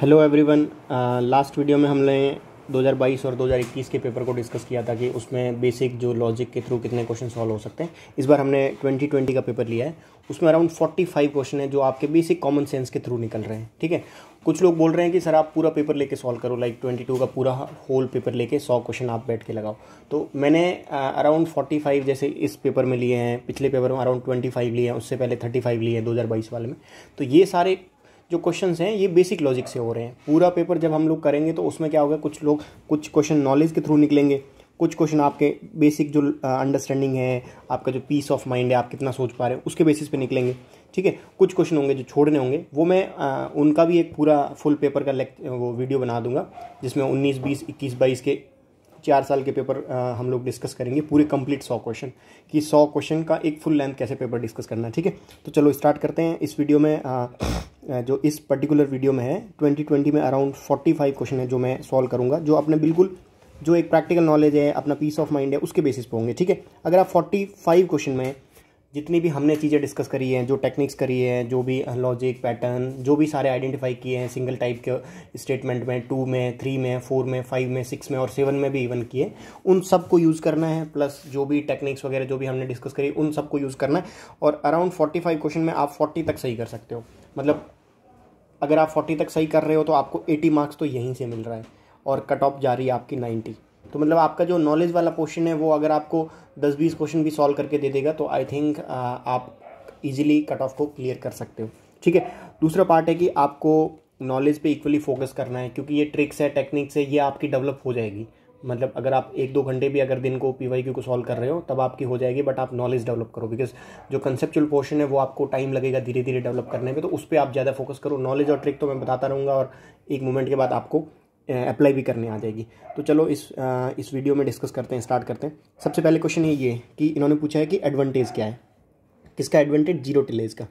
Hello everyone last video में हमने 2022 और 2021 के पेपर को डिस्कस किया था कि उसमें बेसिक जो लॉजिक के थ्रू कितने क्वेश्चन सॉल्व हो सकते हैं इस बार हमने 2020 का पेपर लिया है उसमें अराउंड 45 क्वेश्चन है जो आपके बेसिक कॉमन सेंस के थ्रू निकल रहे हैं ठीक है कुछ लोग बोल रहे हैं कि सर आप पूरा पेपर लेके सॉल्व करो लाइक ट्वेंटी का पूरा होल पेपर लेके सौ क्वेश्चन आप बैठ के लगाओ तो मैंने अराउंड uh, फाइव जैसे इस पेपर में लिए हैं पिछले पेपर में अराउंड फाइव लिए हैं उससे पहले फाइव लिए हैं बाईस वाले में तो ये सारे जो क्वेश्चन हैं ये बेसिक लॉजिक से हो रहे हैं पूरा पेपर जब हम लोग करेंगे तो उसमें क्या होगा कुछ लोग कुछ क्वेश्चन नॉलेज के थ्रू निकलेंगे कुछ क्वेश्चन आपके बेसिक जो अंडरस्टैंडिंग है आपका जो पीस ऑफ माइंड है आप कितना सोच पा रहे हो उसके बेसिस पे निकलेंगे ठीक है कुछ क्वेश्चन होंगे जो छोड़ने होंगे वो मैं आ, उनका भी एक पूरा फुल पेपर का वो वीडियो बना दूंगा जिसमें 19 20 21 22 के चार साल के पेपर हम लोग डिस्कस करेंगे पूरे कंप्लीट सौ क्वेश्चन कि सौ क्वेश्चन का एक फुल लेंथ कैसे पेपर डिस्कस करना है ठीक है तो चलो स्टार्ट करते हैं इस वीडियो में आ, जो इस पर्टिकुलर वीडियो में है 2020 में अराउंड 45 क्वेश्चन है जो मैं सॉल्व करूंगा जो अपने बिल्कुल जो एक प्रैक्टिकल नॉलेज है अपना पीस ऑफ माइंड है उसके बेसिस पर होंगे ठीक है अगर आप फाइव क्वेश्चन में जितनी भी हमने चीज़ें डिस्कस करी हैं जो टेक्निक्स करी हैं जो भी लॉजिक पैटर्न जो भी सारे आइडेंटिफाई किए हैं सिंगल टाइप के स्टेटमेंट में टू में थ्री में फोर में फाइव में सिक्स में और सेवन में भी इवन किए उन सब को यूज़ करना है प्लस जो भी टेक्निक्स वगैरह जो भी हमने डिस्कस करी उन सबको यूज़ करना है और अराउंड फोर्टी फाइव क्वेश्चन में आप फोर्टी तक सही कर सकते हो मतलब अगर आप फोर्टी तक सही कर रहे हो तो आपको एटी मार्क्स तो यहीं से मिल रहा है और कट ऑफ जा रही है आपकी नाइन्टी तो मतलब आपका जो नॉलेज वाला पोर्शन है वो अगर आपको 10-20 क्वेश्चन भी सॉल्व करके दे देगा तो आई थिंक आप इजीली कट ऑफ को क्लियर कर सकते हो ठीक है दूसरा पार्ट है कि आपको नॉलेज पे इक्वली फोकस करना है क्योंकि ये ट्रिक्स है टेक्निक्स है ये आपकी डेवलप हो जाएगी मतलब अगर आप एक दो घंटे भी अगर दिन को पी वाई क्यू को सॉल्व कर रहे हो तब आपकी हो जाएगी बट आप नॉलेज डेवलप करो बिकॉज जो कंसेप्चुअल पोर्शन है वो आपको टाइम लगेगा धीरे धीरे डेवलप करने में तो उस पर आप ज़्यादा फोकस करो नॉलेज और ट्रिक तो मैं बताता रहूँगा और एक मोमेंट के बाद आपको अप्लाई भी करने आ जाएगी तो चलो इस आ, इस वीडियो में डिस्कस करते हैं स्टार्ट करते हैं सबसे पहले क्वेश्चन है ये कि इन्होंने पूछा है कि एडवांटेज क्या है किसका एडवांटेज जीरो टिलेज का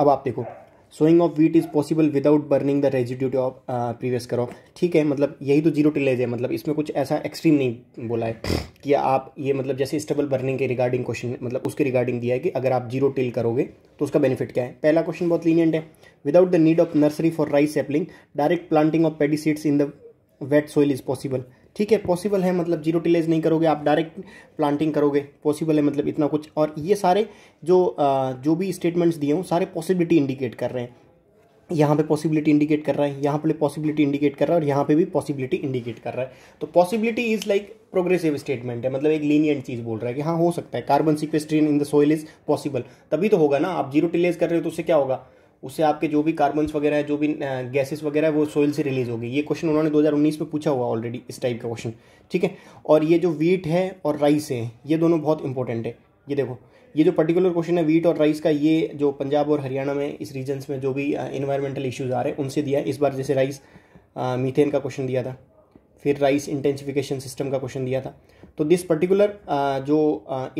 अब आप देखो sowing of wheat is possible without burning the residue of previous करो ठीक है मतलब यही तो जीरो टिलेज है मतलब इसमें कुछ ऐसा एक्सट्रीम नहीं बोला है कि आप ये मतलब जैसे स्टेबल बर्निंग के रिगार्डिंग क्वेश्चन मतलब उसके रिगार्डिंग दिया है कि अगर आप जीरो टिल करोगे तो उसका बेनिफिट क्या है पहला क्वेश्चन बहुत लीनियंट है Without the need of nursery for rice sapling, direct planting of paddy seeds in the wet soil is possible. ठीक है पॉसिबल है मतलब जीरो टिलेज नहीं करोगे आप डायरेक्ट प्लांटिंग करोगे पॉसिबल है मतलब इतना कुछ और ये सारे जो जो भी स्टेटमेंट्स दिए हूँ सारे पॉसिबिलिटी इंडिकेट कर रहे हैं यहाँ पे पॉसिबिलिटी इंडिकेट कर रहा है यहाँ पे पॉसिबिलिटी इंडिकेट कर रहा है और यहाँ पे भी पॉसिबिलिटी इंडिकेट कर रहा है तो possibility is like progressive statement है मतलब एक लीनियंट चीज़ बोल रहा है कि हाँ हो सकता है carbon sequestration in the soil is possible तभी तो होगा ना आप जीरो टिलेज कर रहे हो तो उससे क्या होगा उससे आपके जो भी कार्बन्स वगैरह जो भी गैसेस वगैरह है वो सोइल से रिलीज होगी ये क्वेश्चन उन्होंने 2019 में पूछा हुआ ऑलरेडी इस टाइप का क्वेश्चन ठीक है और ये जो वीट है और राइस है ये दोनों बहुत इंपॉर्टेंट है ये देखो ये जो पर्टिकुलर क्वेश्चन है वीट और राइस का ये जो पंजाब और हरियाणा में इस रीजन्स में जो भी इन्वायरमेंटल इश्यूज़ आ रहे हैं उनसे दिया इस बार जैसे राइस मीथेन का क्वेश्चन दिया था फिर राइस इंटेंसिफिकेशन सिस्टम का क्वेश्चन दिया था तो दिस पर्टिकुलर जो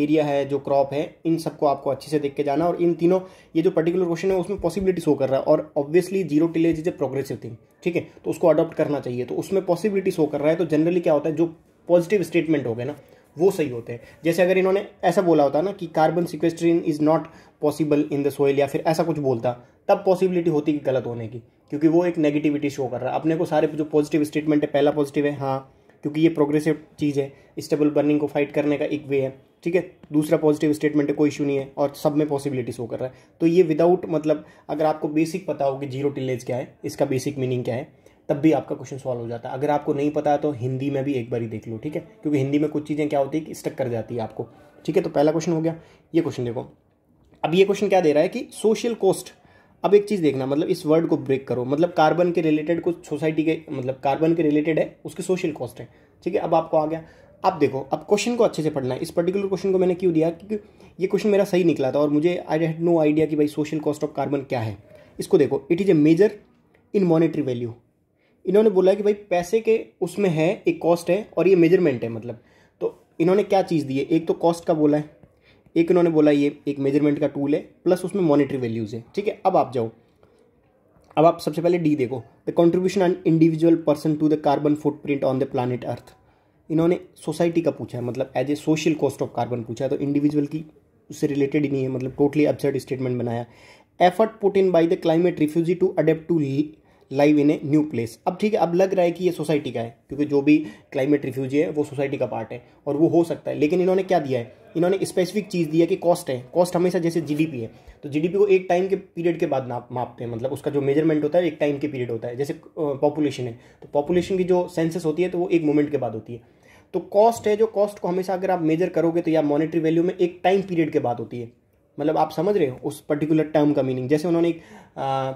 एरिया है जो क्रॉप है इन सबको आपको अच्छे से देख के जाना और इन तीनों ये जो पर्टिकुलर क्वेश्चन है उसमें पॉसिबिलिटी शो कर रहा है और obviously zero tillage is a progressive thing ठीक है तो उसको अडॉप्ट करना चाहिए तो उसमें पॉसिबिलिटी शो कर रहा है तो जनरली क्या होता है जो पॉजिटिव स्टेटमेंट हो गए ना वो सही होते हैं जैसे अगर इन्होंने ऐसा बोला होता ना कि carbon sequestration is not possible in the soil या फिर ऐसा कुछ बोलता तब पॉसिबिलिटी होती कि गलत होने की क्योंकि वो एक नेगेटिविटी शो कर रहा है अपने को सारे जो पॉजिटिव स्टेटमेंट है पहला पॉजिटिव है हाँ क्योंकि ये प्रोग्रेसिव चीज़ है स्टेबल बर्निंग को फाइट करने का एक वे है ठीक है दूसरा पॉजिटिव स्टेटमेंट है कोई इशू नहीं है और सब में पॉसिबिलिटी शो कर रहा है तो ये विदाउट मतलब अगर आपको बेसिक पता हो कि जीरो टिलेज क्या है इसका बेसिक मीनिंग क्या है तब भी आपका क्वेश्चन सॉल्व हो जाता है अगर आपको नहीं पता है तो हिंदी में भी एक बार ही देख लो ठीक है क्योंकि हिंदी में कुछ चीज़ें क्या होती है कि स्टक कर जाती है आपको ठीक है तो पहला क्वेश्चन हो गया ये क्वेश्चन देखो अब ये क्वेश्चन क्या दे रहा है कि सोशल कॉस्ट अब एक चीज़ देखना मतलब इस वर्ड को ब्रेक करो मतलब कार्बन के रिलेटेड कुछ सोसाइटी के मतलब कार्बन के रिलेटेड है उसके सोशल कॉस्ट है ठीक है अब आपको आ गया अब देखो अब क्वेश्चन को अच्छे से पढ़ना है इस पर्टिकुलर क्वेश्चन को मैंने क्यों दिया क्योंकि ये क्वेश्चन मेरा सही निकला था और मुझे आई हैड नो आइडिया कि भाई सोशल कॉस्ट ऑफ कार्बन क्या है इसको देखो it is a measure in monetary value इन्होंने बोला कि भाई पैसे के उसमें है एक कॉस्ट है और ये मेजरमेंट है मतलब तो इन्होंने क्या चीज़ दी है एक तो कॉस्ट का बोला है एक इन्होंने बोला ये एक मेजरमेंट का टूल है प्लस उसमें मॉनिटरी वैल्यूज़ है ठीक है अब आप जाओ अब आप सबसे पहले डी देखो the contribution on individual person to the carbon footprint on the planet Earth इन्होंने सोसाइटी का पूछा है मतलब as a social cost of carbon पूछा है तो इंडिविजुअल की उससे रिलेटेड ही नहीं है मतलब टोटली अपसेट स्टेटमेंट बनाया effort put in by the climate refugee to adapt to live in a new place अब ठीक है अब लग रहा है कि ये सोसाइटी का है क्योंकि जो भी क्लाइमेट रिफ्यूजी है वो सोसाइटी का पार्ट है और वो हो सकता है लेकिन इन्होंने क्या दिया है इन्होंने स्पेसिफिक चीज़ दी है कि कॉस्ट है कॉस्ट हमेशा जैसे जीडीपी है तो जीडीपी को एक टाइम के पीरियड के बाद मापते हैं मतलब उसका जो मेजरमेंट होता है एक टाइम के पीरियड होता है जैसे पॉपुलेशन है तो पॉपुलेशन की जो सेंसस होती है तो वो एक मोमेंट के बाद होती है तो कॉस्ट है जो कॉस्ट को हमेशा अगर आप मेजर करोगे तो या मॉनिटरी वैल्यू में एक टाइम पीरियड के बाद होती है मतलब आप समझ रहे हो उस पर्टिकुलर टर्म का मीनिंग जैसे उन्होंने एक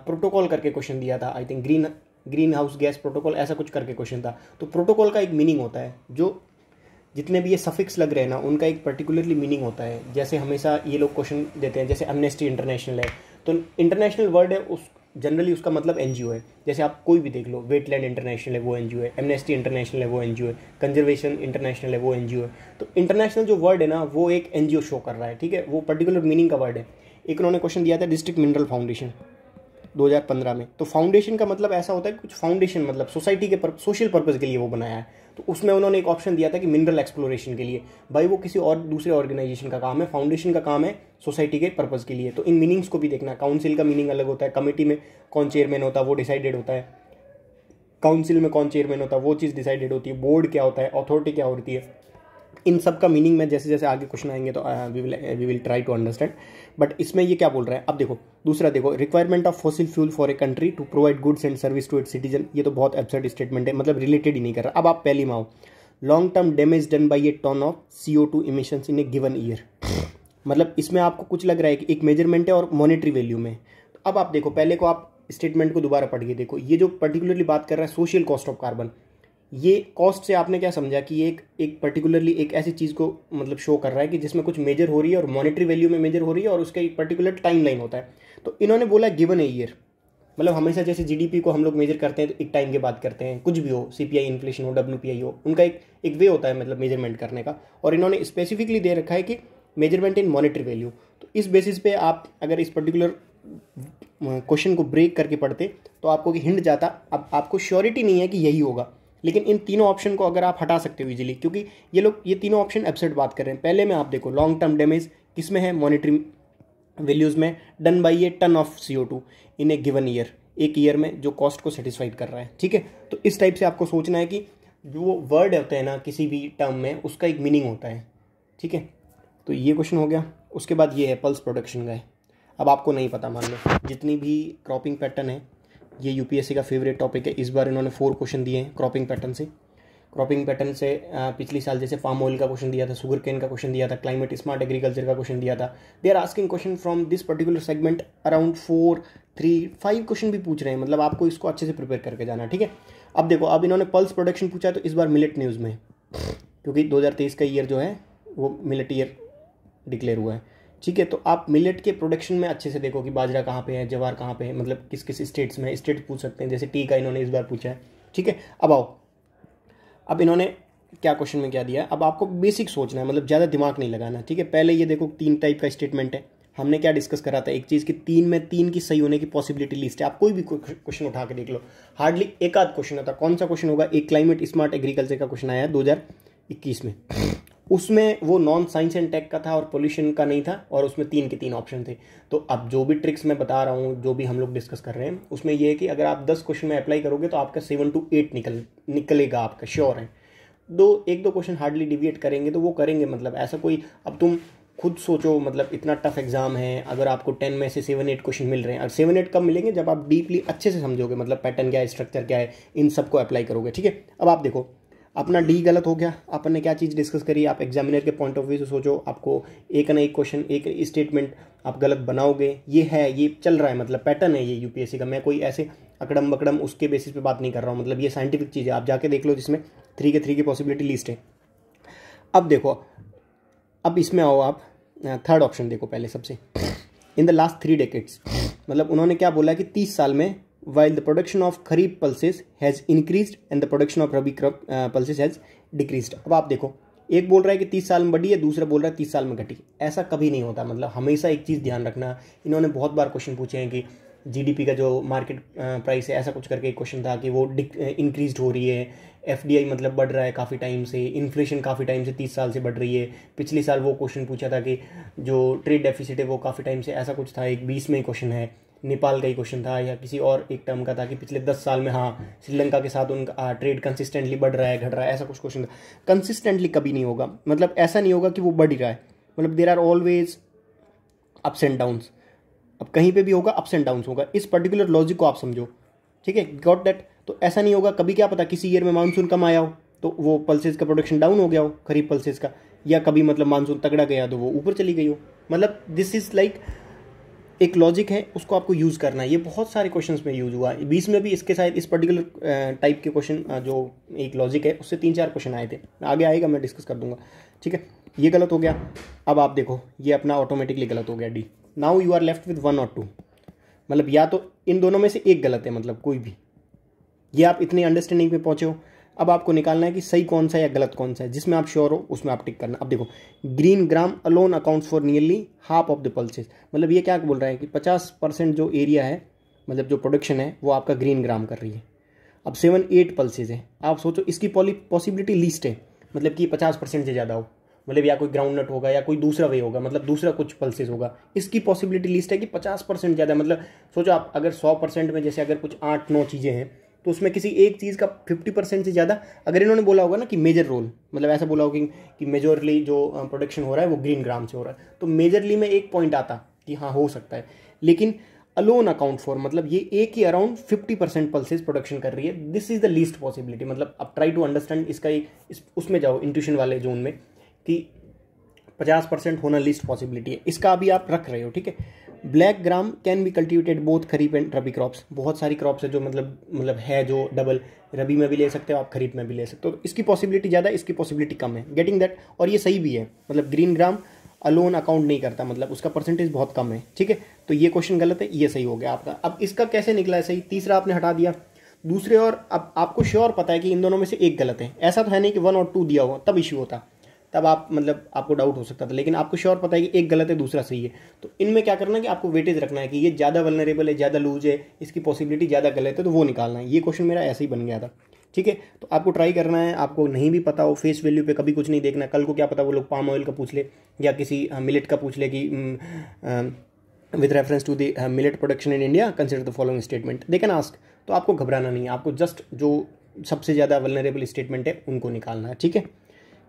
प्रोटोकॉल करके क्वेश्चन दिया था I think green greenhouse gas protocol ऐसा कुछ करके क्वेश्चन था तो प्रोटोकॉल का एक मीनिंग होता है जो जितने भी ये सफिक्स लग रहे हैं ना उनका एक पर्टिकुलरली मीनिंग होता है जैसे हमेशा ये लोग क्वेश्चन देते हैं जैसे अमनेस्टी इंटरनेशनल है तो इंटरनेशनल वर्ड है उस जनरली उसका मतलब एन है जैसे आप कोई भी देख लो वेटलैंड इंटरनेशनल है वो एन है एमनेस्टी इंटरनेशनल है वो एन है कंजर्वेशन इंटरनेशनल है वो एन है तो इंटरनेशनल जो वर्ड है ना वो एक एन शो कर रहा है ठीक है वो पर्टिकुलर मीनिंग का वर्ड है एक उन्होंने क्वेश्चन दिया था डिस्ट्रिक्ट मिनरल फाउंडेशन 2015 में तो फाउंडेशन का मतलब ऐसा होता है कुछ फाउंडेशन मतलब सोसाइटी के पर, सोशल पर्पज़ के लिए वो बनाया है तो उसमें उन्होंने एक ऑप्शन दिया था कि मिनरल एक्सप्लोरेशन के लिए भाई वो किसी और दूसरे ऑर्गेनाइजेशन का काम है फाउंडेशन का काम है सोसाइटी के पर्पज़ के लिए तो इन मीनिंग्स को भी देखना काउंसिल का मीनिंग अलग होता है कमेटी में कौन चेयरमैन होता है वो डिसाइडेड होता है काउंसिल में कौन चेयरमैन होता है वो चीज़ डिसाइडेड होती है बोर्ड क्या होता है अथॉरिटी क्या होती है इन सब का मीनिंग में जैसे जैसे आगे क्वेश्चन आएंगे तो we will we will try to understand but इसमें ये क्या बोल रहा है अब देखो दूसरा देखो requirement of fossil fuel for a country to provide goods and service to it citizen ये तो बहुत एबसर्ड स्टेटमेंट है मतलब रिलेटेड ही नहीं कर रहा अब आप पहली माओ long term damage done by a ton of C O two emission in a given year मतलब इसमें आपको कुछ लग रहा है कि एक मेजरमेंट है और मॉनिटरी वैल्यू में तो अब आप देखो पहले को आप स्टेटमेंट को दोबारा पढ़ के देखो ये जो पर्टिकुलरली बात कर रहा है सोशल कॉस्ट ऑफ कार्बन ये कॉस्ट से आपने क्या समझा कि एक एक पर्टिकुलरली एक ऐसी चीज़ को मतलब शो कर रहा है कि जिसमें कुछ मेजर हो रही है और मॉनेटरी वैल्यू में मेजर हो रही है और उसका एक पर्टिकुलर टाइम लाइन होता है तो इन्होंने बोला गिवन ए ईयर मतलब हमेशा जैसे जीडीपी को हम लोग मेजर करते हैं तो एक टाइम के बाद करते हैं कुछ भी हो सीपीआई इन्फ्लेशन हो डब्ल्यू हो उनका एक एक वे होता है मतलब मेजरमेंट करने का और इन्होंने स्पेसिफिकली दे रखा है कि मेजरमेंट इन मॉनेटरी वैल्यू तो इस बेसिस पे आप अगर इस पर्टिकुलर क्वेश्चन को ब्रेक करके पढ़ते तो आपको हिंट जाता अब आपको श्योरिटी नहीं है कि यही होगा लेकिन इन तीनों ऑप्शन को अगर आप हटा सकते हो इजीली क्योंकि ये लोग ये तीनों ऑप्शन एबसेट बात कर रहे हैं पहले में आप देखो लॉन्ग टर्म डैमेज किस में है मॉनिटरी वैल्यूज़ में done by a ton of C O two in a given year एक ईयर में जो कॉस्ट को सेटिस्फाइड कर रहा है ठीक है तो इस टाइप से आपको सोचना है कि जो वर्ड होता है ना किसी भी टर्म में उसका एक मीनिंग होता है ठीक है तो ये क्वेश्चन हो गया उसके बाद ये है पल्स प्रोडक्शन का है अब आपको नहीं पता मान लो जितनी भी क्रॉपिंग पैटर्न है ये यूपीएससी का फेवरेट टॉपिक है इस बार इन्होंने फोर क्वेश्चन दिए हैं क्रॉपिंग पैटर्न से क्रॉपिंग पैटर्न से पिछले साल जैसे फार्म ऑयल का क्वेश्चन दिया था सुगर केन का क्वेश्चन दिया था क्लाइमेट स्मार्ट एग्रीकल्चर का क्वेश्चन दिया था they are asking question from this particular segment around four three five question भी पूछ रहे हैं मतलब आपको इसको अच्छे से प्रिपेयर करके जाना ठीक है अब देखो अब इन्होंने पल्स प्रोडक्शन पूछा तो इस बार मिलेट न्यूज़ में क्योंकि दो का ईयर जो है वो मिलेट ईयर डिक्लेयर हुआ है ठीक है तो आप मिलेट के प्रोडक्शन में अच्छे से देखो कि बाजरा कहाँ पे है जवार कहाँ पे है मतलब किस किस स्टेट्स में स्टेट पूछ सकते हैं जैसे टी का इन्होंने इस बार पूछा है ठीक है अब आओ अब इन्होंने क्या क्वेश्चन में क्या दिया अब आपको बेसिक सोचना है मतलब ज़्यादा दिमाग नहीं लगाना ठीक है पहले ये देखो तीन टाइप का स्टेटमेंट है हमने क्या डिस्कस करा था एक चीज़ की तीन में तीन की सही होने की पॉसिबिलिटी लिस्ट है आप कोई भी क्वेश्चन उठा के देख लो हार्डली एक आध क्वेश्चन होता कौन सा क्वेश्चन होगा एक क्लाइमेट स्मार्ट एग्रीकल्चर का क्वेश्चन आया है दो में उसमें वो नॉन साइंस एंड टेक का था और पोल्यूशन का नहीं था और उसमें तीन के तीन ऑप्शन थे तो अब जो भी ट्रिक्स मैं बता रहा हूँ जो भी हम लोग डिस्कस कर रहे हैं उसमें यह है कि अगर आप दस क्वेश्चन में अप्लाई करोगे तो आपका सेवन टू एट निकल निकलेगा आपका श्योर है दो एक दो क्वेश्चन हार्डली डिविएट करेंगे तो वो करेंगे मतलब ऐसा कोई अब तुम खुद सोचो मतलब इतना टफ एग्ज़ाम है अगर आपको टेन में से सेवन एट क्वेश्चन मिल रहे हैं और सेवन एट कब मिलेंगे जब आप डीपली अच्छे से समझोगे मतलब पैटर्न क्या है स्ट्रक्चर क्या है इन सबको अप्लाई करोगे ठीक है अब आप देखो अपना डी गलत हो गया अपन ने क्या चीज़ डिस्कस करी आप एग्जामिनर के पॉइंट ऑफ व्यू से सोचो आपको एक ना एक क्वेश्चन एक स्टेटमेंट आप गलत बनाओगे ये है ये चल रहा है मतलब पैटर्न है ये यूपीएससी का मैं कोई ऐसे अकड़म बकड़म उसके बेसिस पे बात नहीं कर रहा हूँ मतलब ये साइंटिफिक चीज़ है आप जाके देख लो जिसमें थ्री के थ्री की पॉसिबिलिटी लिस्ट है अब देखो अब इसमें आओ आप थर्ड ऑप्शन देखो पहले सबसे in the last three decades मतलब उन्होंने क्या बोला कि तीस साल में while the production of kharif pulses has increased and the production of rabi crop uh, pulses has decreased अब आप देखो एक बोल रहा है कि तीस साल में बढ़ी है दूसरा बोल रहा है तीस साल में घटी ऐसा कभी नहीं होता मतलब हमेशा एक चीज़ ध्यान रखना इन्होंने बहुत बार क्वेश्चन पूछे हैं कि जीडीपी का जो मार्केट प्राइस uh, है ऐसा कुछ करके एक क्वेश्चन था कि वो इंक्रीज uh, हो रही है एफडीआई मतलब बढ़ रहा है काफ़ी टाइम से इन्फ्लेशन काफ़ी टाइम से तीस साल से बढ़ रही है पिछले साल वो क्वेश्चन पूछा था कि जो ट्रेड डेफिसिट है वो काफ़ी टाइम से ऐसा कुछ था एक बीस में क्वेश्चन है नेपाल का ही क्वेश्चन था या किसी और एक टर्म का था कि पिछले दस साल में हाँ श्रीलंका के साथ उनका ट्रेड हाँ, कंसिस्टेंटली बढ़ रहा है घट रहा है ऐसा कुछ क्वेश्चन था कंसिस्टेंटली कभी नहीं होगा मतलब ऐसा नहीं होगा कि वो बढ़ ही रहा है मतलब there are always ups and downs अब कहीं पे भी होगा अप्स एंड डाउन्स होगा इस पर्टिकुलर लॉजिक को आप समझो ठीक है गॉट डेट तो ऐसा नहीं होगा कभी क्या पता किसी ईयर में मानसून कम आया हो तो वो पल्सेज का प्रोडक्शन डाउन हो गया हो खरीफ पल्सेज का या कभी मतलब मानसून तगड़ा गया तो वो ऊपर चली गई हो मतलब दिस इज़ लाइक एक लॉजिक है उसको आपको यूज़ करना है ये बहुत सारे क्वेश्चन में यूज़ हुआ बीस में भी इसके शायद इस पर्टिकुलर टाइप के क्वेश्चन जो एक लॉजिक है उससे तीन चार क्वेश्चन आए थे आगे आएगा मैं डिस्कस कर दूंगा ठीक है ये गलत हो गया अब आप देखो ये अपना ऑटोमेटिकली गलत हो गया D now you are left with one और टू मतलब या तो इन दोनों में से एक गलत है मतलब कोई भी ये आप इतनी अंडरस्टैंडिंग पे पहुँचे हो अब आपको निकालना है कि सही कौन सा है या गलत कौन सा है जिसमें आप श्योर हो उसमें आप टिक करना अब देखो green gram alone accounts for nearly half of the pulses मतलब ये क्या बोल रहा है कि पचास परसेंट जो एरिया है मतलब जो प्रोडक्शन है वो आपका ग्रीन ग्राम कर रही है अब सेवन एट पल्सेज है आप सोचो इसकी पॉली पॉसिबिलिटी लीस्ट है मतलब कि पचास परसेंट से ज़्यादा हो मतलब या कोई ग्राउंड नट होगा या कोई दूसरा वे होगा मतलब दूसरा कुछ पल्सेज होगा इसकी पॉसिबिलिटी लिस्ट है कि पचास परसेंट ज़्यादा मतलब सोचो आप अगर सौ परसेंट में जैसे अगर कुछ आठ नौ चीज़ें हैं तो उसमें किसी एक चीज़ का फिफ्टी परसेंट से ज़्यादा अगर इन्होंने बोला होगा ना कि मेजर रोल मतलब ऐसा बोला होगा कि, मेजोरली मेजरली जो प्रोडक्शन हो रहा है वो ग्रीन ग्राम से हो रहा है तो मेजरली में एक पॉइंट आता कि हाँ हो सकता है लेकिन अलोन अकाउंट फॉर मतलब ये एक ही around fifty percent pulses production कर रही है this is the least possibility मतलब अब ट्राई टू अंडरस्टैंड इसका एक इस, उसमें जाओ इंट्यूशन वाले जोन में कि पचास परसेंट होना लीस्ट पॉसिबिलिटी है इसका अभी आप रख रहे हो ठीक है black gram can be cultivated both kharif and rabi crops बहुत सारी क्रॉप्स है जो मतलब मतलब है जो डबल रबी में भी ले सकते हो आप खरीफ में भी ले सकते हो तो इसकी पॉसिबिलिटी ज़्यादा इसकी पॉसिबिलिटी कम है गेटिंग दैट और ये सही भी है मतलब ग्रीन ग्राम अलोन अकाउंट नहीं करता मतलब उसका परसेंटेज बहुत कम है ठीक है तो ये क्वेश्चन गलत है ये सही हो गया आपका अब इसका कैसे निकला है सही तीसरा आपने हटा दिया दूसरे और अब आपको श्योर पता है कि इन दोनों में से एक गलत है ऐसा तो है नहीं कि वन और टू दिया हुआ तब इश्यू होता तब आप मतलब आपको डाउट हो सकता था लेकिन आपको श्योर पता है कि एक गलत है दूसरा सही है तो इनमें क्या करना है कि आपको वेटेज रखना है कि ये ज़्यादा वलनरेबल है ज़्यादा लूज है इसकी पॉसिबिलिटी ज़्यादा गलत है तो वो निकालना है ये क्वेश्चन मेरा ऐसे ही बन गया था ठीक है तो आपको ट्राई करना है आपको नहीं भी पता हो फेस वैल्यू पे कभी कुछ नहीं देखना कल को क्या पता वो लोग पाम ऑयल का पूछ ले या किसी मिलेट हाँ, का पूछ ले कि with reference to the millet production in India consider the following statement they can ask तो आपको घबराना नहीं है आपको जस्ट जो सबसे ज़्यादा वलनरेबल स्टेटमेंट है उनको निकालना है ठीक है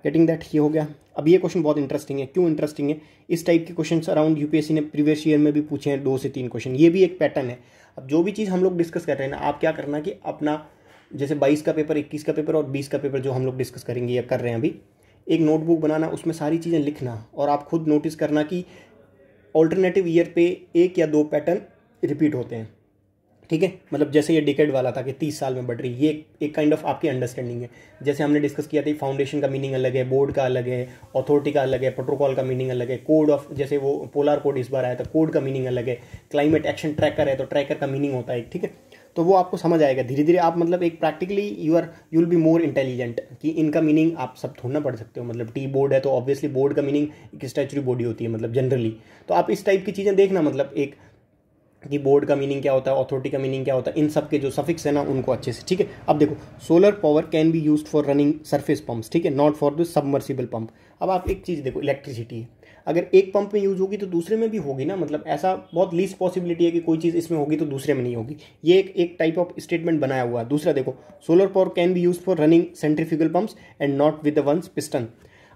गेटिंग दैट ये हो गया अब ये क्वेश्चन बहुत इंटरेस्टिंग है क्यों इंटरेस्टिंग है इस टाइप के क्वेश्चन अराउंड यूपीएससी ने प्रीवियस ईयर में भी पूछे हैं दो से तीन क्वेश्चन ये भी एक पैटर्न है अब जो भी चीज़ हम लोग डिस्कस कर रहे हैं ना आप क्या करना कि अपना जैसे 22 का पेपर 21 का पेपर और 20 का पेपर जो हम लोग डिस्कस करेंगे या कर रहे हैं अभी एक नोटबुक बनाना उसमें सारी चीज़ें लिखना और आप खुद नोटिस करना कि ऑल्टरनेटिव ईयर पे एक या दो पैटर्न रिपीट होते हैं ठीक है मतलब जैसे ये डिकेड वाला था कि तीस साल में बढ़ रही ये एक काइंड ऑफ kind of आपकी अंडरस्टैंडिंग है जैसे हमने डिस्कस किया था फाउंडेशन का मीनिंग अलग है बोर्ड का अलग है अथॉरिटी का अलग है प्रोटोकॉल का मीनिंग अलग है कोड ऑफ जैसे वो पोलार कोड इस बार आया था कोड का मीनिंग अलग है क्लाइमेट एक्शन ट्रैकर है तो ट्रैकर का मीनिंग होता है ठीक है तो वो आपको समझ आएगा धीरे धीरे आप मतलब एक practically you are you will be more intelligent कि इनका मीनिंग आप सब थोड़ा पढ़ सकते हो मतलब टी बोर्ड है तो ऑब्वियसली बोर्ड का मीनिंग एक स्टैचुरी बॉडी होती है मतलब जनरली तो आप इस टाइप की चीज़ें देखना मतलब एक कि बोर्ड का मीनिंग क्या होता है अथॉरिटी का मीनिंग क्या होता है इन सब के जो सफिक्स है ना उनको अच्छे से ठीक है अब देखो solar power can be use for running surface pumps ठीक है not for the submersible pump अब आप एक चीज़ देखो इलेक्ट्रिसिटी है अगर एक पंप में यूज होगी तो दूसरे में भी होगी ना मतलब ऐसा बहुत लीस्ट पॉसिबिलिटी है कि कोई चीज़ इसमें होगी तो दूसरे में नहीं होगी ये एक एक टाइप ऑफ स्टेटमेंट बनाया हुआ है दूसरा देखो solar power can be use for running centrifugal pumps and not with the ones piston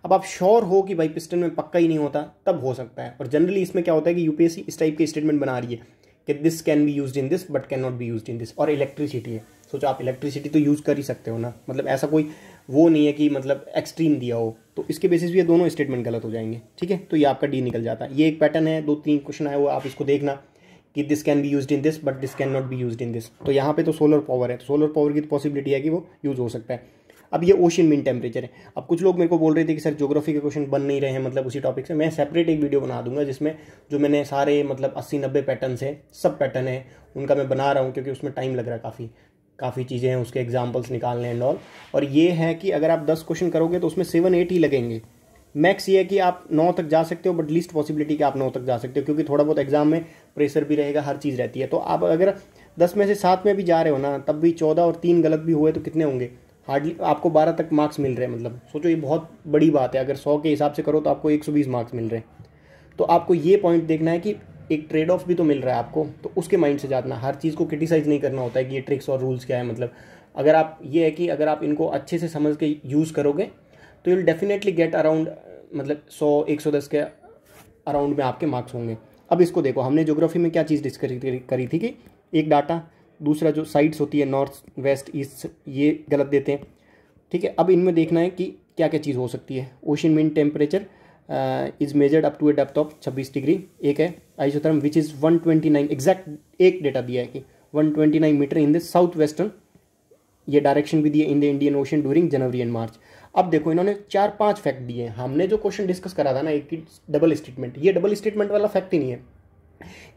अब आप श्योर हो कि भाई पिस्टन में पक्का ही नहीं होता तब हो सकता है और जनरली इसमें क्या होता है कि यूपीएससी इस टाइप के स्टेटमेंट बना रही है कि this can be use in this but can not be use in this और इलेक्ट्रिसिटी है सोचो आप इलेक्ट्रिसिटी तो यूज़ कर ही सकते हो ना मतलब ऐसा कोई वो नहीं है कि मतलब एक्सट्रीम दिया हो तो इसके बेसिस पे ये दोनों स्टेटमेंट गलत हो जाएंगे ठीक है तो ये आपका डी निकल जाता है ये एक पैटर्न है दो तीन क्वेश्चन आए हुए आप इसको देखना कि this can be use in this but this can not be use in this तो यहाँ पे तो सोलर पावर है तो सोलर पावर की तो पॉसिबिलिटी है कि वो यूज़ हो सकता है अब ये ओशन मीन टेम्परेचर है अब कुछ लोग मेरे को बोल रहे थे कि सर जोग्राफी के क्वेश्चन बन नहीं रहे हैं मतलब उसी टॉपिक से मैं सेपरेट एक वीडियो बना दूंगा जिसमें जो मैंने सारे मतलब अस्सी नब्बे पैटर्न है सब पैटर्न है उनका मैं बना रहा हूँ क्योंकि उसमें टाइम लग रहा है काफ़ी काफ़ी चीज़ें हैं उसके एग्जाम्पल्स निकालने एंड ऑल और ये है कि अगर आप दस क्वेश्चन करोगे तो उसमें सेवन एट ही लगेंगे मैक्स ये है कि आप नौ तक जा सकते हो बट लीस्ट पॉसिबिलिटी कि आप नौ तक जा सकते हो क्योंकि थोड़ा बहुत एग्जाम में प्रेशर भी रहेगा हर चीज़ रहती है तो आप अगर दस में से सात में भी जा रहे हो ना तब भी चौदह और तीन गलत भी हुए तो कितने होंगे हार्डली आपको बारह तक मार्क्स मिल रहे हैं मतलब सोचो ये बहुत बड़ी बात है अगर सौ के हिसाब से करो तो आपको एक सौ बीस मार्क्स मिल रहे हैं तो आपको ये पॉइंट देखना है कि एक ट्रेड ऑफ भी तो मिल रहा है आपको तो उसके माइंड से जाना हर चीज़ को क्रिटिसाइज़ नहीं करना होता है कि ये ट्रिक्स और रूल्स क्या है मतलब अगर आप ये है कि अगर आप इनको अच्छे से समझ के यूज़ करोगे तो यूल डेफिनेटली गेट अराउंड मतलब सौ एक सौ दस के अराउंड में आपके मार्क्स होंगे अब इसको देखो हमने ज्योग्राफी में क्या चीज़ डिस्कस करी थी कि एक डाटा दूसरा जो साइड्स होती है नॉर्थ वेस्ट ईस्ट ये गलत देते हैं ठीक है अब इनमें देखना है कि क्या क्या चीज़ हो सकती है ocean mean temperature is measured up to a depth of छब्बीस डिग्री एक है isotherm which is one twenty nine exact एक डेटा दिया है कि one twenty nine meter in the south western ये डायरेक्शन भी दिए in the Indian Ocean during January and March अब देखो इन्होंने चार पांच फैक्ट दिए हैं हमने जो क्वेश्चन डिस्कस करा था ना एक डबल स्टेटमेंट ये डबल स्टेटमेंट वाला फैक्ट ही नहीं है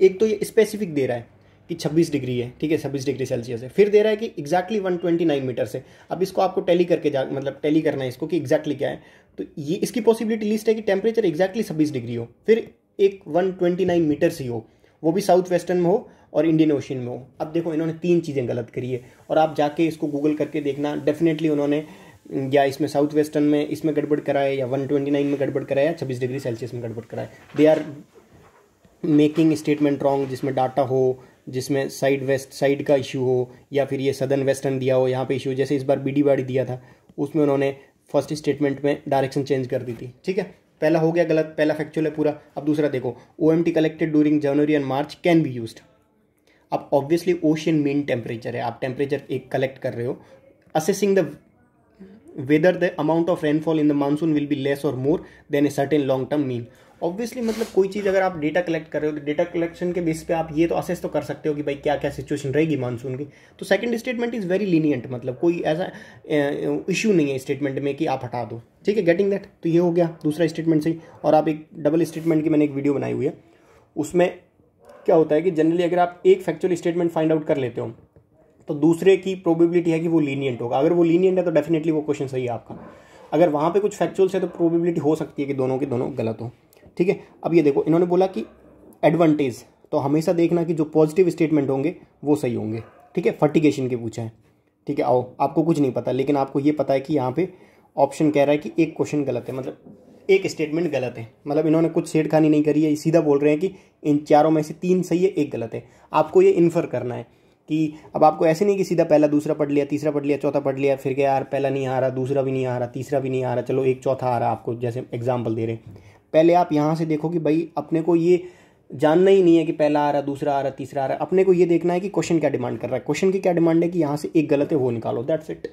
एक तो ये स्पेसिफिक दे रहा है कि 26 डिग्री है ठीक है 26 डिग्री सेल्सियस है फिर दे रहा है कि एग्जैक्टली exactly 129 मीटर से अब इसको आपको टैली करके जा मतलब टैली करना है इसको कि एग्जैक्टली exactly क्या है तो ये इसकी पॉसिबिलिटी लिस्ट है कि टेम्परेचर एग्जैक्टली छब्बीस डिग्री हो फिर एक 129 मीटर से हो वो भी साउथ वेस्टर्न में हो और इंडियन ओशन में हो अब देखो इन्होंने तीन चीज़ें गलत करी है और आप जाके इसको गूगल करके देखना डेफिनेटली उन्होंने या इसमें साउथ वेस्टर्न में इसमें गड़बड़ कराया या 129 में गड़बड़ कराया छब्बीस डिग्री सेल्सियस में गड़बड़ कराया they are making statement wrong जिसमें डाटा हो जिसमें साइड वेस्ट साइड का इशू हो या फिर ये सदर्न वेस्टर्न दिया हो यहाँ पे इशू जैसे इस बार बीडी बाड़ी दिया था उसमें उन्होंने फर्स्ट स्टेटमेंट में डायरेक्शन चेंज कर दी थी ठीक है पहला हो गया गलत पहला फैक्चुअल है पूरा अब दूसरा देखो O M T collected during January and March can be use अब ऑब्वियसली ओशियन मीन टेम्परेचर है आप टेम्परेचर एक कलेक्ट कर रहे हो assessing the whether the amount of rainfall in the monsoon will be less और more than a certain long term mean obviously मतलब कोई चीज़ अगर आप डेटा कलेक्ट कर रहे हो तो डेटा कलेक्शन के बेस पे आप ये तो असेस तो कर सकते हो कि भाई क्या क्या सिचुएशन रहेगी मानसून की तो second statement is very lenient मतलब कोई ऐसा इशू नहीं है स्टेटमेंट में कि आप हटा दो ठीक है गेटिंग दैट तो ये हो गया दूसरा स्टेटमेंट सही और आप एक डबल स्टेटमेंट की मैंने एक वीडियो बनाई हुई है उसमें क्या होता है कि जनरली अगर आप एक फैक्चुअल स्टेटमेंट फाइंड आउट कर लेते हो तो दूसरे की प्रोबेबिलिटी है कि वो लीनियंट होगा अगर वो लीनियंट है तो डेफिनेटली वो क्वेश्चन सही है आपका अगर वहाँ पे कुछ फैक्चुअल्स है तो प्रोबेबिलिटी हो सकती है कि दोनों के दोनों गलत हों ठीक है अब ये देखो इन्होंने बोला कि एडवांटेज तो हमेशा देखना कि जो पॉजिटिव स्टेटमेंट होंगे वो सही होंगे ठीक है फर्टिगेशन के पूछा है ठीक है आओ आपको कुछ नहीं पता लेकिन आपको ये पता है कि यहाँ पे ऑप्शन कह रहा है कि एक क्वेश्चन गलत है मतलब एक स्टेटमेंट गलत है मतलब इन्होंने कुछ सेठखानी नहीं करी है सीधा बोल रहे हैं कि इन चारों में से तीन सही है एक गलत है आपको ये इन्फर करना है कि अब आपको ऐसे नहीं कि सीधा पहला दूसरा पढ़ लिया तीसरा पढ़ लिया चौथा पढ़ लिया फिर क्या यार पहला नहीं आ रहा दूसरा भी नहीं आ रहा तीसरा भी नहीं आ रहा चलो एक चौथा आ रहा आपको जैसे एग्जाम्पल दे रहे हैं पहले आप यहाँ से देखो कि भाई अपने को ये जानना ही नहीं है कि पहला आ रहा है दूसरा आ रहा है तीसरा आ रहा है अपने को ये देखना है कि क्वेश्चन क्या डिमांड कर रहा है क्वेश्चन की क्या डिमांड है कि यहाँ से एक गलत है वो निकालो दैट्स इट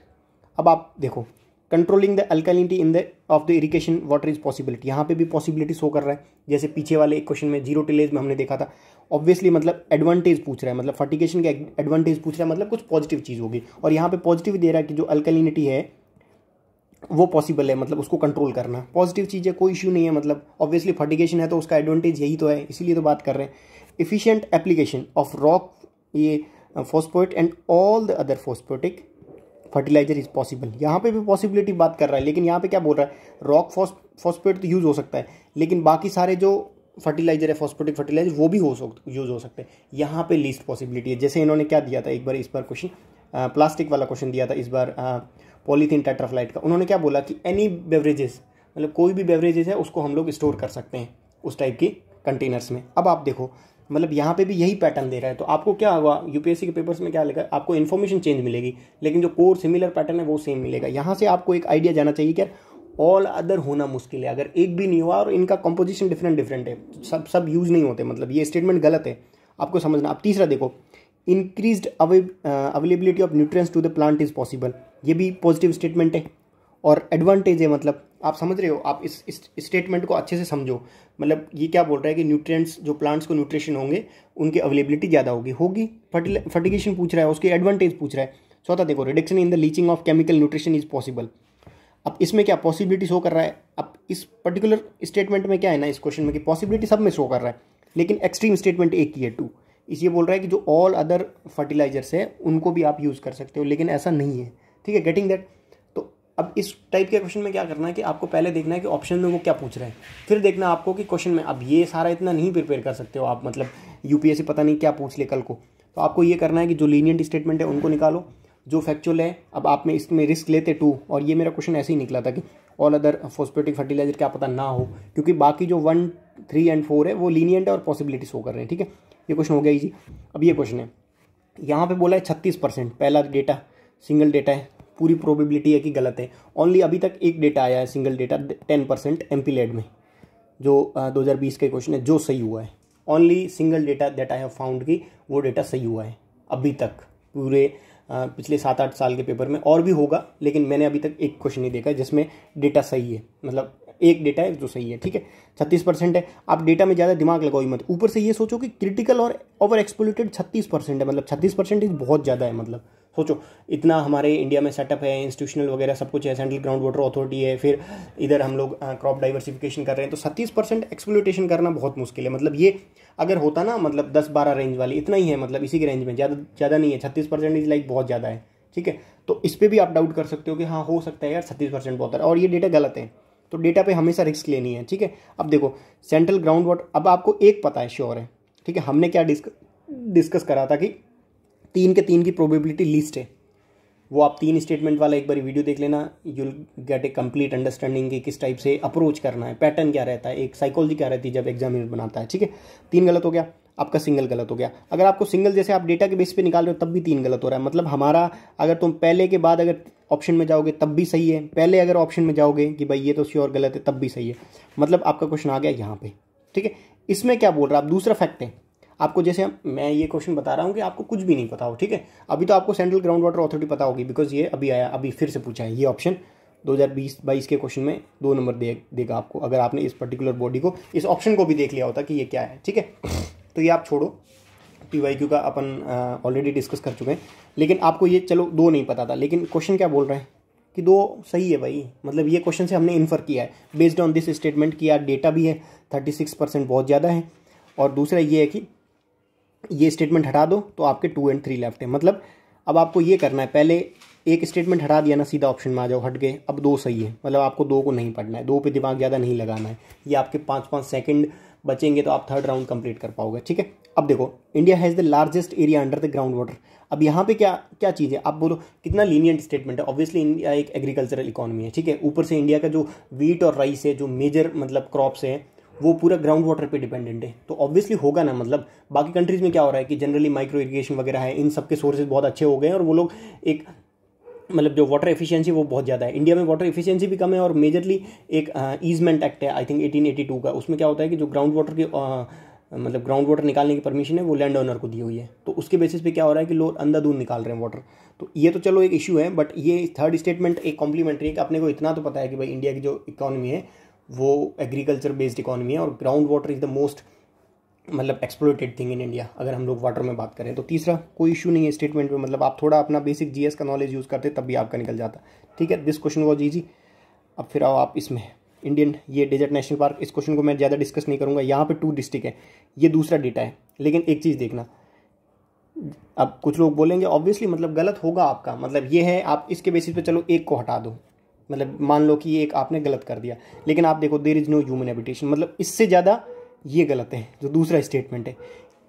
अब आप देखो controlling the alkalinity in the of the irrigation water is possibility यहाँ पे भी पॉसिबिलिटी शो कर रहा है जैसे पीछे वाले एक क्वेश्चन में जीरो टिलेज में हमने देखा था ऑब्वियसली मतलब एडवांटेज पूछ रहा है मतलब फर्टिकेशन के एडवांटेज पूछ रहा है मतलब कुछ पॉजिटिव चीज़ होगी और यहाँ पे पॉजिटिव दे रहा है कि जो अल्कलिनिटी है वो पॉसिबल है मतलब उसको कंट्रोल करना पॉजिटिव चीज़ है कोई इशू नहीं है मतलब ऑब्वियसली फर्टिगेशन है तो उसका एडवांटेज यही तो है इसीलिए तो बात कर रहे हैं इफिशियंट एप्लीकेशन ऑफ रॉक ये phosphate and all the other phosphatic fertiliser is possible यहाँ पे भी पॉसिबिलिटी बात कर रहा है लेकिन यहाँ पे क्या बोल रहा है रॉक फॉस्फेट तो यूज़ हो सकता है लेकिन बाकी सारे जो फर्टिलाइजर है फॉस्पोटिक फर्टिलाइजर वो भी हो सकते यूज़ हो सकते हैं यहाँ पे लीस्ट पॉसिबिलिटी है जैसे इन्होंने क्या दिया था एक बार इस बार क्वेश्चन प्लास्टिक वाला क्वेश्चन दिया था इस बार पॉलीथीन टेट्राफ्लाइट का उन्होंने क्या बोला कि एनी बेवरेजेस मतलब कोई भी बेवरेजेस है उसको हम लोग स्टोर कर सकते हैं उस टाइप की कंटेनर्स में अब आप देखो मतलब यहाँ पे भी यही पैटर्न दे रहा है तो आपको क्या होगा यूपीएससी के पेपर्स में क्या लगा आपको इन्फॉर्मेशन चेंज मिलेगी लेकिन जो कोर सिमिलर पैटर्न है वो सेम मिलेगा यहाँ से आपको एक आइडिया जाना चाहिए क्या ऑल अदर होना मुश्किल है अगर एक भी नहीं हुआ और इनका कंपोजिशन डिफरेंट डिफरेंट है सब सब यूज़ नहीं होते मतलब ये स्टेटमेंट गलत है आपको समझना आप तीसरा देखो increase availability of nutrients to the plant is possible ये भी पॉजिटिव स्टेटमेंट है और एडवांटेज है मतलब आप समझ रहे हो आप इस स्टेटमेंट को अच्छे से समझो मतलब ये क्या बोल रहा है कि न्यूट्रिएंट्स जो प्लांट्स को न्यूट्रिशन होंगे उनकी अवेलेबिलिटी ज़्यादा होगी होगी फर्टिगेशन पूछ रहा है उसके एडवांटेज पूछ रहा है चौथा देखो reduction in the leaching of chemical nutrition is possible अब इसमें क्या पॉसिबिलिटी शो कर रहा है अब इस पर्टिकुलर स्टेटमेंट में क्या है ना इस क्वेश्चन में कि पॉसिबिलिटी सब में शो कर रहा है लेकिन एक्सट्रीम स्टेटमेंट एक ही है टू इसलिए बोल रहा है कि जो ऑल अदर फर्टिलाइजर्स हैं उनको भी आप यूज़ कर सकते हो लेकिन ऐसा नहीं है ठीक है गेटिंग दैट तो अब इस टाइप के क्वेश्चन में क्या करना है कि आपको पहले देखना है कि ऑप्शन में वो क्या पूछ रहे हैं फिर देखना आपको कि क्वेश्चन में अब ये सारा इतना नहीं प्रिपेयर कर सकते हो आप मतलब यूपीएससी पता नहीं क्या पूछ ले कल को तो आपको ये करना है कि जो लीनियंट स्टेटमेंट है उनको निकालो जो फैक्चुअल है अब आप में इसमें रिस्क लेते टू और ये मेरा क्वेश्चन ऐसे ही निकला था कि ऑल अदर फोस्पेटिक फर्टिलाइजर क्या पता ना हो क्योंकि बाकी जो वन थ्री एंड फोर है वो लीनियंट है और पॉसिबिलिटी शो कर रहे हैं ठीक है ये क्वेश्चन हो गया इजी अब ये क्वेश्चन है यहाँ पे बोला है छत्तीस परसेंट पहला डेटा सिंगल डेटा है पूरी प्रोबेबिलिटी है कि गलत है ओनली अभी तक एक डेटा आया है single data ten percent M में जो दो हज़ार बीस का क्वेश्चन है जो सही हुआ है only single data that I have found की वो डेटा सही हुआ है अभी तक पूरे पिछले सात आठ साल के पेपर में और भी होगा लेकिन मैंने अभी तक एक क्वेश्चन नहीं देखा जिसमें डेटा सही है मतलब एक डेटा है जो सही है ठीक है छत्तीस परसेंट है आप डेटा में ज़्यादा दिमाग लगाओ मत ऊपर से ये सोचो कि क्रिटिकल और ओवर एक्सप्लोटेड छत्तीस परसेंट है मतलब छत्तीस परसेंट बहुत ज़्यादा है मतलब सोचो इतना हमारे इंडिया में सेटअप है इंस्टीट्यूशनल वगैरह सब कुछ है सेंट्रल ग्राउंड वाटर अथॉरिटी है फिर इधर हम लोग क्रॉप डाइवर्सिफिकेशन कर रहे हैं तो सत्तीस परसेंट एक्सप्लोटेशन करना बहुत मुश्किल है मतलब ये अगर होता ना मतलब दस बारह रेंज वाली इतना ही है मतलब इसी के रेंज में ज़्यादा ज़्यादा नहीं है छत्तीस परसेंट इज लाइक बहुत ज़्यादा है ठीक है तो इस पर भी आप डाउट कर सकते हो कि हाँ हो सकता है यार छत्तीस परसेंट बहुत है और ये डेटा गलत है तो डेटा पे हमेशा रिस्क लेनी है ठीक है अब देखो सेंट्रल ग्राउंड वाटर अब आपको एक पता है श्योर है ठीक है हमने क्या डिस्क डिस्कस करा था कि तीन के तीन की प्रोबेबिलिटी लिस्ट है वो आप तीन स्टेटमेंट वाला एक बार वीडियो देख लेना you'll get a complete understanding कि किस टाइप से अप्रोच करना है पैटर्न क्या रहता है एक साइकोलॉजी क्या रहती है जब एग्जामिनर बनाता है ठीक है तीन गलत हो गया आपका सिंगल गलत हो गया अगर आपको सिंगल जैसे आप डेटा के बेस पे निकाल रहे हो तब भी तीन गलत हो रहा है मतलब हमारा अगर तुम पहले के बाद अगर ऑप्शन में जाओगे तब भी सही है पहले अगर ऑप्शन में जाओगे कि भाई ये तो श्योर गलत है तब भी सही है मतलब आपका क्वेश्चन आ गया यहाँ पे ठीक है इसमें क्या बोल रहा है आप दूसरा फैक्ट है आपको जैसे मैं ये क्वेश्चन बता रहा हूँ कि आपको कुछ भी नहीं पता हो ठीक है अभी तो आपको सेंट्रल ग्राउंड वाटर अथॉरिटी पता होगी बिकॉज ये अभी आया अभी फिर से पूछा है ये ऑप्शन 2020 22 के क्वेश्चन में दो नंबर दे देगा आपको अगर आपने इस पर्टिकुलर बॉडी को इस ऑप्शन को भी देख लिया होता कि ये क्या है ठीक है तो ये आप छोड़ो पी का अपन ऑलरेडी डिस्कस कर चुके हैं लेकिन आपको ये चलो दो नहीं पता था लेकिन क्वेश्चन क्या बोल रहे हैं कि दो सही है भाई मतलब ये क्वेश्चन से हमने इन्फर किया है बेस्ड ऑन दिस स्टेटमेंट कि यार डेटा भी है थर्टी सिक्स परसेंट बहुत ज़्यादा है और दूसरा ये है कि ये स्टेटमेंट हटा दो तो आपके टू एंड थ्री लेफ्ट है मतलब अब आपको ये करना है पहले एक स्टेटमेंट हटा दिया ना सीधा ऑप्शन में आ जाओ हट गए अब दो सही है मतलब आपको दो को नहीं पढ़ना है दो पे दिमाग ज़्यादा नहीं लगाना है ये आपके पाँच पाँच सेकंड बचेंगे तो आप थर्ड राउंड कंप्लीट कर पाओगे ठीक है अब देखो India has the largest area under the groundwater अब यहाँ पे क्या क्या चीज़ है आप बोलो कितना लीनियंट स्टेटमेंट है ऑब्वियसली इंडिया एक एग्रीकल्चरल इकोनॉमी है ठीक है ऊपर से इंडिया का जो वीट और राइस है जो मेजर मतलब क्रॉप्स हैं वो पूरा ग्राउंड वाटर पे डिपेंडेंट है तो ऑब्वियसली होगा ना मतलब बाकी कंट्रीज़ में क्या हो रहा है कि जनरली माइक्रो इरीगेशन वगैरह है इन सब के सोर्सेज बहुत अच्छे हो गए हैं और वो लोग एक मतलब जो वाटर एफिशिएंसी वो बहुत ज़्यादा है इंडिया में वाटर एफिशिएंसी भी कम है और मेजरली एक ईजमेंट एक्ट है आई थिंक एटीन का उसमें क्या होता है कि जो ग्राउंड वाटर की मतलब ग्राउंड वाटर निकालने की परमिशन है वो लैंड ओनर को दी हुई है तो उसके बेसिस पे क्या हो रहा है कि लोग अंधाधुंध निकाल रहे हैं वाटर तो ये तो चलो एक इशू है बट ये थर्ड स्टेटमेंट एक कॉम्प्लीमेंट्री है कि अपने को इतना तो पता है कि भाई इंडिया की जो इकोनॉमी है वो एग्रीकल्चर बेस्ड इकोनॉमी है और groundwater is the most मतलब एक्सप्लोटेड थिंग इन इंडिया अगर हम लोग वाटर में बात करें तो तीसरा कोई इशू नहीं है स्टेटमेंट में मतलब आप थोड़ा अपना बेसिक जीएस का नॉलेज यूज़ करते तब भी आपका निकल जाता ठीक है दिस क्वेश्चन वॉज ईजी अब फिर आओ आप इसमें इंडियन ये डेजर्ट नेशनल पार्क इस क्वेश्चन को मैं ज़्यादा डिस्कस नहीं करूँगा यहाँ पर टू डिस्ट्रिक्ट है ये दूसरा डेटा है लेकिन एक चीज़ देखना अब कुछ लोग बोलेंगे ऑब्वियसली मतलब गलत होगा आपका मतलब ये है आप इसके बेसिस पे चलो एक को हटा दो मतलब मान लो कि ये एक आपने गलत कर दिया लेकिन आप देखो there is no human habitation मतलब इससे ज़्यादा ये गलत है जो दूसरा स्टेटमेंट है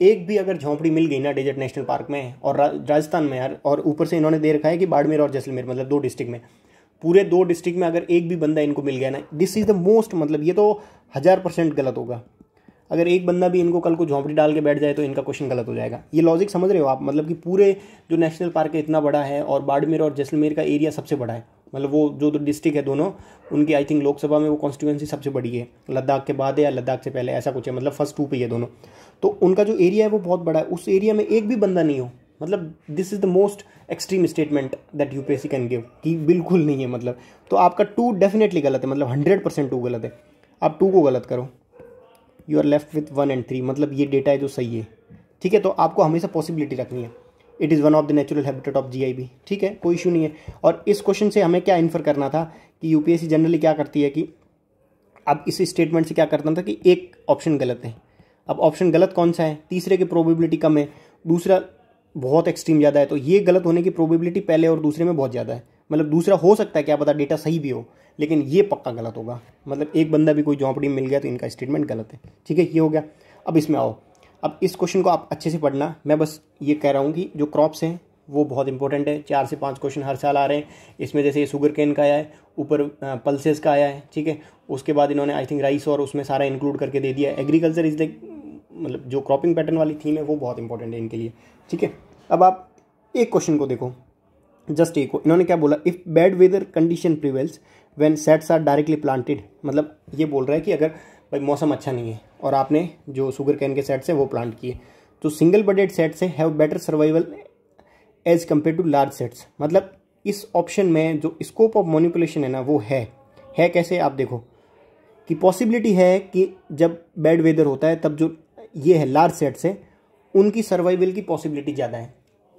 एक भी अगर झोंपड़ी मिल गई ना डेजर्ट नेशनल पार्क में और राजस्थान में यार और ऊपर से इन्होंने दे रखा है कि बाड़मेर और जैसलमेर मतलब दो डिस्ट्रिक्ट में पूरे दो डिस्ट्रिक्ट में अगर एक भी बंदा इनको मिल गया ना दिस इज़ द मोस्ट मतलब ये तो हज़ार परसेंट गलत होगा अगर एक बंदा भी इनको कल को झोंपड़ी डाल के बैठ जाए तो इनका क्वेश्चन गलत हो जाएगा ये लॉजिक समझ रहे हो आप मतलब कि पूरे जो नेशनल पार्क है इतना बड़ा है और बाड़मेर और जैसलमेर का एरिया सबसे बड़ा है मतलब वो जो तो डिस्ट्रिक्ट है दोनों उनकी आई थिंक लोकसभा में वो कॉन्स्टिट्यूंसी सबसे बड़ी है लद्दाख के बाद है या लद्दाख से पहले ऐसा कुछ है मतलब फर्स्ट टू पे है दोनों तो उनका जो एरिया है वो बहुत बड़ा है उस एरिया में एक भी बंदा नहीं हो मतलब this is the most extreme statement that U P S can give कि बिल्कुल नहीं है मतलब तो आपका टू डेफिनेटली गलत है मतलब हंड्रेड परसेंट टू गलत है आप टू को गलत करो you are left with one and three मतलब ये डेटा है जो सही है ठीक है तो आपको हमेशा पॉसिबिलिटी रखनी है it is one of the natural habitat of GIB ठीक है कोई इशू नहीं है और इस क्वेश्चन से हमें क्या इन्फर करना था कि यूपीएससी जनरली क्या करती है कि अब इस स्टेटमेंट से क्या करना था कि एक ऑप्शन गलत है अब ऑप्शन गलत कौन सा है तीसरे की प्रोबेबिलिटी कम है दूसरा बहुत एक्सट्रीम ज़्यादा है तो ये गलत होने की प्रोबेबिलिटी पहले और दूसरे में बहुत ज़्यादा है मतलब दूसरा हो सकता है क्या पता डेटा सही भी हो लेकिन ये पक्का गलत होगा मतलब एक बंदा भी कोई झोंपड़ी मिल गया तो इनका स्टेटमेंट गलत है ठीक है ये हो गया अब इसमें आओ अब इस क्वेश्चन को आप अच्छे से पढ़ना मैं बस ये कह रहा हूँ कि जो क्रॉप्स हैं वो बहुत इंपॉर्टेंट है चार से पांच क्वेश्चन हर साल आ रहे हैं इसमें जैसे शुगर केन का आया है ऊपर पल्सेस का आया है ठीक है उसके बाद इन्होंने आई थिंक राइस और उसमें सारा इंक्लूड करके दे दिया है एग्रीकल्चर इज लाइक मतलब जो क्रॉपिंग पैटर्न वाली थीम है वो बहुत इंपॉर्टेंट है इनके लिए ठीक है अब आप एक क्वेश्चन को देखो जस्ट एक को इन्होंने क्या बोला if bad weather condition prevails when setts are directly planted मतलब ये बोल रहा है कि अगर भाई मौसम अच्छा नहीं है और आपने जो शुगर कैन के सेट्स हैं वो प्लांट किए तो single budded setts have better survival as compare to large setts मतलब इस ऑप्शन में जो स्कोप ऑफ मोनिपुलेशन है ना वो है है कैसे आप देखो कि पॉसिबिलिटी है कि जब बैड वेदर होता है तब जो ये है लार्ज सेट्स है उनकी सर्वाइवल की पॉसिबिलिटी ज़्यादा है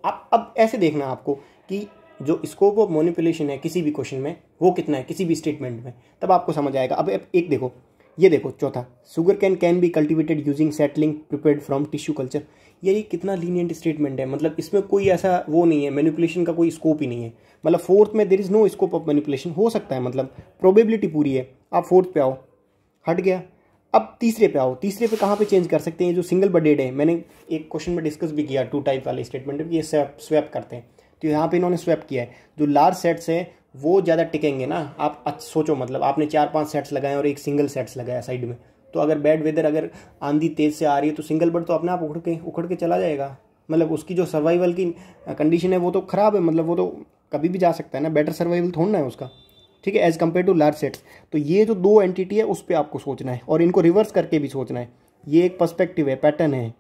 आप अब ऐसे देखना आपको कि जो स्कोप ऑफ मोनिपुलेशन है किसी भी क्वेश्चन में वो कितना है किसी भी स्टेटमेंट में तब आपको समझ आएगा अब एक देखो ये देखो चौथा sugarcane can be cultivated using settling prepared from tissue culture ये कितना लीनियंट स्टेटमेंट है मतलब इसमें कोई ऐसा वो नहीं है मैनिपुलेशन का कोई स्कोप ही नहीं है मतलब फोर्थ में there is no scope of manipulation हो सकता है मतलब प्रोबेबिलिटी पूरी है आप फोर्थ पे आओ हट गया अब तीसरे पे आओ तीसरे पे कहाँ पे चेंज कर सकते हैं जो सिंगल बडेड है मैंने एक क्वेश्चन में डिस्कस भी किया टू टाइप वाले स्टेटमेंट ये स्वैप स्वैप करते हैं तो यहाँ पे इन्होंने स्वैप किया है जो लार्ज सेट्स हैं वो ज़्यादा टिकेंगे ना आप अच्छा सोचो मतलब आपने चार पांच सेट्स लगाए और एक सिंगल सेट्स लगाया साइड में तो अगर बैड वेदर अगर आंधी तेज़ से आ रही है तो सिंगल बर्ड तो अपने आप उखड़ के उखड़ के चला जाएगा मतलब उसकी जो सर्वाइवल की कंडीशन है वो तो ख़राब है मतलब वो तो कभी भी जा सकता है ना बेटर सर्वाइवल थोड़ना है उसका ठीक है as compare to large setts तो ये जो दो एंटिटी है उस पर आपको सोचना है और इनको रिवर्स करके भी सोचना है ये एक पर्स्पेक्टिव है पैटर्न है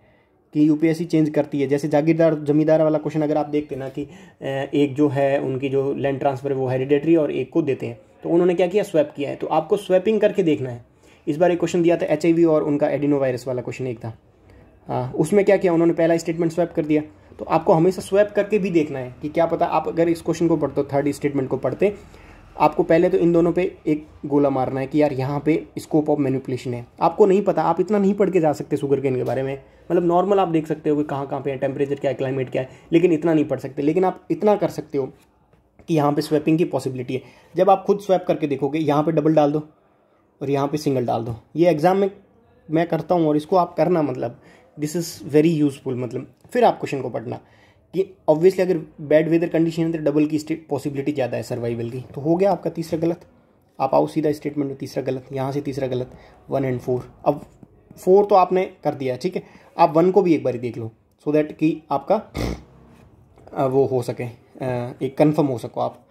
कि यूपीएससी चेंज करती है जैसे जागीरदार जमींदार वाला क्वेश्चन अगर आप देखते ना कि एक जो है उनकी जो लैंड ट्रांसफर है वो हेरिडेटरी और एक को देते हैं तो उन्होंने क्या किया स्वैप किया है तो आपको स्वैपिंग करके देखना है इस बार एक क्वेश्चन दिया था एच और उनका एडिनो वायरस वाला क्वेश्चन एक था आ, उसमें क्या किया उन्होंने पहला स्टेटमेंट स्वैप कर दिया तो आपको हमेशा स्वैप करके भी देखना है कि क्या पता आप अगर इस क्वेश्चन को पढ़ते हो थर्ड स्टेटमेंट को पढ़ते आपको पहले तो इन दोनों पे एक गोला मारना है कि यार यहाँ पे स्कोप ऑफ मैनिपुलेशन है आपको नहीं पता आप इतना नहीं पढ़ के जा सकते शुगर केन के बारे में मतलब नॉर्मल आप देख सकते हो कि कहाँ कहाँ पे है टेम्परेचर क्या है क्लाइमेट क्या है लेकिन इतना नहीं पढ़ सकते लेकिन आप इतना कर सकते हो कि यहाँ पे स्वैपिंग की पॉसिबिलिटी है जब आप खुद स्वैप करके देखोगे यहाँ पे डबल डाल दो और यहाँ पर सिंगल डाल दो ये एग्ज़ाम में मैं करता हूँ और इसको आप करना मतलब दिस इज़ वेरी यूज़फुल मतलब फिर आप क्वेश्चन को पढ़ना ये ऑब्वियसली अगर बैड वेदर कंडीशन है तो डबल की स्टेट पॉसिबिलिटी ज़्यादा है सर्वाइवल की तो हो गया आपका तीसरा गलत आप आओ सीधा स्टेटमेंट में तीसरा गलत यहाँ से तीसरा गलत वन एंड फोर अब फोर तो आपने कर दिया ठीक है आप वन को भी एक बार देख लो सो so दैट कि आपका वो हो सके एक कन्फर्म हो सको आप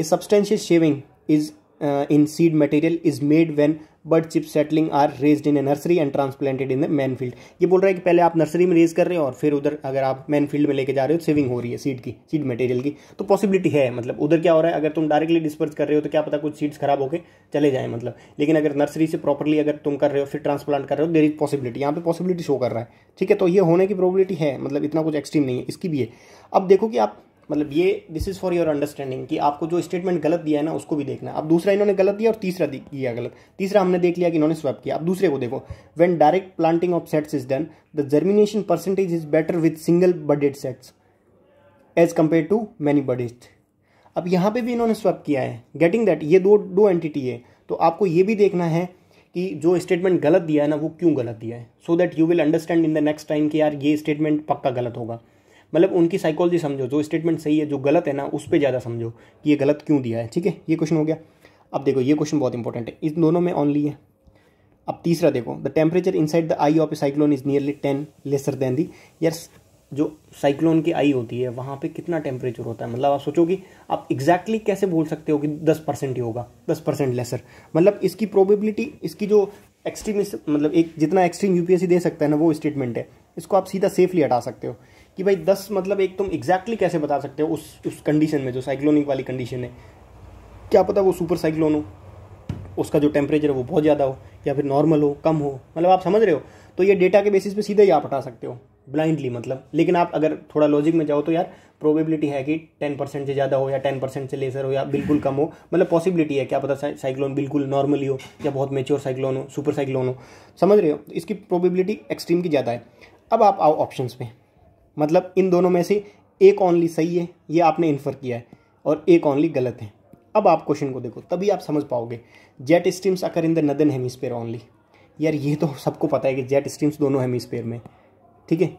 a substantial saving is uh, in seed material is made when bud chip settling are raise in a nursery and transplanted in the main field ये बोल रहा है कि पहले आप नर्सरी में रेज कर रहे हो और फिर उधर अगर आप मैन फील्ड में लेके जा रहे हो सेविंग हो रही है सीड की सीड मटेरियल की तो पॉसिबिलिटी है मतलब उधर क्या हो रहा है अगर तुम डायरेक्टली डिस्पर्स कर रहे हो तो क्या पता कुछ सीड्स खराब होकर चले जाएँ मतलब लेकिन अगर नर्सरी से प्रॉपरली अगर तुम कर रहे हो फिर ट्रांसप्लांट कर रहे हो देर इज पॉसिबिलिटी यहाँ पर पॉसिबिलिटी शो कर रहा है ठीक है तो ये होने की प्रॉबिलिटी है मतलब इतना कुछ एक्सट्रीम नहीं है इसकी भी है अब देखो कि आप मतलब ये this is for your understanding कि आपको जो स्टेटमेंट गलत दिया है ना उसको भी देखना अब दूसरा इन्होंने गलत दिया और तीसरा दिया गलत तीसरा हमने देख लिया कि इन्होंने स्वैप किया अब दूसरे को देखो when direct planting of setts is done the germination percentage is better with single budded setts as compare to many budded अब यहाँ पे भी इन्होंने स्वैप किया है गेटिंग दैट ये दो दो एंटिटी है तो आपको ये भी देखना है कि जो स्टेटमेंट गलत दिया है ना वो क्यों गलत दिया है so that you will understand in the next time कि यार ये स्टेटमेंट पक्का गलत होगा मतलब उनकी साइकोलॉजी समझो जो स्टेटमेंट सही है जो गलत है ना उस पर ज़्यादा समझो कि ये गलत क्यों दिया है ठीक है ये क्वेश्चन हो गया अब देखो ये क्वेश्चन बहुत इंपॉर्टेंट है इन दोनों में ऑनली है अब तीसरा देखो the temperature inside the eye of a cyclone is nearly ten lesser than the yes जो साइक्लोन की आई होती है वहाँ पे कितना टेम्परेचर होता है मतलब आप सोचोगे आप एग्जैक्टली exactly कैसे बोल सकते हो कि दस परसेंट ही होगा दस परसेंट लेसर मतलब इसकी प्रोबेबिलिटी इसकी जो एक्सट्रीम मतलब एक जितना एक्सट्रीम यूपीएससी दे सकता है ना वो स्टेटमेंट है इसको आप सीधा सेफली हटा सकते हो कि भाई दस मतलब एक तुम एग्जैक्टली कैसे बता सकते हो उस उस कंडीशन में जो साइक्लोनिक वाली कंडीशन है क्या पता वो सुपर साइक्लोन हो उसका जो टेम्परेचर है वो बहुत ज़्यादा हो या फिर नॉर्मल हो कम हो मतलब आप समझ रहे हो तो ये डेटा के बेसिस पे सीधे ही आप हटा सकते हो ब्लाइंडली मतलब लेकिन आप अगर थोड़ा लॉजिक में जाओ तो यार प्रोबेबिलिटी है कि टेन परसेंट से ज़्यादा हो या टेन परसेंट से लेसर हो या बिल्कुल कम हो मतलब पॉसिबिलिटी है क्या पता साइक्लोन बिल्कुल नॉर्मली हो या बहुत मेच्योर साइक्लोन हो सुपर साइक्लोन हो समझ रहे हो तो इसकी प्रोबेबिलिटी एक्सट्रीम की ज़्यादा है अब आप आओ ऑप्शंस में मतलब इन दोनों में से एक ऑनली सही है ये आपने इन्फर किया है और एक ऑनली गलत है अब आप क्वेश्चन को देखो तभी आप समझ पाओगे jet streams occur in the northern hemisphere only यार ये तो सबको पता है कि जेट स्ट्रीम्स दोनों हेमिस्पेयर में ठीक है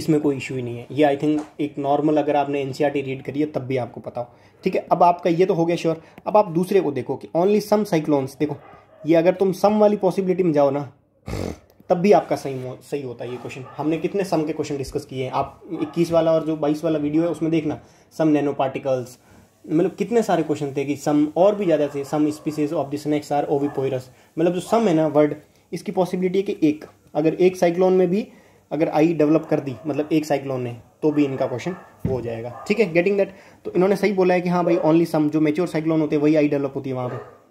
इसमें कोई इशू ही नहीं है ये आई थिंक एक नॉर्मल अगर आपने एन रीड e करी है तब भी आपको पता हो ठीक है अब आपका ये तो हो गया श्योर अब आप दूसरे को देखो कि ओनली सम साइक्लोन्स देखो ये अगर तुम सम वाली पॉसिबिलिटी में जाओ ना तब भी आपका सही सही होता है ये क्वेश्चन हमने कितने सम के क्वेश्चन डिस्कस किए हैं आप 21 वाला और जो 22 वाला वीडियो है उसमें देखना सम नैनो पार्टिकल्स मतलब कितने सारे क्वेश्चन थे कि सम और भी ज़्यादा थे some species of the snakes are poisonous मतलब जो सम है ना वर्ड इसकी पॉसिबिलिटी है कि एक अगर एक साइक्लोन में भी अगर आई डेवलप कर दी मतलब एक साइक्लोन ने तो भी इनका क्वेश्चन हो जाएगा ठीक है गेटिंग दैट तो इन्होंने सही बोला है कि हाँ भाई ओनली सम जो मेच्योर साइक्लोन होते हैं वही आई डेवलप होती है वहाँ पर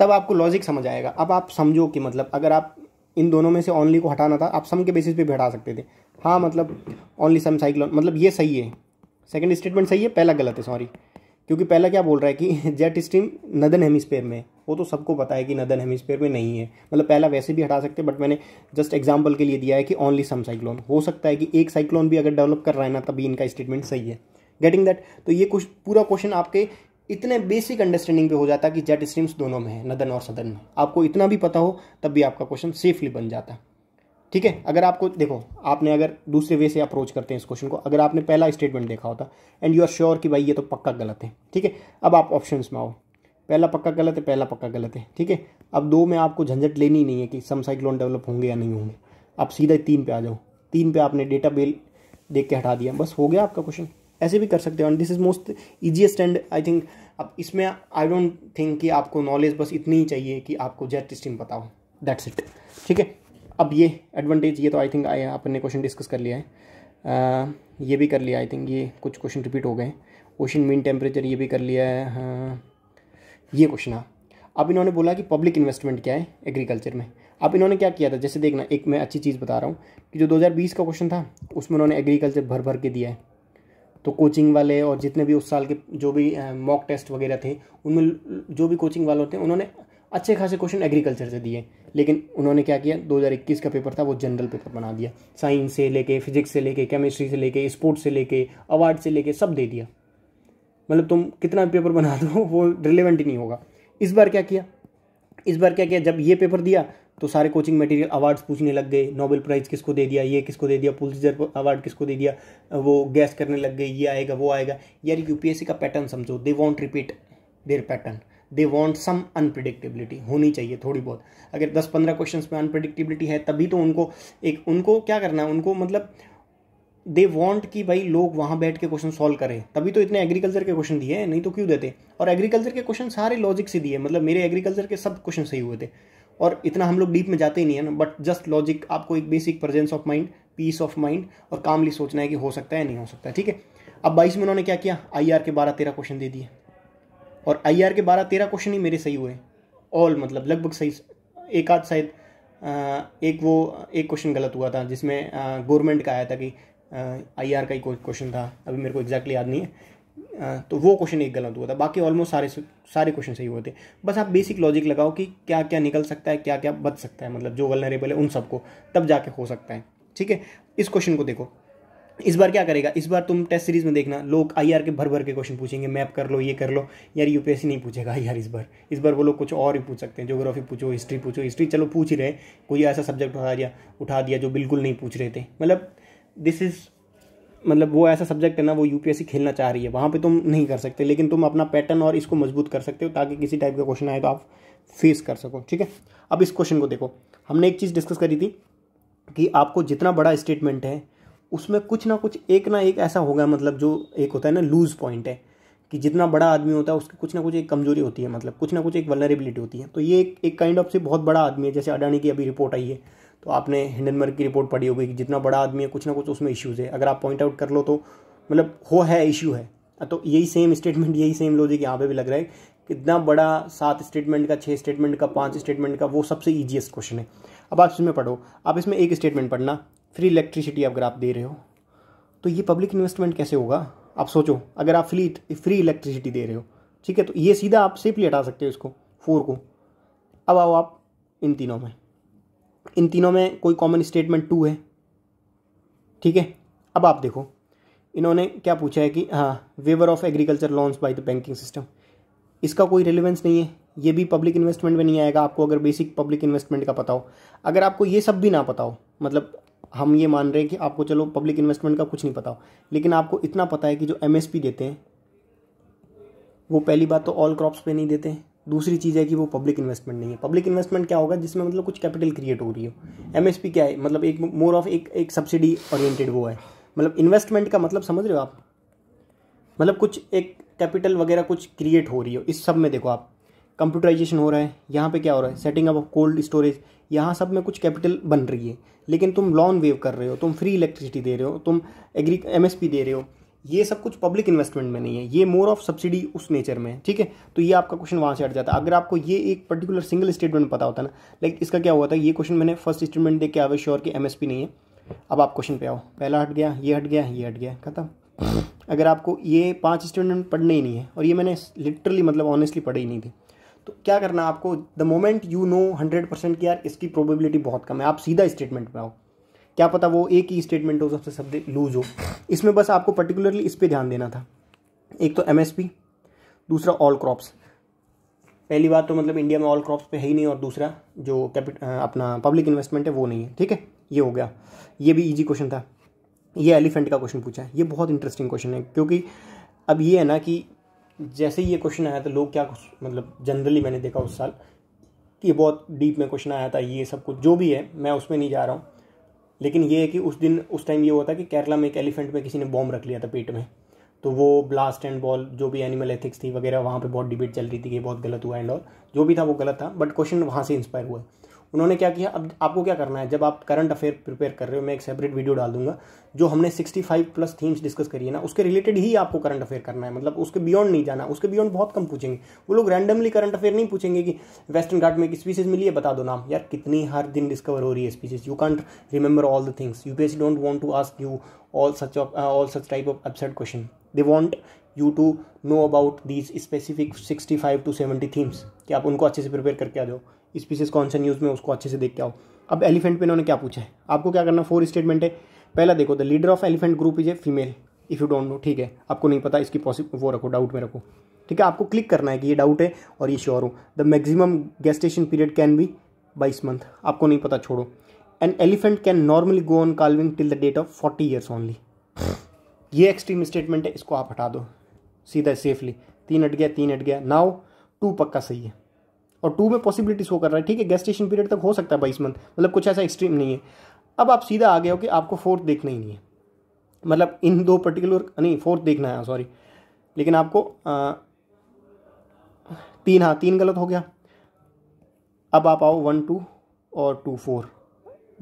तब आपको लॉजिक समझ आएगा अब आप समझो कि मतलब अगर आप इन दोनों में से ओनली को हटाना था आप सम के बेसिस पे भी हटा सकते थे हाँ मतलब ओनली सम साइक्लोन मतलब ये सही है सेकंड स्टेटमेंट सही है पहला गलत है सॉरी क्योंकि पहला क्या बोल रहा है कि जेट स्ट्रीम नदन हेमिस्फेयर में वो तो सबको पता है कि नदन हेमिस्फेयर में नहीं है मतलब पहला वैसे भी हटा सकते बट मैंने जस्ट एग्जाम्पल के लिए दिया है कि ओनली सम साइक्लोन हो सकता है कि एक साइक्लोन भी अगर डेवलप कर रहा है ना तभी इनका स्टेटमेंट सही है गेटिंग दैट तो ये कुछ पूरा क्वेश्चन आपके इतने बेसिक अंडरस्टैंडिंग पे हो जाता है कि जेट स्ट्रीम्स दोनों में है नदन और सदन में आपको इतना भी पता हो तब भी आपका क्वेश्चन सेफली बन जाता है ठीक है अगर आपको देखो आपने अगर दूसरे वे से अप्रोच करते हैं इस क्वेश्चन को अगर आपने पहला स्टेटमेंट देखा होता एंड यू आर श्योर कि भाई ये तो पक्का गलत है ठीक है अब आप ऑप्शन में आओ पहला पक्का गलत है पहला पक्का गलत है ठीक है अब दो में आपको झंझट लेनी नहीं है कि सम साइक्लोन डेवलप होंगे या नहीं होंगे आप सीधा तीन पे आ जाओ तीन पे आपने डेटा बेल देख के हटा दिया बस हो गया आपका क्वेश्चन ऐसे भी कर सकते हो and this is most easiest and I think अब इसमें आई डोंट थिंक कि आपको नॉलेज बस इतनी ही चाहिए कि आपको जेट स्टीम बताओ दैट्स इट ठीक है अब ये एडवांटेज ये तो आई थिंक अपन ने क्वेश्चन डिस्कस कर लिया है आ, ये भी कर लिया आई थिंक ये कुछ क्वेश्चन रिपीट हो गए ओशन मीन टेम्परेचर ये भी कर लिया है हाँ ये क्वेश्चन हाँ अब इन्होंने बोला कि पब्लिक इन्वेस्टमेंट क्या है एग्रीकल्चर में अब इन्होंने क्या किया था जैसे देखना एक मैं अच्छी चीज़ बता रहा हूँ कि जो 2020 का क्वेश्चन था उसमें उन्होंने एग्रीकल्चर भर भर के दिया है तो कोचिंग वाले और जितने भी उस साल के जो भी मॉक टेस्ट वगैरह थे उनमें जो भी कोचिंग वाले होते हैं उन्होंने अच्छे खासे क्वेश्चन एग्रीकल्चर से दिए लेकिन उन्होंने क्या किया 2021 का पेपर था वो जनरल पेपर बना दिया साइंस से लेके फिजिक्स से लेके केमिस्ट्री से लेके स्पोर्ट्स से लेके अवार्ड से लेके सब दे दिया मतलब तुम कितना पेपर बना दो वो रिलेवेंट ही नहीं होगा इस बार क्या किया इस बार क्या किया जब ये पेपर दिया तो सारे कोचिंग मटेरियल अवार्ड्स पूछने लग गए नोबेल प्राइज़ किसको दे दिया ये किसको दे दिया पुलिस अवार्ड किसको दे दिया वो गैस करने लग गए ये आएगा वो आएगा यार यूपीएससी का पैटर्न समझो they won't repeat their pattern they want some unpredictability होनी चाहिए थोड़ी बहुत अगर दस पंद्रह क्वेश्चन में अनप्रडिक्टेबिलिटी है तभी तो उनको एक उनको क्या करना है उनको मतलब दे वॉन्ट कि भाई लोग वहाँ बैठ के क्वेश्चन सॉल्व करें तभी तो इतने एग्रीकल्चर के क्वेश्चन दिए नहीं तो क्यों देते और एग्रीकल्चर के क्वेश्चन सारे लॉजिक से दिए मतलब मेरे एग्रीकल्चर के सब क्वेश्चन सही हुए थे और इतना हम लोग डीप में जाते ही नहीं है ना बट जस्ट लॉजिक आपको एक basic presence of mind peace of mind और कामली सोचना है कि हो सकता है नहीं हो सकता है ठीक है अब बाईस में उन्होंने क्या किया आई आर के बारह तेरह क्वेश्चन दे दिए और आई आर के बारह तेरह क्वेश्चन ही मेरे सही हुए ऑल मतलब लगभग सही एक आध शायद एक वो एक क्वेश्चन गलत हुआ था जिसमें गवर्नमेंट का आया था कि आई आर का ही कोई क्वेश्चन था अभी मेरे को एग्जैक्टली याद नहीं है तो वो क्वेश्चन एक गलत हुआ था बाकी ऑलमोस्ट सारे सारे क्वेश्चन सही हुए थे बस आप बेसिक लॉजिक लगाओ कि क्या क्या निकल सकता है क्या क्या बच सकता है मतलब जो वलनरेबल है उन सबको तब जाके हो सकता है ठीक है इस क्वेश्चन को देखो इस बार क्या करेगा इस बार तुम टेस्ट सीरीज में देखना लोग आई आर के भर भर के क्वेश्चन पूछेंगे मैप कर लो ये कर लो यार यूपीएससी नहीं पूछेगा आई इस बार इस बार वो लोग कुछ और ही पूछ सकते हैं ज्योग्राफी पूछो हिस्ट्री पूछो हिस्ट्री चलो पूछ ही रहे कोई ऐसा सब्जेक्ट उठा दिया उठा दिया जो बिल्कुल नहीं पूछ रहे थे मतलब दिस इज़ मतलब वो ऐसा सब्जेक्ट है ना वो यूपीएससी खेलना चाह रही है वहाँ पे तुम नहीं कर सकते लेकिन तुम अपना पैटर्न और इसको मजबूत कर सकते हो ताकि किसी टाइप का क्वेश्चन आए तो आप फेस कर सको ठीक है अब इस क्वेश्चन को देखो हमने एक चीज़ डिस्कस करी थी कि आपको जितना बड़ा स्टेटमेंट है उसमें कुछ ना कुछ एक ना एक ऐसा होगा मतलब जो एक होता है ना लूज़ पॉइंट है कि जितना बड़ा आदमी होता है उसकी कुछ ना कुछ एक कमजोरी होती है मतलब कुछ ना कुछ एक वलरेबिलिटी होती है तो ये एक एक काइंड ऑफ से बहुत बड़ा आदमी है जैसे अडानी की अभी रिपोर्ट आई है तो आपने हिंडनबर्ग की रिपोर्ट पढ़ी होगी कि जितना बड़ा आदमी है कुछ ना कुछ उसमें इश्यूज़ है अगर आप पॉइंट आउट कर लो तो मतलब हो है इश्यू है हाँ, तो यही सेम स्टेटमेंट यही सेम लॉजिक यहाँ पे भी लग रहा है कितना बड़ा सात स्टेटमेंट का छः स्टेटमेंट का पाँच स्टेटमेंट का वो सबसे ईजीएस्ट क्वेश्चन है अब आप इसमें पढ़ो आप इसमें एक स्टेटमेंट पढ़ना फ्री इलेक्ट्रिसिटी अगर आप दे रहे हो तो ये पब्लिक इन्वेस्टमेंट कैसे होगा आप सोचो अगर आप फ्री फ्री इलेक्ट्रिसिटी दे रहे हो ठीक है तो ये सीधा आप सेफली हटा सकते हो इसको फोर को अब आओ आप इन तीनों में इन तीनों में कोई कॉमन स्टेटमेंट टू है ठीक है अब आप देखो इन्होंने क्या पूछा है कि हाँ waiver of agriculture loans by the banking system इसका कोई रिलेवेंस नहीं है ये भी पब्लिक इन्वेस्टमेंट में नहीं आएगा आपको अगर बेसिक पब्लिक इन्वेस्टमेंट का पता हो अगर आपको ये सब भी ना पता हो मतलब हम ये मान रहे हैं कि आपको चलो पब्लिक इन्वेस्टमेंट का कुछ नहीं पता हो लेकिन आपको इतना पता है कि जो एम देते हैं वो पहली बात तो ऑल क्रॉप्स पे नहीं देते हैं दूसरी चीज़ है कि वो पब्लिक इन्वेस्टमेंट नहीं है पब्लिक इन्वेस्टमेंट क्या होगा जिसमें मतलब कुछ कैपिटल क्रिएट हो रही हो एम क्या है मतलब एक मोर ऑफ एक एक सब्सिडी ओरिएंटेड वो है मतलब इन्वेस्टमेंट का मतलब समझ रहे हो आप मतलब कुछ एक कैपिटल वगैरह कुछ क्रिएट हो रही हो इस सब में देखो आप कंप्यूटराइजेशन हो रहा है यहाँ पे क्या हो रहा है setting up of cold storage यहाँ सब में कुछ कैपिटल बन रही है लेकिन तुम लॉन वेव कर रहे हो तुम फ्री इलेक्ट्रिसिटी दे रहे हो तुम एग्री एमएसपी दे रहे हो ये सब कुछ पब्लिक इन्वेस्टमेंट में नहीं है ये मोर ऑफ सब्सिडी उस नेचर में है ठीक है तो ये आपका क्वेश्चन वहाँ से हट जाता है अगर आपको ये एक पर्टिकुलर सिंगल स्टेटमेंट पता होता ना लाइक इसका क्या हुआ था ये क्वेश्चन मैंने फर्स्ट स्टेटमेंट देख के आवे श्योर कि एम नहीं है अब आप क्वेश्चन पे आओ पहला हट गया ये हट गया ये हट गया खत्म अगर आपको ये पाँच स्टेटमेंट पढ़ने ही नहीं है और ये मैंने लिटरली मतलब ऑनेस्टली पढ़े ही नहीं थे तो क्या करना आपको the moment you know hundred percent कि यार इसकी प्रोबेबिलिटी बहुत कम है आप सीधा स्टेटमेंट पे आओ क्या पता वो एक ही स्टेटमेंट हो सबसे सब लूज हो इसमें बस आपको पर्टिकुलरली इस पर ध्यान देना था एक तो एम दूसरा ऑल क्रॉप्स पहली बात तो मतलब इंडिया में ऑल क्रॉप्स पे है ही नहीं और दूसरा जो कैपिट अपना पब्लिक इन्वेस्टमेंट है वो नहीं है ठीक है ये हो गया ये भी इजी क्वेश्चन था ये एलिफेंट का क्वेश्चन पूछा है ये बहुत इंटरेस्टिंग क्वेश्चन है क्योंकि अब ये है ना कि जैसे ही ये क्वेश्चन आया था लोग क्या मतलब जनरली मैंने देखा उस साल कि बहुत डीप में क्वेश्चन आया था ये सब कुछ जो भी है मैं उसमें नहीं जा रहा हूँ लेकिन ये है कि उस दिन उस टाइम ये होता है कि केरला में एक एलिफेंट में किसी ने बॉम्ब रख लिया था पेट में तो वो ब्लास्ट एंड बॉल जो भी एनिमल एथिक्स थी वगैरह वहाँ पे बहुत डिबेट चल रही थी कि बहुत गलत हुआ एंड ऑल जो भी था वो गलत था बट क्वेश्चन वहाँ से इंस्पायर हुआ उन्होंने क्या किया अब आपको क्या करना है जब आप करंट अफेयर प्रिपेयर कर रहे हो मैं एक सेपरेट वीडियो डाल दूंगा जो हमने 65 प्लस थीम्स डिस्कस करी है ना उसके रिलेटेड ही आपको करंट अफेयर करना है मतलब उसके बियॉन्ड नहीं जाना उसके बियॉन्ड बहुत कम पूछेंगे वो लोग रैंडमली करंट अफेयर नहीं पूछेंगे कि वेस्टर्न घाट में एक स्पीसीज मिली है बता दो नाम यार कितनी हर दिन डिस्कवर हो रही है species you can't remember all the things you base don't want to ask you all such all such type of upset question they want you to know about these specific sixty five to seventy themes कि आप उनको अच्छे से prepare करके आ जाओ species कौन से news में उसको अच्छे से देख के आओ अब एलिफेंट पे इन्होंने क्या पूछा है आपको क्या करना फोर स्टेटमेंट है पहला देखो the leader of elephant group is a female if you don't know ठीक है आपको नहीं पता इसकी पॉसिबल वो रखो डाउट में रखो ठीक है आपको क्लिक करना है कि ये डाउट है और ये श्योर हो the maximum gestation period can be बाईस मंथ आपको नहीं पता छोड़ो an elephant can normally go on calving till the date of forty years only ये एक्सट्रीम स्टेटमेंट है इसको आप हटा दो सीधा सेफली तीन हट गया तीन हट गया नाव टू पक्का सही है और टू में पॉसिबिलिटी शो कर रहा है ठीक है गेस्टेशन पीरियड तक हो सकता है बाईस मंथ मतलब कुछ ऐसा एक्सट्रीम नहीं है अब आप सीधा आ गए हो कि आपको फोर्थ देखना ही नहीं है मतलब इन दो पर्टिकुलर नहीं फोर्थ देखना है सॉरी लेकिन आपको आ, तीन हाँ तीन गलत हो गया अब आप आओ वन टू और टू फोर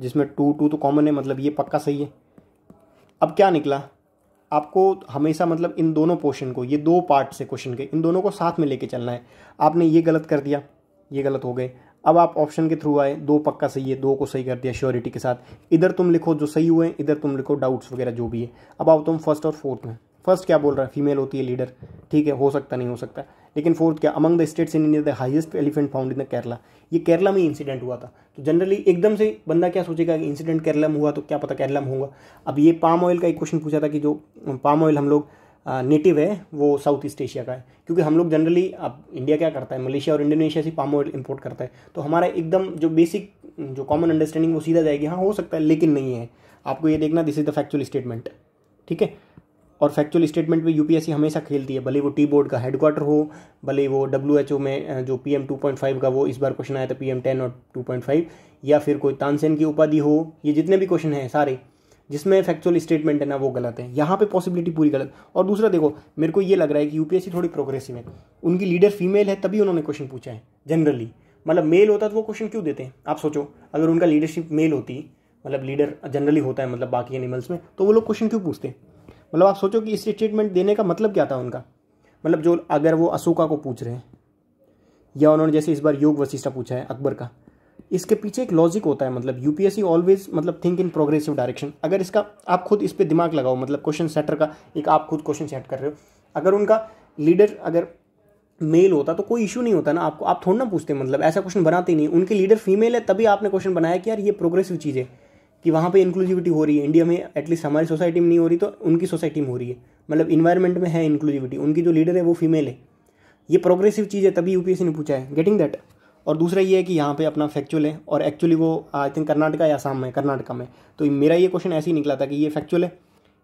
जिसमें टू टू तो कॉमन है मतलब ये पक्का सही है अब क्या निकला आपको हमेशा मतलब इन दोनों पोर्शन को ये दो पार्ट से क्वेश्चन के इन दोनों को साथ में लेके चलना है आपने ये गलत कर दिया ये गलत हो गए अब आप ऑप्शन के थ्रू आए दो पक्का सही है दो को सही कर दिया श्योरिटी के साथ इधर तुम लिखो जो सही हुए इधर तुम लिखो डाउट्स वगैरह जो भी है अब आओ तुम फर्स्ट और फोर्थ में फर्स्ट क्या बोल रहा है फीमेल होती है लीडर ठीक है हो सकता नहीं हो सकता लेकिन फोर्थ क्या among the states in India the highest elephant found in the Kerala ये केरला में इंसिडेंट हुआ था तो जनरली एकदम से बंदा क्या सोचेगा कि इंसिडेंट केरला में हुआ तो क्या पता केरला में होगा अब ये पाम ऑयल का एक क्वेश्चन पूछा था कि जो पाम ऑयल हम लोग नेटिव है वो साउथ ईस्ट एशिया का है क्योंकि हम लोग जनरली अब इंडिया क्या करता है मलेशिया और इंडोनेशिया से पाम ऑयल इम्पोर्ट करता है तो हमारा एकदम जो बेसिक जो कॉमन अंडरस्टैंडिंग वो सीधा जाएगी हाँ हो सकता है लेकिन नहीं है आपको ये देखना this is the factual statement ठीक है और फैक्चुअल स्टेटमेंट में यूपीएससी हमेशा खेलती है भले वो टी बोर्ड का हेडक्वार्टर हो भले वो डब्ल्यू में जो पी एम का वो इस बार क्वेश्चन आया था पी एम टेन और टू पॉइंट फाइव या फिर कोई तानसेन की उपाधि हो ये जितने भी क्वेश्चन हैं सारे जिसमें फैक्चुअल स्टेटमेंट है ना वो गलत है यहाँ पे पॉसिबिलिटी पूरी गलत और दूसरा देखो मेरे को ये लग रहा है कि यूपीएससी थोड़ी प्रोग्रेसिव है उनकी लीडर फीमेल है तभी उन्होंने क्वेश्चन पूछा है जनरली मतलब मेल होता तो वो क्वेश्चन क्यों देते हैं आप सोचो अगर उनका लीडरशिप मेल होती मतलब लीडर जनरली होता है मतलब बाकी एनिमल्स में तो वो लोग क्वेश्चन क्यों पूछते मतलब आप सोचो कि इस स्टेटमेंट देने का मतलब क्या था उनका मतलब जो अगर वो अशोका को पूछ रहे हैं या उन्होंने जैसे इस बार योग वशिष्ठा पूछा है अकबर का इसके पीछे एक लॉजिक होता है मतलब यूपीएससी ऑलवेज मतलब थिंक इन प्रोग्रेसिव डायरेक्शन अगर इसका आप खुद इस पर दिमाग लगाओ मतलब क्वेश्चन सेटर का एक आप खुद क्वेश्चन सेट कर रहे हो अगर उनका लीडर अगर मेल होता तो कोई इशू नहीं होता ना आपको आप थोड़ा ना पूछते मतलब ऐसा क्वेश्चन बनाते ही नहीं उनके लीडर फीमेल है तभी आपने क्वेश्चन बनाया कि यार ये प्रोग्रेसिव चीज़ है कि वहाँ पे इंक्लूसिविटी हो रही है इंडिया में एटलीस्ट हमारी सोसाइटी में नहीं हो रही तो उनकी सोसाइटी में हो रही है मतलब इन्वायरमेंट में है इंक्लूसिविटी उनकी जो लीडर है वो फीमेल है ये प्रोग्रेसिव चीज़ है तभी यूपीएससी ने पूछा है गेटिंग दैट और दूसरा ये है कि यहाँ पे अपना फैक्चुअल है और एक्चुअली वो आई थिंक कर्नाटका या आसाम में कर्नाटका में तो मेरा ये क्वेश्चन ऐसे ही निकला था कि ये फैक्चुअल है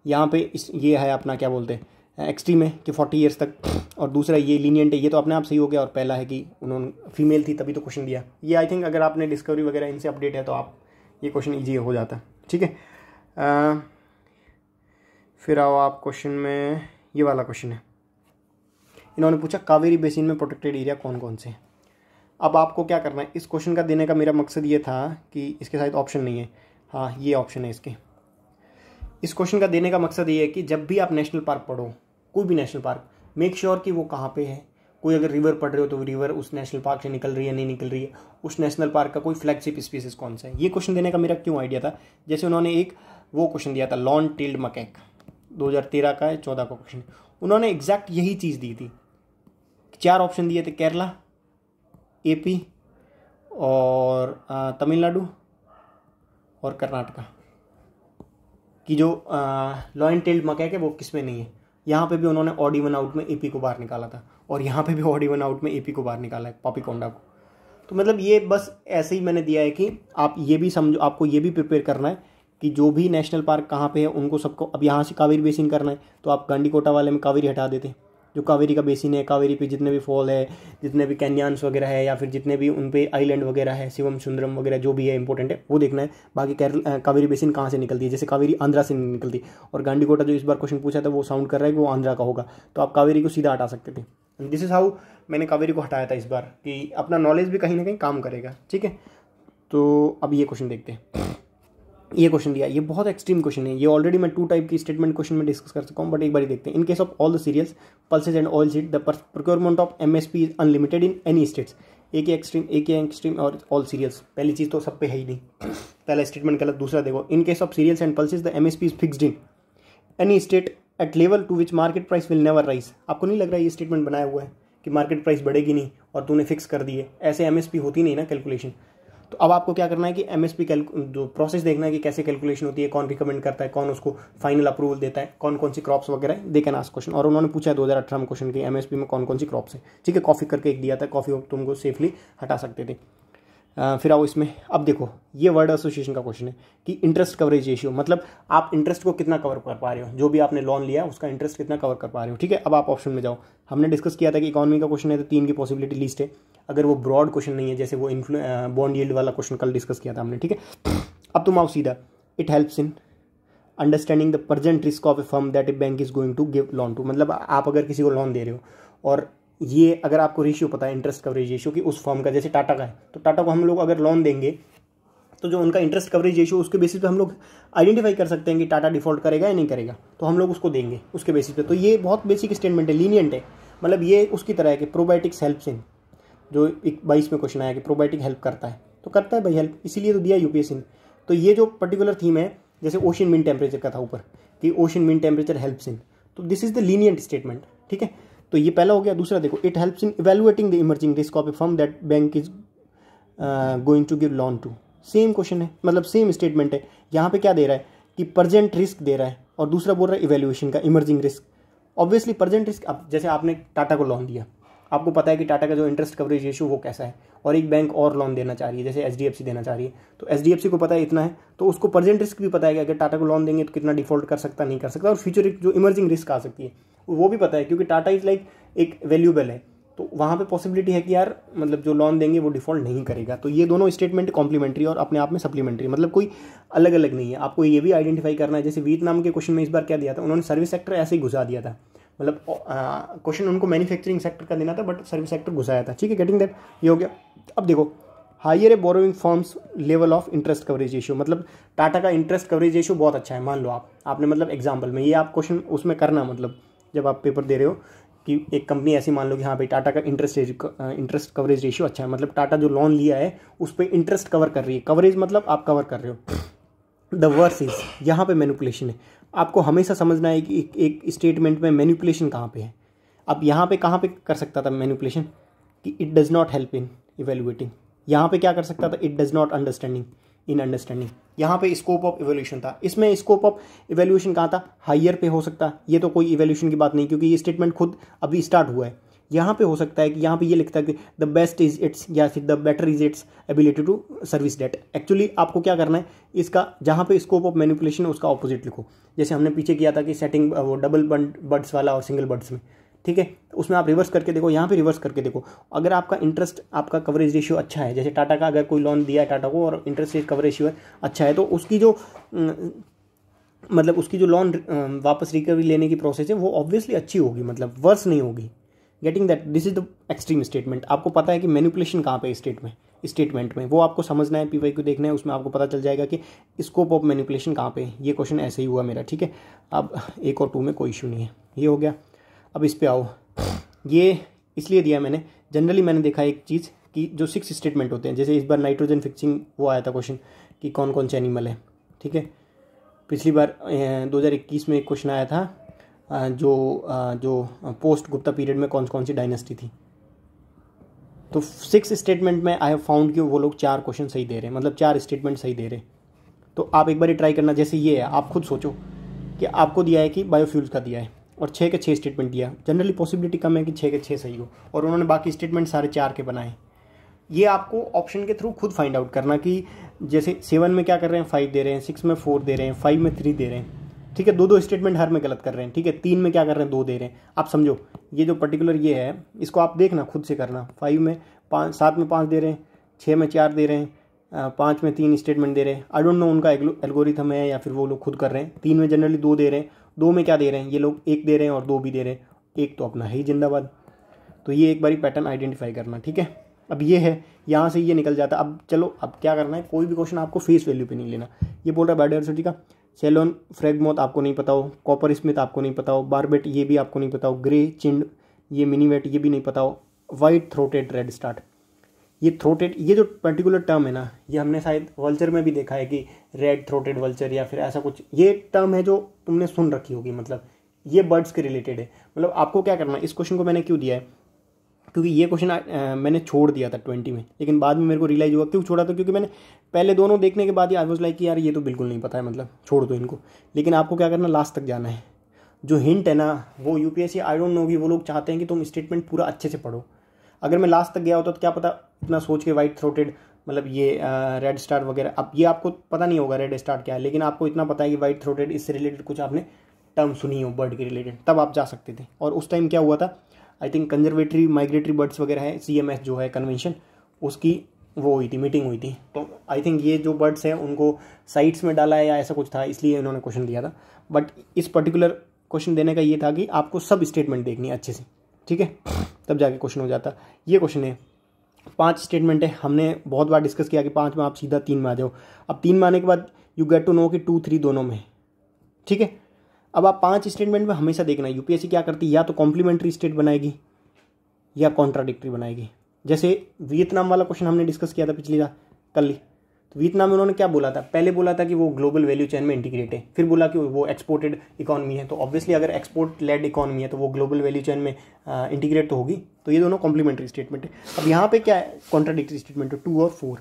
यहाँ पे इस ये है अपना क्या बोलते हैं एक्सट्रीम है कि फोर्टी ईयर्स तक और दूसरा ये लीनियंट है ये तो अपने आप सही हो गया और पहला है कि उन्होंने फीमेल थी तभी तो क्वेश्चन दिया ये आई थिंक अगर आपने डिस्कवरी वगैरह इनसे अपडेट है तो आप ये क्वेश्चन ईजी हो जाता है ठीक है फिर आओ आप क्वेश्चन में ये वाला क्वेश्चन है इन्होंने पूछा कावेरी बेसिन में प्रोटेक्टेड एरिया कौन कौन से हैं अब आपको क्या करना है इस क्वेश्चन का देने का मेरा मकसद ये था कि इसके साथ ऑप्शन नहीं है हाँ ये ऑप्शन है इसके इस क्वेश्चन का देने का मकसद ये है कि जब भी आप नेशनल पार्क पढ़ो कोई भी national park make sure sure कि वो कहाँ पे है कोई अगर रिवर पढ़ रहे हो तो रिवर उस नेशनल पार्क से निकल रही है नहीं निकल रही है उस नेशनल पार्क का कोई फ्लैगशिप स्पीसीज कौन सा है ये क्वेश्चन देने का मेरा क्यों आइडिया था जैसे उन्होंने एक वो क्वेश्चन दिया था लॉन्ट टिल्ड मकैक 2013 का है चौदह का क्वेश्चन उन्होंने एग्जैक्ट यही चीज़ दी थी चार ऑप्शन दिए थे केरला एपी और तमिलनाडु और कर्नाटका की जो लॉइन टेल्ड मकैक है वो किस में नहीं है यहाँ पे भी उन्होंने ऑडी वन आउट में एपी को बाहर निकाला था और यहाँ पे भी ऑडी वन आउट में एपी को बाहर निकाला है पापी कोंडा को तो मतलब ये बस ऐसे ही मैंने दिया है कि आप ये भी समझो आपको ये भी प्रिपेयर करना है कि जो भी नेशनल पार्क कहाँ पे है उनको सबको अब यहाँ से कावेरी बेसिन करना है तो आप गांडी कोटा वाले में कावेरी हटा देते हैं जो कावेरी का बेसिन है कावेरी पे जितने भी फॉल है जितने भी कैनियांस वगैरह है या फिर जितने भी उन पे आइलैंड वगैरह है शिवम सुंदरम वगैरह जो भी है इंपॉर्टेंट है वो देखना है बाकी केरल कावेरी बेसिन कहाँ से निकलती है जैसे कावेरी आंध्रा से नहीं निकलती और गांडी जो इस बार क्वेश्चन पूछा था वो साउंड कर रहा है कि वो आंध्रा का होगा तो आप कावेरी को सीधा हटा सकते थे दिस इज़ हाउ मैंने कावेरी को हटाया था इस बार कि अपना नॉलेज भी कहीं ना कहीं काम करेगा ठीक है तो अब ये क्वेश्चन देखते हैं ये क्वेश्चन दिया ये बहुत एक्सट्रीम क्वेश्चन है ये ऑलरेडी मैं टू टाइप की स्टेटमेंट क्वेश्चन में डिस्कस कर सकता हूँ बट एक बार देखते हैं in case of all the cereals pulses and oil seed the procurement of M S P is unlimited in any states एक ही एक्सट्रीम एक ही एक्सट्रीम और ऑल सीरियल्स पहली चीज़ तो सब पे है ही नहीं पहला स्टेटमेंट गलत दूसरा देखो in case of cereals and pulses the M S P is fixed in any state at level to which market price will never rise आपको नहीं लग रहा है ये स्टेटमेंट बनाया हुआ है कि मार्केट प्राइस बढ़ेगी नहीं और तूने फिक्स कर दिए ऐसे एम होती नहीं ना कैलकुलेशन तो अब आपको क्या करना है कि एम एस पी जो प्रोसेस देखना है कि कैसे कैलकुलेशन होती है कौन रिकमेंड करता है कौन उसको फाइनल अप्रूवल देता है कौन कौन सी क्रॉप्स वगैरह दे कैन आस्क क्वेश्चन और उन्होंने पूछा है दो हज़ार अठारह में क्वेश्चन की एम में कौन कौन सी क्रॉप्स है ठीक है कॉफी करके एक दिया था कॉफी तुमको सेफली हटा सकते थे फिर आओ इसमें अब देखो ये वर्ड एसोसिएशन का क्वेश्चन है कि इंटरेस्ट कवरेज रेशियो मतलब आप इंटरेस्ट को कितना कवर कर पा रहे हो जो भी आपने लोन लिया उसका इंटरेस्ट कितना कवर कर पा रहे हो ठीक है अब आप ऑप्शन में जाओ हमने डिस्कस किया था कि इकोनॉमी का क्वेश्चन है तो तीन की पॉसिबिलिटी लिस्ट है अगर वो ब्रॉड क्वेश्चन नहीं है जैसे वो इन्फ्लू बॉन्ड यील्ड वाला क्वेश्चन कल डिस्कस किया था हमने ठीक है अब तुम आओ सीधा it helps in understanding the present risk of a firm that a bank is going to give loan to मतलब आप अगर किसी को लोन दे रहे हो और ये अगर आपको रेशियो पता है इंटरेस्ट कवरेज रेशियो की उस फॉर्म का जैसे टाटा का है तो टाटा को हम लोग अगर लोन देंगे तो जो उनका इंटरेस्ट कवरेज रेशियो उसके बेसिस पे हम लोग आइडेंटिफाई कर सकते हैं कि टाटा डिफॉल्ट करेगा या नहीं करेगा तो हम लोग उसको देंगे उसके बेसिस पे तो ये बहुत बेसिक स्टेटमेंट है लीनियंट है मतलब ये उसकी तरह है कि प्रोबायोटिक्स हेल्प इन जो एक बाईस में क्वेश्चन आया कि प्रोबायोटिक हेल्प करता है तो करता है भाई हेल्प इसीलिए तो दिया यू ने तो ये जो पर्टिकुलर थीम है जैसे ओशन मिन टेम्परेचर का था ऊपर कि ओशन मिन टेम्परेचर हेल्प सिंह तो this is the lenient statement ठीक है तो ये पहला हो गया दूसरा देखो it helps in evaluating the emerging risk of a firm that bank is going to give loan to same question है मतलब सेम स्टेटमेंट है यहाँ पे क्या दे रहा है कि प्रजेंट रिस्क दे रहा है और दूसरा बोल रहा है इवेल्युएशन का emerging risk obviously present risk अब जैसे आपने टाटा को लोन दिया आपको पता है कि टाटा का जो इंटरेस्ट कवरेज रेशियो वो कैसा है और एक बैंक और लोन देना चाह रही है जैसे एच देना चाह रही है तो एच को पता है इतना है तो उसको प्रेजेंट रिस्क भी पता है कि अगर टाटा को लोन देंगे तो कितना डिफॉल्ट कर सकता नहीं कर सकता और फ्यूचर जो इमर्जिंग रिस्क आ सकती है वो भी पता है क्योंकि टाटा इज़ लाइक एक वैल्यूबल है तो वहाँ पे पॉसिबिलिटी है कि यार मतलब जो लोन देंगे वो डिफ़ॉल्ट नहीं करेगा तो ये दोनों स्टेटमेंट कॉम्प्लीमेंट्री और अपने आप में सप्लीमेंट्री मतलब कोई अलग अलग नहीं है आपको ये भी आइडेंटिफाई करना है जैसे वियतनाम के क्वेश्चन में इस बार क्या दिया था उन्होंने सर्विस सेक्टर ऐसे ही घुसा दिया था मतलब क्वेश्चन उनको मैन्युफैक्चरिंग सेक्टर का देना था बट सर्विस सेक्टर घुसाया था ठीक है गेटिंग दैट ये हो गया अब देखो higher a borrowing firm's level of interest coverage ratio मतलब टाटा का इंटरेस्ट कवरेज रेशियो बहुत अच्छा है मान लो आप आपने मतलब एग्जाम्पल में ये आप क्वेश्चन उसमें करना मतलब जब आप पेपर दे रहे हो कि एक कंपनी ऐसी मान लो कि हाँ भाई टाटा का इंटरेस्ट इंटरेस्ट कवरेज रेशियो अच्छा है मतलब टाटा जो लोन लिया है उस पर इंटरेस्ट कवर कर रही है कवरेज मतलब आप कवर कर रहे हो द वर्स इज यहाँ पे मैनुपुलेशन है आपको हमेशा समझना है कि एक, एक स्टेटमेंट में मैनिपुलेशन कहाँ पे है अब यहाँ पे कहाँ पे कर सकता था मैनिपुलेशन कि it does not help in evaluating यहाँ पे क्या कर सकता था it does not understanding in understanding यहाँ पे स्कोप ऑफ इवोल्यूशन था इसमें स्कोप ऑफ इवेल्यूशन कहाँ था हाइयर पे हो सकता ये तो कोई इवेल्यूशन की बात नहीं क्योंकि ये स्टेटमेंट खुद अभी स्टार्ट हुआ है यहाँ पे हो सकता है कि यहाँ पे ये लिखता है कि द बेस्ट इज इट्स या फिर the better is its ability to service debt actually आपको क्या करना है इसका जहाँ पे स्कोप ऑफ मैनिपुलेशन उसका ऑपोजिट लिखो जैसे हमने पीछे किया था कि सेटिंग वो डबल बर्ड्स वाला और सिंगल बर्ड्स में ठीक है उसमें आप रिवर्स करके देखो यहाँ पे रिवर्स करके देखो अगर आपका इंटरेस्ट आपका कवरेज रेशियो अच्छा है जैसे टाटा का अगर कोई लोन दिया है टाटा को और इंटरेस्ट रेट कवरेज रेशियो अच्छा है तो उसकी जो मतलब उसकी जो लोन वापस रिकवरी लेने की प्रोसेस है वो ऑब्वियसली अच्छी होगी मतलब वर्स नहीं होगी getting that this is the extreme statement आपको पता है कि मैनिपुलेशन कहाँ पे स्टेट स्टेटमेंट स्टेटमेंट में वो आपको समझना है पी वाई को देखना है उसमें आपको पता चल जाएगा कि स्कोप ऑफ मैनिपुलेशन कहाँ पे ये क्वेश्चन ऐसे ही हुआ मेरा ठीक है अब एक और टू में कोई इशू नहीं है ये हो गया अब इस पर आओ ये इसलिए दिया मैंने जनरली मैंने देखा एक चीज़ कि जो सिक्स स्टेटमेंट होते हैं जैसे इस बार नाइट्रोजन फिक्सिंग वो आया था क्वेश्चन कि कौन कौन से एनिमल है ठीक है पिछली बार 2021 में एक क्वेश्चन आया था जो जो पोस्ट गुप्ता पीरियड में कौन कौन सी डायनेस्टी थी तो सिक्स स्टेटमेंट में आई हैव फाउंड कि वो लोग चार क्वेश्चन सही दे रहे हैं मतलब चार स्टेटमेंट सही दे रहे हैं तो आप एक बार ट्राई करना जैसे ये है आप खुद सोचो कि आपको दिया है कि बायोफ्यूल्स का दिया है और छः के छः स्टेटमेंट दिया जनरली पॉसिबिलिटी कम है कि छः के छः सही हो और उन्होंने बाकी स्टेटमेंट सारे चार के बनाए ये आपको ऑप्शन के थ्रू खुद फाइंड आउट करना कि जैसे सेवन में क्या कर रहे हैं फाइव दे रहे हैं सिक्स में फोर दे रहे हैं फाइव में थ्री दे रहे हैं ठीक है दो दो स्टेटमेंट हर में गलत कर रहे हैं ठीक है तीन में क्या कर रहे हैं दो दे रहे हैं आप समझो ये जो पर्टिकुलर ये है इसको आप देखना खुद से करना फाइव में पाँच सात में पाँच दे रहे हैं छः में चार दे रहे हैं पाँच में तीन स्टेटमेंट दे रहे हैं आई डोंट नो उनका एल्गोरिथम है या फिर वो लोग खुद कर रहे हैं तीन में जनरली दो दे रहे हैं दो में क्या दे रहे हैं ये लोग एक दे रहे हैं और दो भी दे रहे हैं एक तो अपना है ही जिंदाबाद तो ये एक बारी पैटर्न आइडेंटिफाई करना ठीक है अब ये है यहाँ से ये निकल जाता है अब चलो अब क्या करना है कोई भी क्वेश्चन आपको फेस वैल्यू पे नहीं लेना ये बोल रहा है बायोडाइवर्सिटी का सेलोन फ्रेगमोथ आपको नहीं पता हो कॉपर स्मिथ आपको नहीं पता हो बारबेट ये भी आपको नहीं पता हो ग्रे चिंड ये मिनीवेट ये भी नहीं पता हो वाइट थ्रोटेड रेड स्टार्ट ये थ्रोटेड ये जो पर्टिकुलर टर्म है ना ये हमने शायद वल्चर में भी देखा है कि रेड थ्रोटेड वल्चर या फिर ऐसा कुछ ये टर्म है जो तुमने सुन रखी होगी मतलब ये बर्ड्स के रिलेटेड है मतलब आपको क्या करना है इस क्वेश्चन को मैंने क्यों दिया है क्योंकि ये क्वेश्चन मैंने छोड़ दिया था ट्वेंटी में लेकिन बाद में मेरे को रियलाइज़ हुआ क्यों छोड़ा था क्योंकि मैंने पहले दोनों देखने के बाद ही आई वॉज लाइक कि यार ये तो बिल्कुल नहीं पता है मतलब छोड़ दो इनको लेकिन आपको क्या करना लास्ट तक जाना है जो हिंट है ना वो U P S C I don't know कि वो लोग चाहते हैं कि तुम स्टेटमेंट पूरा अच्छे से पढ़ो अगर मैं लास्ट तक गया होता तो क्या पता इतना सोच के वाइट थ्रोटेड मतलब ये रेड स्टार वगैरह अब ये आपको पता नहीं होगा रेड स्टार क्या है लेकिन आपको इतना पता है कि वाइट थ्रोटेड इससे रिलेटेड कुछ आपने टर्म सुनी हो बर्ड के रिलेटेड तब आप जा सकते थे और उस टाइम क्या हुआ था I think conservatory migratory birds वगैरह है सी जो है कन्वेंशन उसकी वो हुई थी मीटिंग हुई थी तो आई थिंक ये जो बर्ड्स हैं उनको साइट्स में डाला है या ऐसा कुछ था इसलिए इन्होंने क्वेश्चन दिया था बट इस पर्टिकुलर क्वेश्चन देने का ये था कि आपको सब स्टेटमेंट देखनी है अच्छे से ठीक है तब जाके क्वेश्चन हो जाता ये क्वेश्चन है पांच स्टेटमेंट है हमने बहुत बार डिस्कस किया कि पांच में आप सीधा तीन में आ जाओ अब तीन में आने के बाद यू गेट टू नो कि टू थ्री दोनों में ठीक है अब आप पांच स्टेटमेंट में हमेशा देखना यूपीएससी क्या करती है या तो कॉम्प्लीमेंट्री स्टेट बनाएगी या कॉन्ट्राडिक्ट्री बनाएगी जैसे वियतनाम वाला क्वेश्चन हमने डिस्कस किया था पिछली कल तो वियतनाम में उन्होंने क्या बोला था पहले बोला था कि वो ग्लोबल वैल्यू चेन में इंटीग्रेट है फिर बोला कि वो एक्सपोर्टेड इकॉनमी है तो ऑब्वियसली अगर एक्सपोर्ट लेड इकॉनमी है तो वो ग्लोबल वैल्यू चेन में इंटीग्रेट तो होगी तो ये दोनों कॉम्प्लीमेंट्री स्टेटमेंट है अब यहाँ पे क्या है कॉन्ट्राडिक्ट्री स्टेटमेंट है टू और फोर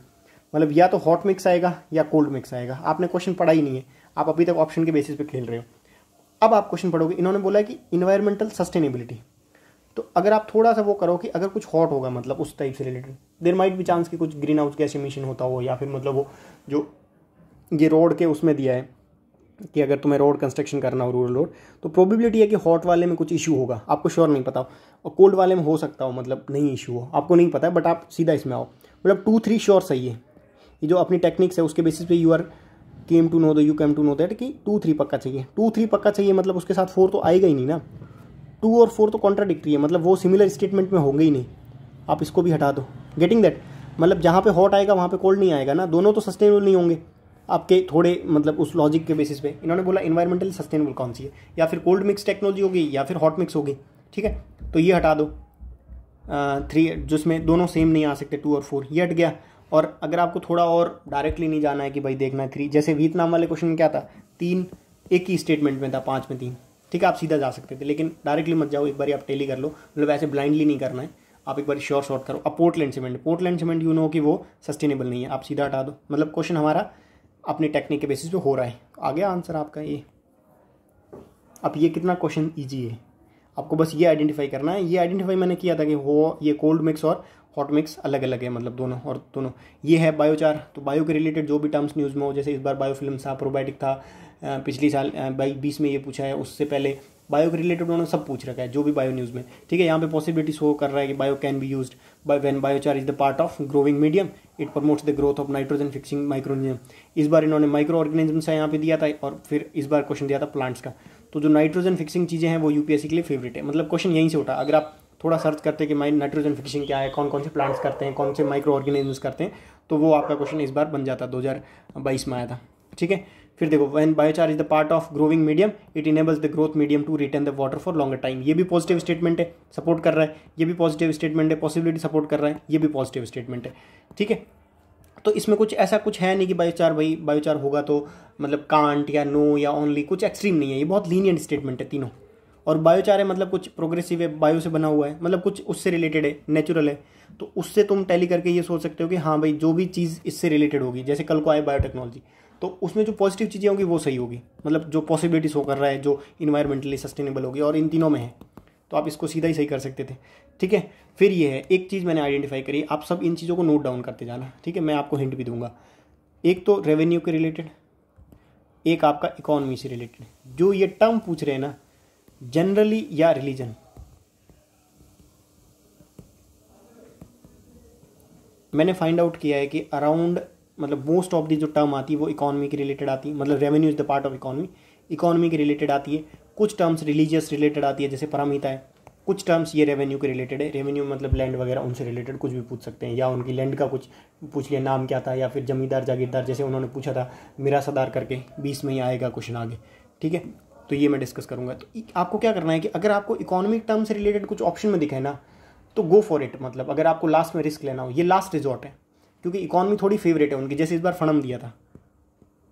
मतलब या तो हॉट मिक्स आएगा या कोल्ड मिक्स आएगा आपने क्वेश्चन पढ़ा ही नहीं है आप अभी तक ऑप्शन के बेसिस पे खेल रहे हो अब आप क्वेश्चन पढ़ोगे इन्होंने बोला कि इन्वायरमेंटल सस्टेनेबिलिटी तो अगर आप थोड़ा सा वो करो कि अगर कुछ हॉट होगा मतलब उस टाइप से रिलेटेड देर माइट भी चांस कि कुछ ग्रीन हाउस गैस इमिशन होता हो या फिर मतलब वो जो ये रोड के उसमें दिया है कि अगर तुम्हें रोड कंस्ट्रक्शन करना हो रूरल रोड तो प्रोबेबिलिटी है कि हॉट वाले में कुछ इशू होगा आपको श्योर नहीं पता हो और कोल्ड वाले में हो सकता हो मतलब नहीं इशू हो आपको नहीं पता है बट आप सीधा इसमें आओ मतलब टू थ्री श्योर सही है ये जो अपनी टेक्निक्स है उसके बेसिस पे you are came to know the you came to know that कि टू थ्री पक्का चाहिए टू थ्री पक्का चाहिए मतलब उसके साथ फोर तो आएगा ही नहीं ना टू और फोर तो कॉन्ट्राडिक्ट्री है मतलब वो सिमिलर स्टेटमेंट में होंगे ही नहीं आप इसको भी हटा दो गेटिंग दैट मतलब जहाँ पे हॉट आएगा वहाँ पे कोल्ड नहीं आएगा ना दोनों तो सस्टेनेबल नहीं होंगे आपके थोड़े मतलब उस लॉजिक के बेसिस पे इन्होंने बोला इन्वायरमेंटली सस्टेनेबल कौन सी है या फिर कोल्ड मिक्स टेक्नोलॉजी होगी या फिर हॉट मिक्स होगी ठीक है तो ये हटा दो थ्री जिसमें दोनों सेम नहीं आ सकते टू और फोर ये हट गया और अगर आपको थोड़ा और डायरेक्टली नहीं जाना है कि भाई देखना थ्री जैसे वियतनाम नाम वाले क्वेश्चन में क्या था तीन एक ही स्टेटमेंट में था पाँच में तीन ठीक है आप सीधा जा सकते थे लेकिन डायरेक्टली मत जाओ एक बार आप टेली कर लो मतलब ऐसे ब्लाइंडली नहीं करना है आप एक बार श्योर शॉर्ट करो अब Portland cement Portland cement you know कि वो सस्टेनेबल नहीं है आप सीधा हटा दो मतलब क्वेश्चन हमारा अपनी टेक्निक के बेसिस पे हो रहा है आ गया आंसर आपका ये अब ये कितना क्वेश्चन ईजी है आपको बस ये आइडेंटिफाई करना है ये आइडेंटिफाई मैंने किया था कि हो ये कोल्ड मिक्स और हॉट मिक्स अलग अलग है मतलब दोनों और दोनों ये है बायोचार तो बायो के रिलेटेड जो भी टर्म्स न्यूज़ में हो जैसे इस बार बायोफिल्म था प्रोबायोटिक था पिछली साल बाई बीस में ये पूछा है उससे पहले बायो के रिलेटेड उन्होंने सब पूछ रखा है जो भी बायो न्यूज़ में ठीक है यहाँ पे पॉसिबिलिटी शो कर रहा है कि bio can be use by when biochar is the part of growing medium it promotes the growth of nitrogen fixing माइक्रोनियम इस बार इन्होंने माइक्रो ऑर्गेनिजम्स से यहाँ पे दिया था और फिर इस बार क्वेश्चन दिया था प्लांट्स का तो जो नाइट्रोजन फिक्सिंग चीज़ें हैं वो यूपीएससी के लिए फेवरेट है मतलब क्वेश्चन यहीं से उठा अगर आप थोड़ा सर्च करते हैं कि माइंड नाइट्रोजन फिक्सिंग क्या है कौन कौन से प्लांट्स करते हैं कौन से माइक्रो ऑर्गेनिजम्स करते हैं तो वो आपका क्वेश्चन इस बार बन जाता दो में आया था ठीक है फिर देखो when biochar is the part of growing medium it enables the growth medium to return the water for longer time ये भी पॉजिटिव स्टेटमेंट है सपोर्ट कर रहा है ये भी पॉजिटिव स्टेटमेंट है पॉसिबिलिटी सपोर्ट कर रहा है ये भी पॉजिटिव स्टेटमेंट है ठीक है तो इसमें कुछ ऐसा कुछ है नहीं कि बायोचार भाई बायोचार होगा तो मतलब कांट या नो या ओनली कुछ एक्सट्रीम नहीं है ये बहुत लीनियंट स्टेटमेंट है तीनों और बायोचार है मतलब कुछ प्रोग्रेसिव है बायो से बना हुआ है मतलब कुछ उससे रिलेटेड है नेचुरल है तो उससे तुम टैली करके ये सोच सकते हो कि हाँ भाई जो भी चीज़ इससे रिलेटेड होगी जैसे कल को आए बायोटेक्नोलॉजी तो उसमें जो पॉजिटिव चीज़ें होंगी वो सही होगी मतलब जो पॉसिबिलिटी हो कर रहा है जो इन्वायरमेंटली सस्टेनेबल होगी और इन तीनों में है तो आप इसको सीधा ही सही कर सकते थे ठीक है फिर ये है एक चीज़ मैंने आइडेंटिफाई करी आप सब इन चीज़ों को नोट डाउन करते जाना ठीक है मैं आपको हिंट भी दूंगा एक तो रेवेन्यू के रिलेटेड एक आपका इकोनॉमी से रिलेटेड जो ये टर्म पूछ रहे हैं ना जनरली या रिलीजन मैंने फाइंड आउट किया है कि अराउंड मतलब मोस्ट ऑफ दी जो टर्म आती है वो इकोनॉमी के रिलेटेड आती है मतलब revenue is the part of economy economy के रिलेटेड आती है कुछ टर्म्स रिलीजियस रिलेटेड आती है जैसे परामिता है कुछ टर्म्स ये रेवेन्यू के रिलेटेड है रेवेन्यू मतलब लैंड वगैरह उनसे रिलेटेड कुछ भी पूछ सकते हैं या उनकी लैंड का कुछ पूछ लिया नाम क्या था या फिर जमींदार जागीरदार जैसे उन्होंने पूछा था सदार करके बीस में ही आएगा क्वेश्चन आगे ठीक है तो ये मैं डिस्कस करूंगा तो आपको क्या करना है कि अगर आपको इकोनॉमिक टर्म से रिलेटेड कुछ ऑप्शन में दिखे ना तो गो फॉर इट मतलब अगर आपको लास्ट में रिस्क लेना हो ये लास्ट रिजॉर्ट है क्योंकि इकोनॉमी थोड़ी फेवरेट है उनकी जैसे इस बार फणम दिया था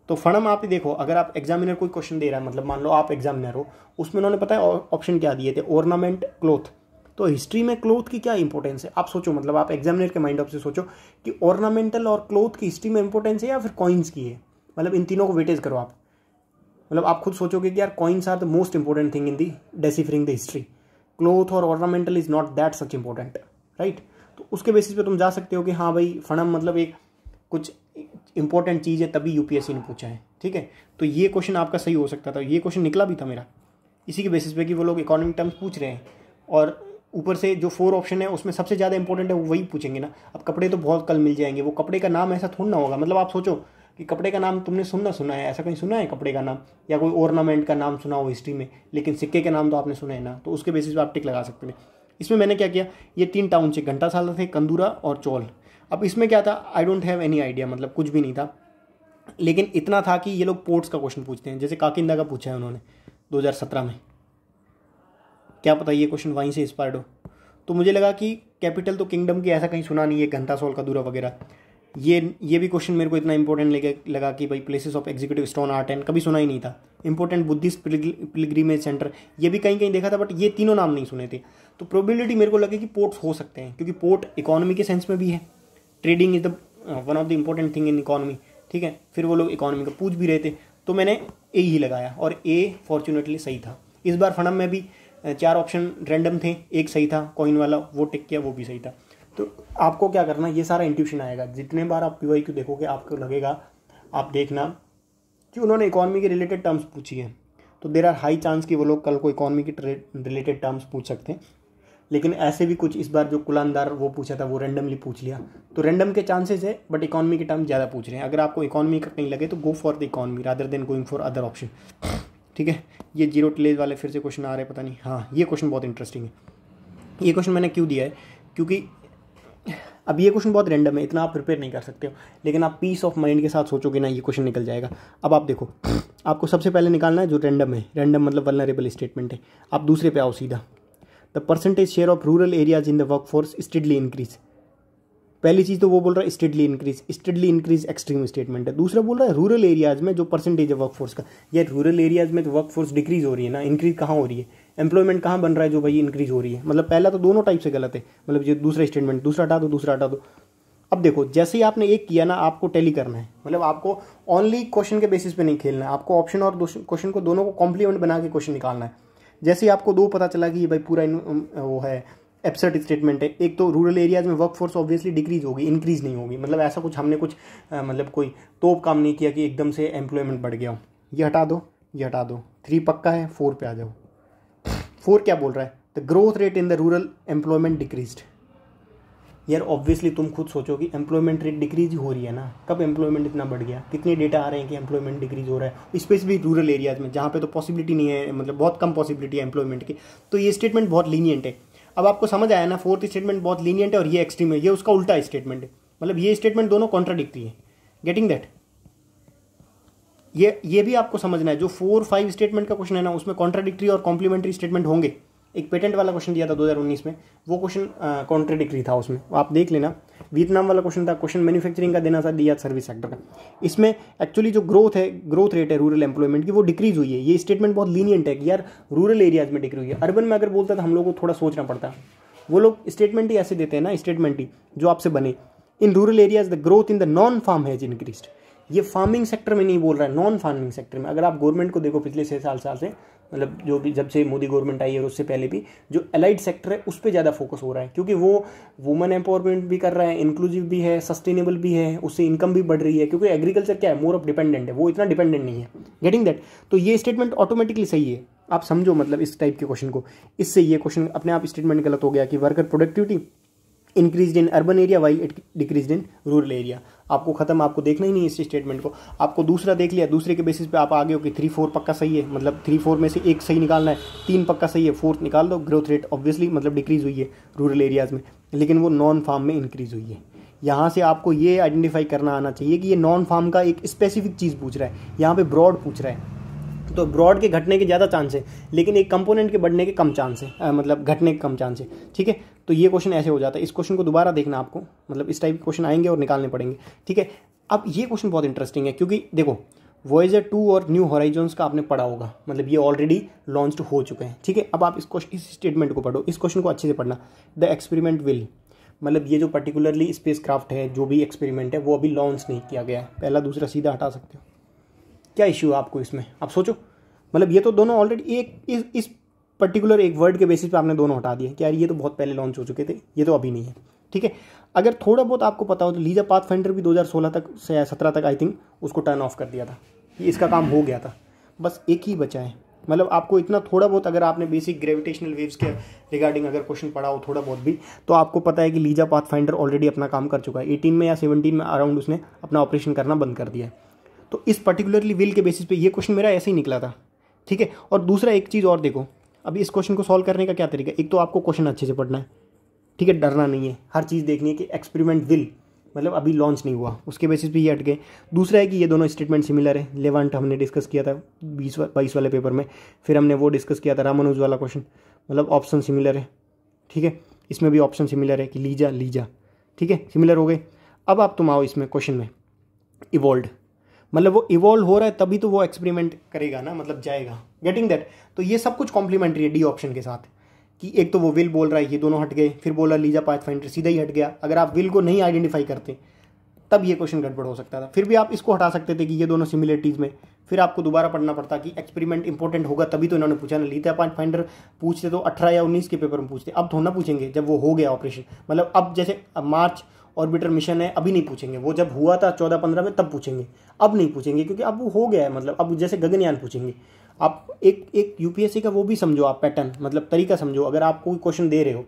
तो फणम आप ही देखो अगर आप एग्जामिनर कोई क्वेश्चन दे रहा है मतलब मान लो आप एग्जामिनर हो उसमें उन्होंने पता है ऑप्शन क्या दिए थे ऑर्नामेंट क्लोथ तो हिस्ट्री में क्लोथ की क्या इंपॉर्टेंस है आप सोचो मतलब आप एग्जामिनर के माइंड ऑफ से सोचो कि ऑर्नामेंटल और क्लोथ की हिस्ट्री में इंपॉर्टेंस है या फिर कॉइन्स की है मतलब इन तीनों को वेटेज करो आप मतलब आप खुद सोचोगे कि यार coins are the most important thing in the deciphering the history cloth और ornamental is not that such important right तो उसके बेसिस पे तुम जा सकते हो कि हाँ भाई फणम मतलब एक कुछ इंपॉर्टेंट चीज़ है तभी यूपीएससी ने पूछा है ठीक है तो ये क्वेश्चन आपका सही हो सकता था ये क्वेश्चन निकला भी था मेरा इसी के बेसिस पे कि वो लोग इकोनॉमिक टर्म्स पूछ रहे हैं और ऊपर से जो फोर ऑप्शन है उसमें सबसे ज़्यादा इंपॉर्टेंट है वो वही पूछेंगे ना अब कपड़े तो बहुत कल मिल जाएंगे वो कपड़े का नाम ऐसा थोड़ा ना होगा मतलब आप सोचो कि कपड़े का नाम तुमने सुनना सुना है ऐसा कहीं सुना है कपड़े का नाम या कोई ऑर्नामेंट का नाम सुना हो हिस्ट्री में लेकिन सिक्के के नाम तो आपने सुना है ना तो उसके बेसिस पर आप टिक लगा सकते थे इसमें मैंने क्या किया ये तीन टाउन से घंटासाला थे कंदूरा और चौल अब इसमें क्या था I don't have any idea मतलब कुछ भी नहीं था लेकिन इतना था कि ये लोग पोर्ट्स का क्वेश्चन पूछते हैं जैसे काकिंदा का पूछा है उन्होंने 2017 में क्या पता ये क्वेश्चन वहीं से इंस्पायर्ड हो तो मुझे लगा कि कैपिटल तो किंगडम की ऐसा कहीं सुना नहीं है घंटा सोल का दूरा वगैरह ये ये भी क्वेश्चन मेरे को इतना इंपॉर्टेंट लगे लगा कि भाई places of executive stone art and कभी सुना ही नहीं था इंपॉर्टेंट बुद्धिस्ट पिलग्रीमेज सेंटर ये भी कहीं कहीं देखा था बट ये तीनों नाम नहीं सुने थे तो प्रोबेबिलिटी मेरे को लगे कि पोर्ट्स हो सकते हैं क्योंकि पोर्ट इकोनॉमी के सेंस में भी है trading is the one of the important thing in economy ठीक है फिर वो लोग इकोनॉमी का पूछ भी रहे थे तो मैंने ए ही लगाया और ए फॉर्चुनेटली सही था इस बार फणम में भी uh, चार ऑप्शन रैंडम थे एक सही था कॉइन वाला वो टिक किया वो भी सही था तो आपको क्या करना ये सारा इंट्यूशन आएगा जितने बार आप पी क्यू देखोगे आपको लगेगा आप देखना कि उन्होंने इकोनॉमी के रिलेटेड टर्म्स पूछी हैं तो देर आर हाई चांस कि वो लोग कल को इकोनॉमी के रिलेटेड टर्म्स पूछ सकते हैं लेकिन ऐसे भी कुछ इस बार जो कुलानदार वो पूछा था वो रैंडमली पूछ लिया तो रैंडम के चांसेस है बट इकोनॉमी के टर्म ज़्यादा पूछ रहे हैं अगर आपको इकोनॉमी का कहीं लगे तो go for the economy rather than going for other option ठीक है ये जीरो टलेज वाले फिर से क्वेश्चन आ रहे हैं पता नहीं हाँ ये क्वेश्चन बहुत इंटरेस्टिंग है ये क्वेश्चन मैंने क्यों दिया है क्योंकि अब ये क्वेश्चन बहुत रेंडम है इतना आप प्रिपेयर नहीं कर सकते हो लेकिन आप पीस ऑफ माइंड के साथ सोचोगे ना ये क्वेश्चन निकल जाएगा अब आप देखो आपको सबसे पहले निकालना है जो रेंडम है रेंडम मतलब वलनरेबल स्टेटमेंट है आप दूसरे पे आओ सीधा the percentage share of rural areas in the work force steadily increase पहली चीज़ तो वो बोल रहा है steadily increase steadily increase extreme statement है दूसरा बोल रहा है रूरल एरियाज में जो परसेंटेज है वर्क फोर्स का यार रूरल एरियाज में तो वर्क फोर्स डिक्रीज हो रही है ना इंक्रीज कहाँ हो रही है एम्प्लॉयमेंट कहाँ बन रहा है जो भाई इंक्रीज हो रही है मतलब पहला तो दोनों टाइप से गलत है मतलब जो दूसरा स्टेटमेंट दूसरा हटा दो दूसरा हटा दो अब देखो जैसे ही आपने एक किया ना आपको टैली करना है मतलब आपको ओनली क्वेश्चन के बेसिस पे नहीं खेलना है आपको ऑप्शन और क्वेश्चन को दोनों को कॉम्प्लीमेंट बना के क्वेश्चन निकालना है जैसे ही आपको दो पता चला कि भाई पूरा वो है एप्सर्ट स्टेटमेंट है एक तो रूरल एरियाज़ में वर्क फोर्स ऑब्वियसली डिक्रीज होगी इंक्रीज नहीं होगी मतलब ऐसा कुछ हमने कुछ आ, मतलब कोई तोप काम नहीं किया कि एकदम से एम्प्लॉयमेंट बढ़ गया हो ये हटा दो ये हटा दो थ्री पक्का है फोर पे आ जाओ फोर क्या बोल रहा है the growth rate in the rural employment decrease यार ऑब्वियसली तुम खुद सोचो कि एम्प्लॉयमेंट रेट डिक्रीज हो रही है ना कब एम्प्लॉयमेंट इतना बढ़ गया कितने डेटा आ रहे हैं कि एम्प्लॉयमेंट डिक्रीज हो रहा है स्पेसिफिक रूरल एरियाज में जहाँ पे तो पॉसिबिलिटी नहीं है मतलब बहुत कम पॉसिबिलिटी है एम्प्लॉयमेंट की तो ये स्टेटमेंट बहुत लीनियंट है अब आपको समझ आया ना फोर्थ स्टेटमेंट बहुत लीनियंट है और ये एक्सट्रीम है ये उसका उल्टा स्टेटमेंट है मतलब ये स्टेटमेंट दोनों कॉन्ट्राडिक्ट है गेटिंग दैट ये ये भी आपको समझना है जो फोर फाइव स्टेटमेंट का क्वेश्चन है ना उसमें कॉन्ट्राडिक्ट्री और कॉम्प्लीमेंट्री स्टेटमेंट होंगे एक पेटेंट वाला क्वेश्चन दिया था 2019 में वो क्वेश्चन कॉन्ट्रेडिक्ट्री था उसमें आप देख लेना वियतनाम वाला क्वेश्चन था क्वेश्चन मैन्युफैक्चरिंग का देना था दिया सर्विस सेक्टर का इसमें एक्चुअली जो ग्रोथ है ग्रोथ रेट है रूरल एम्प्लॉयमेंट की वो डिक्रीज हुई है ये स्टेटमेंट बहुत लीनियंट है कि यार रूरल एरियाज में डिक्री हुई है अर्बन में अगर बोलता तो हम लोग को थोड़ा सोचना पड़ता वो लोग स्टेटमेंट ही ऐसे देते हैं ना स्टेटमेंट ही जो आपसे बने in rural areas the growth in the non farm has increase ये फार्मिंग सेक्टर में नहीं बोल रहा है नॉन फार्मिंग सेक्टर में अगर आप गवर्नमेंट को देखो पिछले छः साल साल से मतलब जो भी जब से मोदी गवर्नमेंट आई है और उससे पहले भी जो एलाइड सेक्टर है उस पर ज़्यादा फोकस हो रहा है क्योंकि वो वुमेन एम्पावरमेंट भी कर रहा है इंक्लूसिव भी है सस्टेनेबल भी है उससे इनकम भी बढ़ रही है क्योंकि एग्रीकल्चर क्या है मोर ऑफ डिपेंडेंट है वो इतना डिपेंडेंट नहीं है गेटिंग दैट तो ये स्टेटमेंट ऑटोमेटिकली सही है आप समझो मतलब इस टाइप के क्वेश्चन को इससे ये क्वेश्चन अपने आप स्टेटमेंट गलत हो गया कि worker productivity increase in urban area why it decrease in rural area आपको खत्म आपको देखना ही नहीं इस स्टेटमेंट को आपको दूसरा देख लिया दूसरे के बेसिस पे आप आगे हो कि थ्री फोर पक्का सही है मतलब थ्री फोर में से एक सही निकालना है तीन पक्का सही है फोर्थ निकाल दो ग्रोथ रेट ऑब्वियसली मतलब डिक्रीज़ हुई है रूरल एरियाज़ में लेकिन वो नॉन फार्म में इंक्रीज़ हुई है यहाँ से आपको ये आइडेंटिफाई करना आना चाहिए कि ये नॉन फार्म का एक स्पेसिफिक चीज़ पूछ रहा है यहाँ पे ब्रॉड पूछ रहा है तो ब्रॉड के घटने के ज़्यादा चांस है लेकिन एक कंपोनेंट के बढ़ने के कम चांस है मतलब घटने के कम चांस है ठीक है तो ये क्वेश्चन ऐसे हो जाता है इस क्वेश्चन को दोबारा देखना आपको मतलब इस टाइप के क्वेश्चन आएंगे और निकालने पड़ेंगे ठीक है अब ये क्वेश्चन बहुत इंटरेस्टिंग है क्योंकि देखो वॉयजर टू और न्यू हॉराइजन्स का आपने पढ़ा होगा मतलब ये ऑलरेडी लॉन्च हो चुके हैं ठीक है अब आप इस क्वेश्चन इस स्टेटमेंट को पढ़ो इस क्वेश्चन को अच्छे से पढ़ना द एक्सपेरिमेंट विल मतलब ये जो पर्टिकुलरली स्पेस क्राफ्ट है जो भी एक्सपेरिमेंट है वो अभी लॉन्च नहीं किया गया है पहला दूसरा सीधा हटा सकते हो क्या इश्यू है आपको इसमें आप सोचो मतलब ये तो दोनों ऑलरेडी एक इस इस पर्टिकुलर एक वर्ड के बेसिस पे आपने दोनों हटा दिए कि यार ये तो बहुत पहले लॉन्च हो चुके थे ये तो अभी नहीं है ठीक है अगर थोड़ा बहुत आपको पता हो तो लीजा पाथ फेंडर भी 2016 तक से सत्रह तक आई थिंक उसको टर्न ऑफ कर दिया था कि इसका काम हो गया था बस एक ही बचा है मतलब आपको इतना थोड़ा बहुत अगर आपने बेसिक ग्रेविटेशनल वेव्स के रिगार्डिंग अगर क्वेश्चन पढ़ा हो थोड़ा बहुत भी तो आपको पता है कि लीजा पाथ फाइंडर ऑलरेडी अपना काम कर चुका है एटीन में या सेवनटीन में अराउंड उसने अपना ऑपरेशन करना बंद कर दिया तो इस पर्टिकुलरली विल के बेसिस पे ये क्वेश्चन मेरा ऐसे ही निकला था ठीक है और दूसरा एक चीज़ और देखो अभी इस क्वेश्चन को सॉल्व करने का क्या तरीका एक तो आपको क्वेश्चन अच्छे से पढ़ना है ठीक है डरना नहीं है हर चीज़ देखनी है कि एक्सपेरिमेंट विल मतलब अभी लॉन्च नहीं हुआ उसके बेसिस पे ये हट गए दूसरा है कि ये दोनों स्टेटमेंट सिमिलर है लेवंट हमने डिस्कस किया था बीस बाईस वाले पेपर में फिर हमने वो डिस्कस किया था रामानुज वाला क्वेश्चन मतलब ऑप्शन सिमिलर है ठीक है इसमें भी ऑप्शन सिमिलर है कि लीजा लीजा ठीक है सिमिलर हो गए अब आप तुम आओ इसमें क्वेश्चन में इवॉल्व मतलब वो इवॉल्व हो रहा है तभी तो वो एक्सपेरिमेंट करेगा ना मतलब जाएगा गेटिंग दैट तो ये सब कुछ कॉम्प्लीमेंट्री है डी ऑप्शन के साथ कि एक तो वो विल बोल रहा है ये दोनों हट गए फिर बोला लीजा पाथ फाइंडर सीधा ही हट गया अगर आप विल को नहीं आइडेंटिफाई करते तब ये क्वेश्चन गड़बड़ हो सकता था फिर भी आप इसको हटा सकते थे कि ये दोनों सिमिलरिटीज़ में फिर आपको दोबारा पढ़ना पड़ता कि एक्सपेरिमेंट इंपॉर्टेंट होगा तभी तो इन्होंने पूछा ना लीता पाथ फाइंडर पूछते तो अठारह या उन्नीस के पेपर में पूछते अब थोड़ा पूछेंगे जब वो हो गया ऑपरेशन मतलब अब जैसे मार्च ऑर्बिटर मिशन है अभी नहीं पूछेंगे वो जब हुआ था चौदह पंद्रह में तब पूछेंगे अब नहीं पूछेंगे क्योंकि अब वो हो गया है मतलब अब जैसे गगनयान पूछेंगे आप एक एक यूपीएससी का वो भी समझो आप पैटर्न मतलब तरीका समझो अगर आप कोई क्वेश्चन दे रहे हो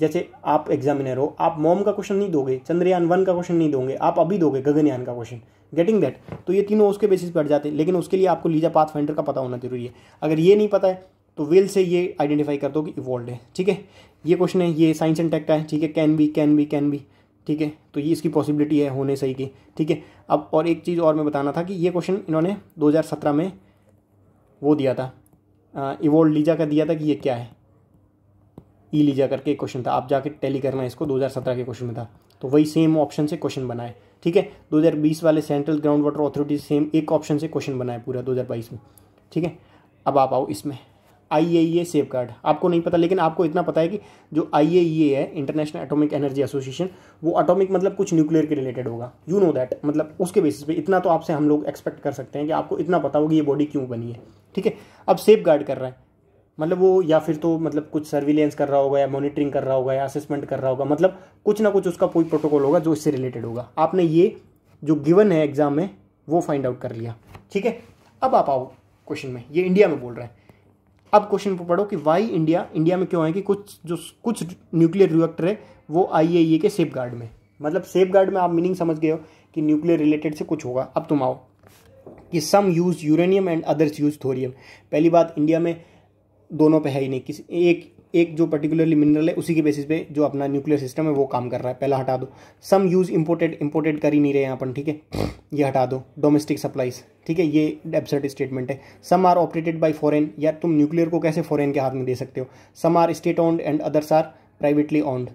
जैसे आप एग्जामिनर हो आप मोम का क्वेश्चन नहीं दोगे चंद्रयान वन का क्वेश्चन नहीं दोगे आप अभी दोगे गगनयान का क्वेश्चन गेटिंग दैट तो ये तीनों उसके बेसिस पर जाते हैं लेकिन उसके लिए आपको लीजा पाथ फाइंडर का पता होना जरूरी है अगर ये नहीं पता है तो वेल से ये आइडेंटिफाई कर दो कि इवॉल्व है ठीक है ये क्वेश्चन है ये साइंस एंड टेक का है ठीक है can be can be can be ठीक है तो ये इसकी पॉसिबिलिटी है होने सही की ठीक है अब और एक चीज़ और मैं बताना था कि ये क्वेश्चन इन्होंने 2017 में वो दिया था इवोल्ड लीजा का दिया था कि ये क्या है ई e लीजा करके एक क्वेश्चन था आप जाके टैली करना इसको 2017 के क्वेश्चन में था तो वही सेम ऑप्शन से क्वेश्चन बनाए ठीक है 2020 वाले central ground water authority same एक ऑप्शन से क्वेश्चन बनाए पूरा दो में ठीक है अब आप आओ इसमें आई ए ई ए सेफ गार्ड आपको नहीं पता लेकिन आपको इतना पता है कि जो आई ए ई ए है इंटरनेशनल एटॉमिक एनर्जी एसोसिएशन वो एटॉमिक मतलब कुछ न्यूक्लियर के रिलेटेड होगा यू नो दैट मतलब उसके बेसिस पे इतना तो आपसे हम लोग एक्सपेक्ट कर सकते हैं कि आपको इतना पता होगा ये बॉडी क्यों बनी है ठीक है अब सेफ गार्ड कर रहा है मतलब वो या फिर तो मतलब कुछ सर्विलेंस कर रहा होगा या मॉनिटरिंग कर रहा होगा या असेसमेंट कर रहा होगा मतलब कुछ ना कुछ उसका कोई प्रोटोकॉल होगा जो इससे रिलेटेड होगा आपने ये जो गिवन है एग्जाम में वो फाइंड आउट कर लिया ठीक है अब आप आओ क्वेश्चन में ये इंडिया में बोल रहे हैं अब क्वेश्चन पर पढ़ो कि वाई इंडिया इंडिया में क्यों है कि कुछ जो कुछ न्यूक्लियर रिएक्टर है वो आई ए e के सेफ गार्ड में मतलब सेफ गार्ड में आप मीनिंग समझ गए हो कि न्यूक्लियर रिलेटेड से कुछ होगा अब तुम आओ कि some use uranium and others use thorium पहली बात इंडिया में दोनों पे है ही नहीं किसी एक एक जो पर्टिकुलरली मिनरल है उसी के बेसिस पे जो अपना न्यूक्लियर सिस्टम है वो काम कर रहा है पहला हटा दो सम यूज़ इम्पोर्टेड इम्पोर्टेड कर ही नहीं रहे हैं अपन ठीक है ये हटा दो डोमेस्टिक सप्लाईज ठीक है ये डेबसर्ट स्टेटमेंट है some are operated by foreign या तुम न्यूक्लियर को कैसे फॉरेन के हाथ में दे सकते हो some are state owned and others are privately owned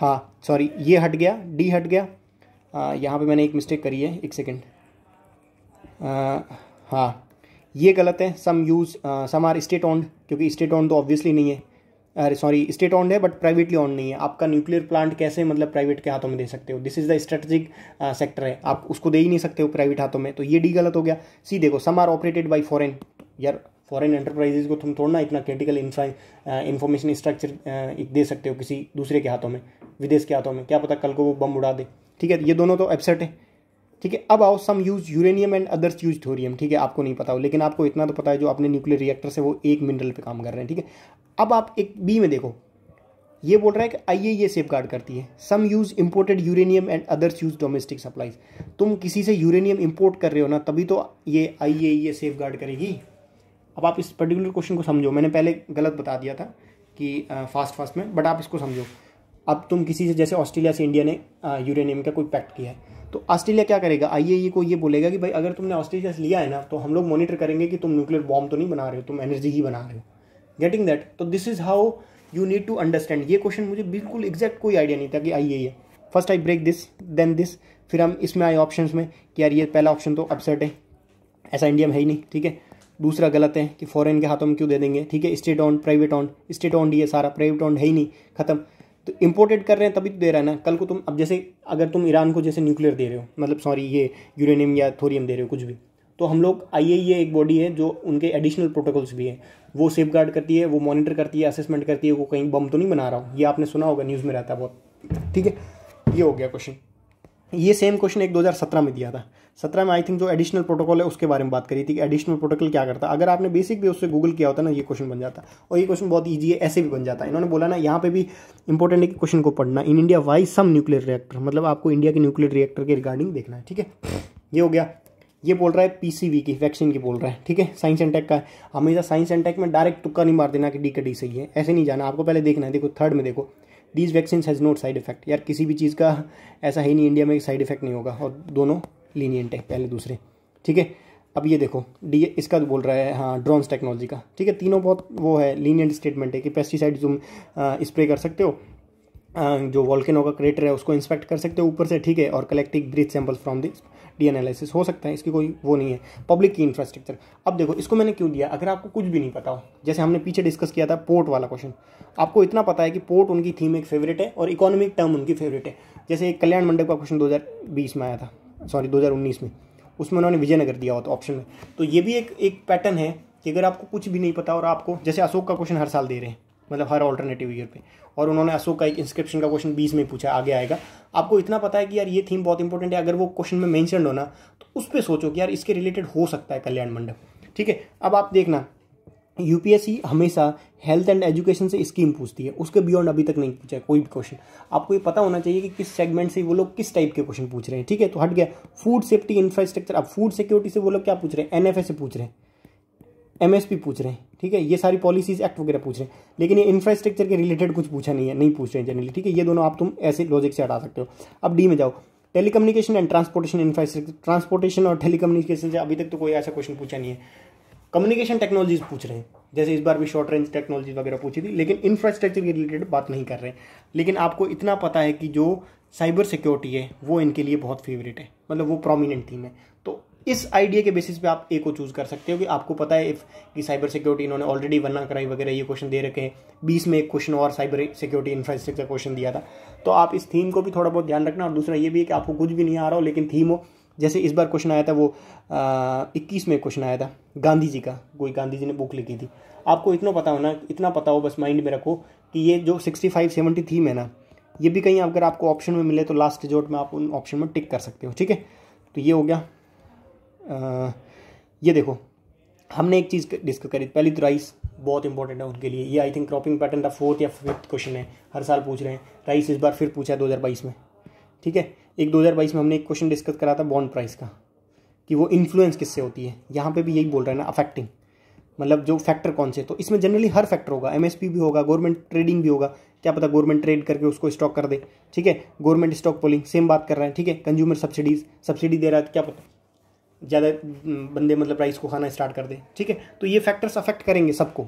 हाँ सॉरी ये हट गया डी हट गया यहाँ पर मैंने एक मिस्टेक करी है एक सेकेंड हाँ ये गलत है some use some are state owned क्योंकि स्टेट ऑन तो ऑब्वियसली नहीं है अरे सॉरी स्टेट ऑन्ड है बट प्राइवेटली ऑन नहीं है आपका न्यूक्लियर प्लांट कैसे मतलब प्राइवेट के हाथों में दे सकते हो this is the strategic sector है आप उसको दे ही नहीं सकते हो प्राइवेट हाथों में तो ये डी गलत हो गया सी देखो some are operated by foreign यार फॉरेन एंटरप्राइजेज को तुम थोड़ा ना इतना क्रिटिकल इन्फॉर्मेशन स्ट्रक्चर दे सकते हो किसी दूसरे के हाथों में विदेश के हाथों में क्या पता कल को वो बम उड़ा दे ठीक है ये दोनों तो एबसेट है ठीक है अब आओ some use uranium and others use thorium ठीक है आपको नहीं पता हो लेकिन आपको इतना तो पता है जो अपने न्यूक्लियर रिएक्टर से वो एक मिनरल पे काम कर रहे हैं ठीक है अब आप एक बी में देखो ये बोल रहा है कि आइए ये सेफ गार्ड करती है some use imported uranium and others use domestic supplies तुम किसी से यूरेनियम इम्पोर्ट कर रहे हो ना तभी तो ये आइए ये सेफ गार्ड करेगी अब आप इस पर्टिकुलर क्वेश्चन को समझो मैंने पहले गलत बता दिया था कि फास्ट फास्ट में बट आप इसको समझो अब तुम किसी से जैसे ऑस्ट्रेलिया से इंडिया ने यूरेनियम का कोई पैक्ट किया है तो ऑस्ट्रेलिया क्या करेगा आई e को ये बोलेगा कि भाई अगर तुमने ऑस्ट्रेलिया से लिया है ना तो हम लोग मॉनिटर करेंगे कि तुम न्यूक्लियर बॉम्ब तो नहीं बना रहे हो तुम एनर्जी ही बना रहे हो गेटिंग दैट तो this is how you need to understand ये क्वेश्चन मुझे बिल्कुल एग्जैक्ट कोई आइडिया नहीं था कि आई e है first I break this then this फिर हम इसमें आए ऑप्शन में कि यार ये पहला ऑप्शन तो अपसेट है ऐसा इंडिया में है ही नहीं ठीक है दूसरा गलत है कि फॉरेन के हाथों में क्यों दे देंगे ठीक है state owned private owned state owned ये सारा प्राइवेट ऑन है ही नहीं खत्म तो इम्पोर्टेड कर रहे हैं तभी तो दे रहा है ना कल को तुम अब जैसे अगर तुम ईरान को जैसे न्यूक्लियर दे रहे हो मतलब सॉरी ये यूरेनियम या थोरियम दे रहे हो कुछ भी तो हम लोग आई ए e एक बॉडी है जो उनके एडिशनल प्रोटोकॉल्स भी हैं वो सेफ गार्ड करती है वो मॉनिटर करती है असेसमेंट करती है वो कहीं बम तो नहीं बना रहा हूँ ये आपने सुना होगा न्यूज़ में रहता है बहुत ठीक है ये हो गया क्वेश्चन ये सेम क्वेश्चन एक 2017 में दिया था सत्रह में आई थिंक जो एडिशनल प्रोटोकॉल है उसके बारे में बात करी थी कि एडिशनल प्रोटोकॉल क्या करता है अगर आपने बेसिक भी उससे गूगल किया होता ना ये क्वेश्चन बन जाता और ये क्वेश्चन बहुत ईजी है ऐसे भी बन जाता है इन्होंने बोला ना यहाँ पे भी इंपॉर्टेंट है कि क्वेश्चन को पढ़ना in India why some nuclear reactor मतलब आपको इंडिया के न्यूक्लियर रिएक्टर के रिगार्डिंग देखना है ठीक है ये हो गया ये बोल रहा है पीसीवी की वैक्सीन की बोल रहा है ठीक है साइंस एंड टेक का है हमेशा साइंस एंड टेक में डायरेक्ट तुक्का नहीं मार देना कि डी का डी सही है ऐसे नहीं जाना आपको पहले देखना है देखो थर्ड में देखो these vaccine has not side effect यार किसी भी चीज़ का ऐसा ही नहीं इंडिया में साइड इफेक्ट नहीं होगा और दोनों लीनियंट है पहले दूसरे ठीक है अब ये देखो डी इसका बोल रहा है हाँ ड्रोन्स टेक्नोलॉजी का ठीक है तीनों बहुत वो है लीनियंट स्टेटमेंट है कि पेस्टिसाइड तुम स्प्रे कर सकते हो जो वॉल्केनो का क्रेटर है उसको इंस्पेक्ट कर सकते हो ऊपर से ठीक है और collective breath sample from this D analysis हो सकता है इसकी कोई वो नहीं है पब्लिक की इंफ्रास्ट्रक्चर अब देखो इसको मैंने क्यों दिया अगर आपको कुछ भी नहीं पता हो जैसे हमने पीछे डिस्कस किया था पोर्ट वाला क्वेश्चन आपको इतना पता है कि पोर्ट उनकी थीम एक फेवरेट है और इकोनॉमिक टर्म उनकी फेवरेट है जैसे एक कल्याण मंडप का क्वेश्चन दो में आया था सॉरी 2019 में उसमें उन्होंने विजयनगर दिया हुआ था ऑप्शन में तो ये भी एक एक पैटर्न है कि अगर आपको कुछ भी नहीं पता और आपको जैसे अशोक का क्वेश्चन हर साल दे रहे हैं मतलब हर ऑल्टरनेटिव ईयर पे और उन्होंने अशोक का एक इंस्क्रिप्शन का क्वेश्चन बीस में पूछा आगे आएगा आपको इतना पता है कि यार ये थीम बहुत इंपॉर्टेंट है अगर वो क्वेश्चन में हो होना तो उस पर सोचो कि यार इसके रिलेटेड हो सकता है कल्याण मंडप ठीक है अब आप देखना यूपीएससी हमेशा हेल्थ एंड एजुकेशन से स्कीम पूछती है उसके बियॉन्ड अभी तक नहीं पूछा है कोई भी क्वेश्चन आपको ये पता होना चाहिए कि किस सेगमेंट से वो लोग किस टाइप के क्वेश्चन पूछ रहे हैं ठीक है तो हट गया फूड सेफ्टी इंफ्रास्ट्रक्चर अब फूड सिक्योरिटी से वो लोग क्या पूछ रहे हैं एन से पूछ रहे हैं एम पूछ रहे हैं ठीक है ये सारी पॉलिसीज एक्ट वगैरह पूछ रहे हैं लेकिन ये इंफ्रास्ट्रक्चर के रिलेटेड कुछ पूछा नहीं है नहीं पूछ रहे हैं जनरली ठीक है ये दोनों आप तुम ऐसे लॉजिक से हटा सकते हो अब डी में जाओ telecommunication and transportation infrastructure transportation और टेलीकम्युनिकेशन से अभी तक तो कोई ऐसा क्वेश्चन पूछा नहीं है कम्युनिकेशन टेक्नोलॉजीज पूछ रहे हैं जैसे इस बार भी शॉर्ट रेंज टेक्नोलॉजी वगैरह पूछी थी लेकिन इंफ्रास्ट्रक्चर के रिलेटेड बात नहीं कर रहे हैं लेकिन आपको इतना पता है कि जो साइबर सिक्योरिटी है वो इनके लिए बहुत फेवरेट है मतलब वो प्रोमिनेंट थीम है तो इस आइडिया के बेसिस पे आप ए को चूज़ कर सकते हो कि आपको पता है इफ़ कि साइबर सिक्योरिटी इन्होंने ऑलरेडी वरना कराई वगैरह ये क्वेश्चन दे रखे हैं बीस में एक क्वेश्चन और साइबर सिक्योरिटी इंफ्रास्ट्रक्चर क्वेश्चन दिया था तो आप इस थीम को भी थोड़ा बहुत ध्यान रखना और दूसरा ये भी है कि आपको कुछ भी नहीं आ रहा हो लेकिन थीम हो जैसे इस बार क्वेश्चन आया था वो इक्कीस में क्वेश्चन आया था गांधी जी का कोई गांधी जी ने बुक लिखी थी आपको इतना पता होना इतना पता हो बस माइंड में रखो कि ये जो सिक्सटी फाइव सेवेंटी थीम है ना ये भी कहीं अगर आपको ऑप्शन में मिले तो लास्ट रिजोर्ट में आप उन ऑप्शन में टिक कर सकते हो ठीक है तो ये हो गया आ, ये देखो हमने एक चीज़ डिस्कस करी पहली तो राइस बहुत इंपॉर्टेंट है उनके लिए ये आई थिंक क्रॉपिंग पैटर्न था फोर्थ या फिफ्थ क्वेश्चन है हर साल पूछ रहे हैं राइस इस बार फिर पूछा है दो में ठीक है एक 2022 में हमने एक क्वेश्चन डिस्कस करा था बॉन्ड प्राइस का कि वो इन्फ्लुएंस किससे होती है यहाँ पे भी यही बोल रहा है ना अफेक्टिंग मतलब जो फैक्टर कौन से तो इसमें जनरली हर फैक्टर होगा एमएसपी भी होगा गवर्नमेंट ट्रेडिंग भी होगा क्या पता गवर्नमेंट ट्रेड करके उसको स्टॉक कर दे ठीक है गवर्नमेंट स्टॉक पोलिंग सेम बात कर रहे हैं ठीक है कंज्यूमर सब्सिडीज सब्सिडी दे रहा है तो क्या पता ज़्यादा बंदे मतलब प्राइस को खाना स्टार्ट कर दे ठीक है तो ये फैक्टर्स अफेक्ट करेंगे सबको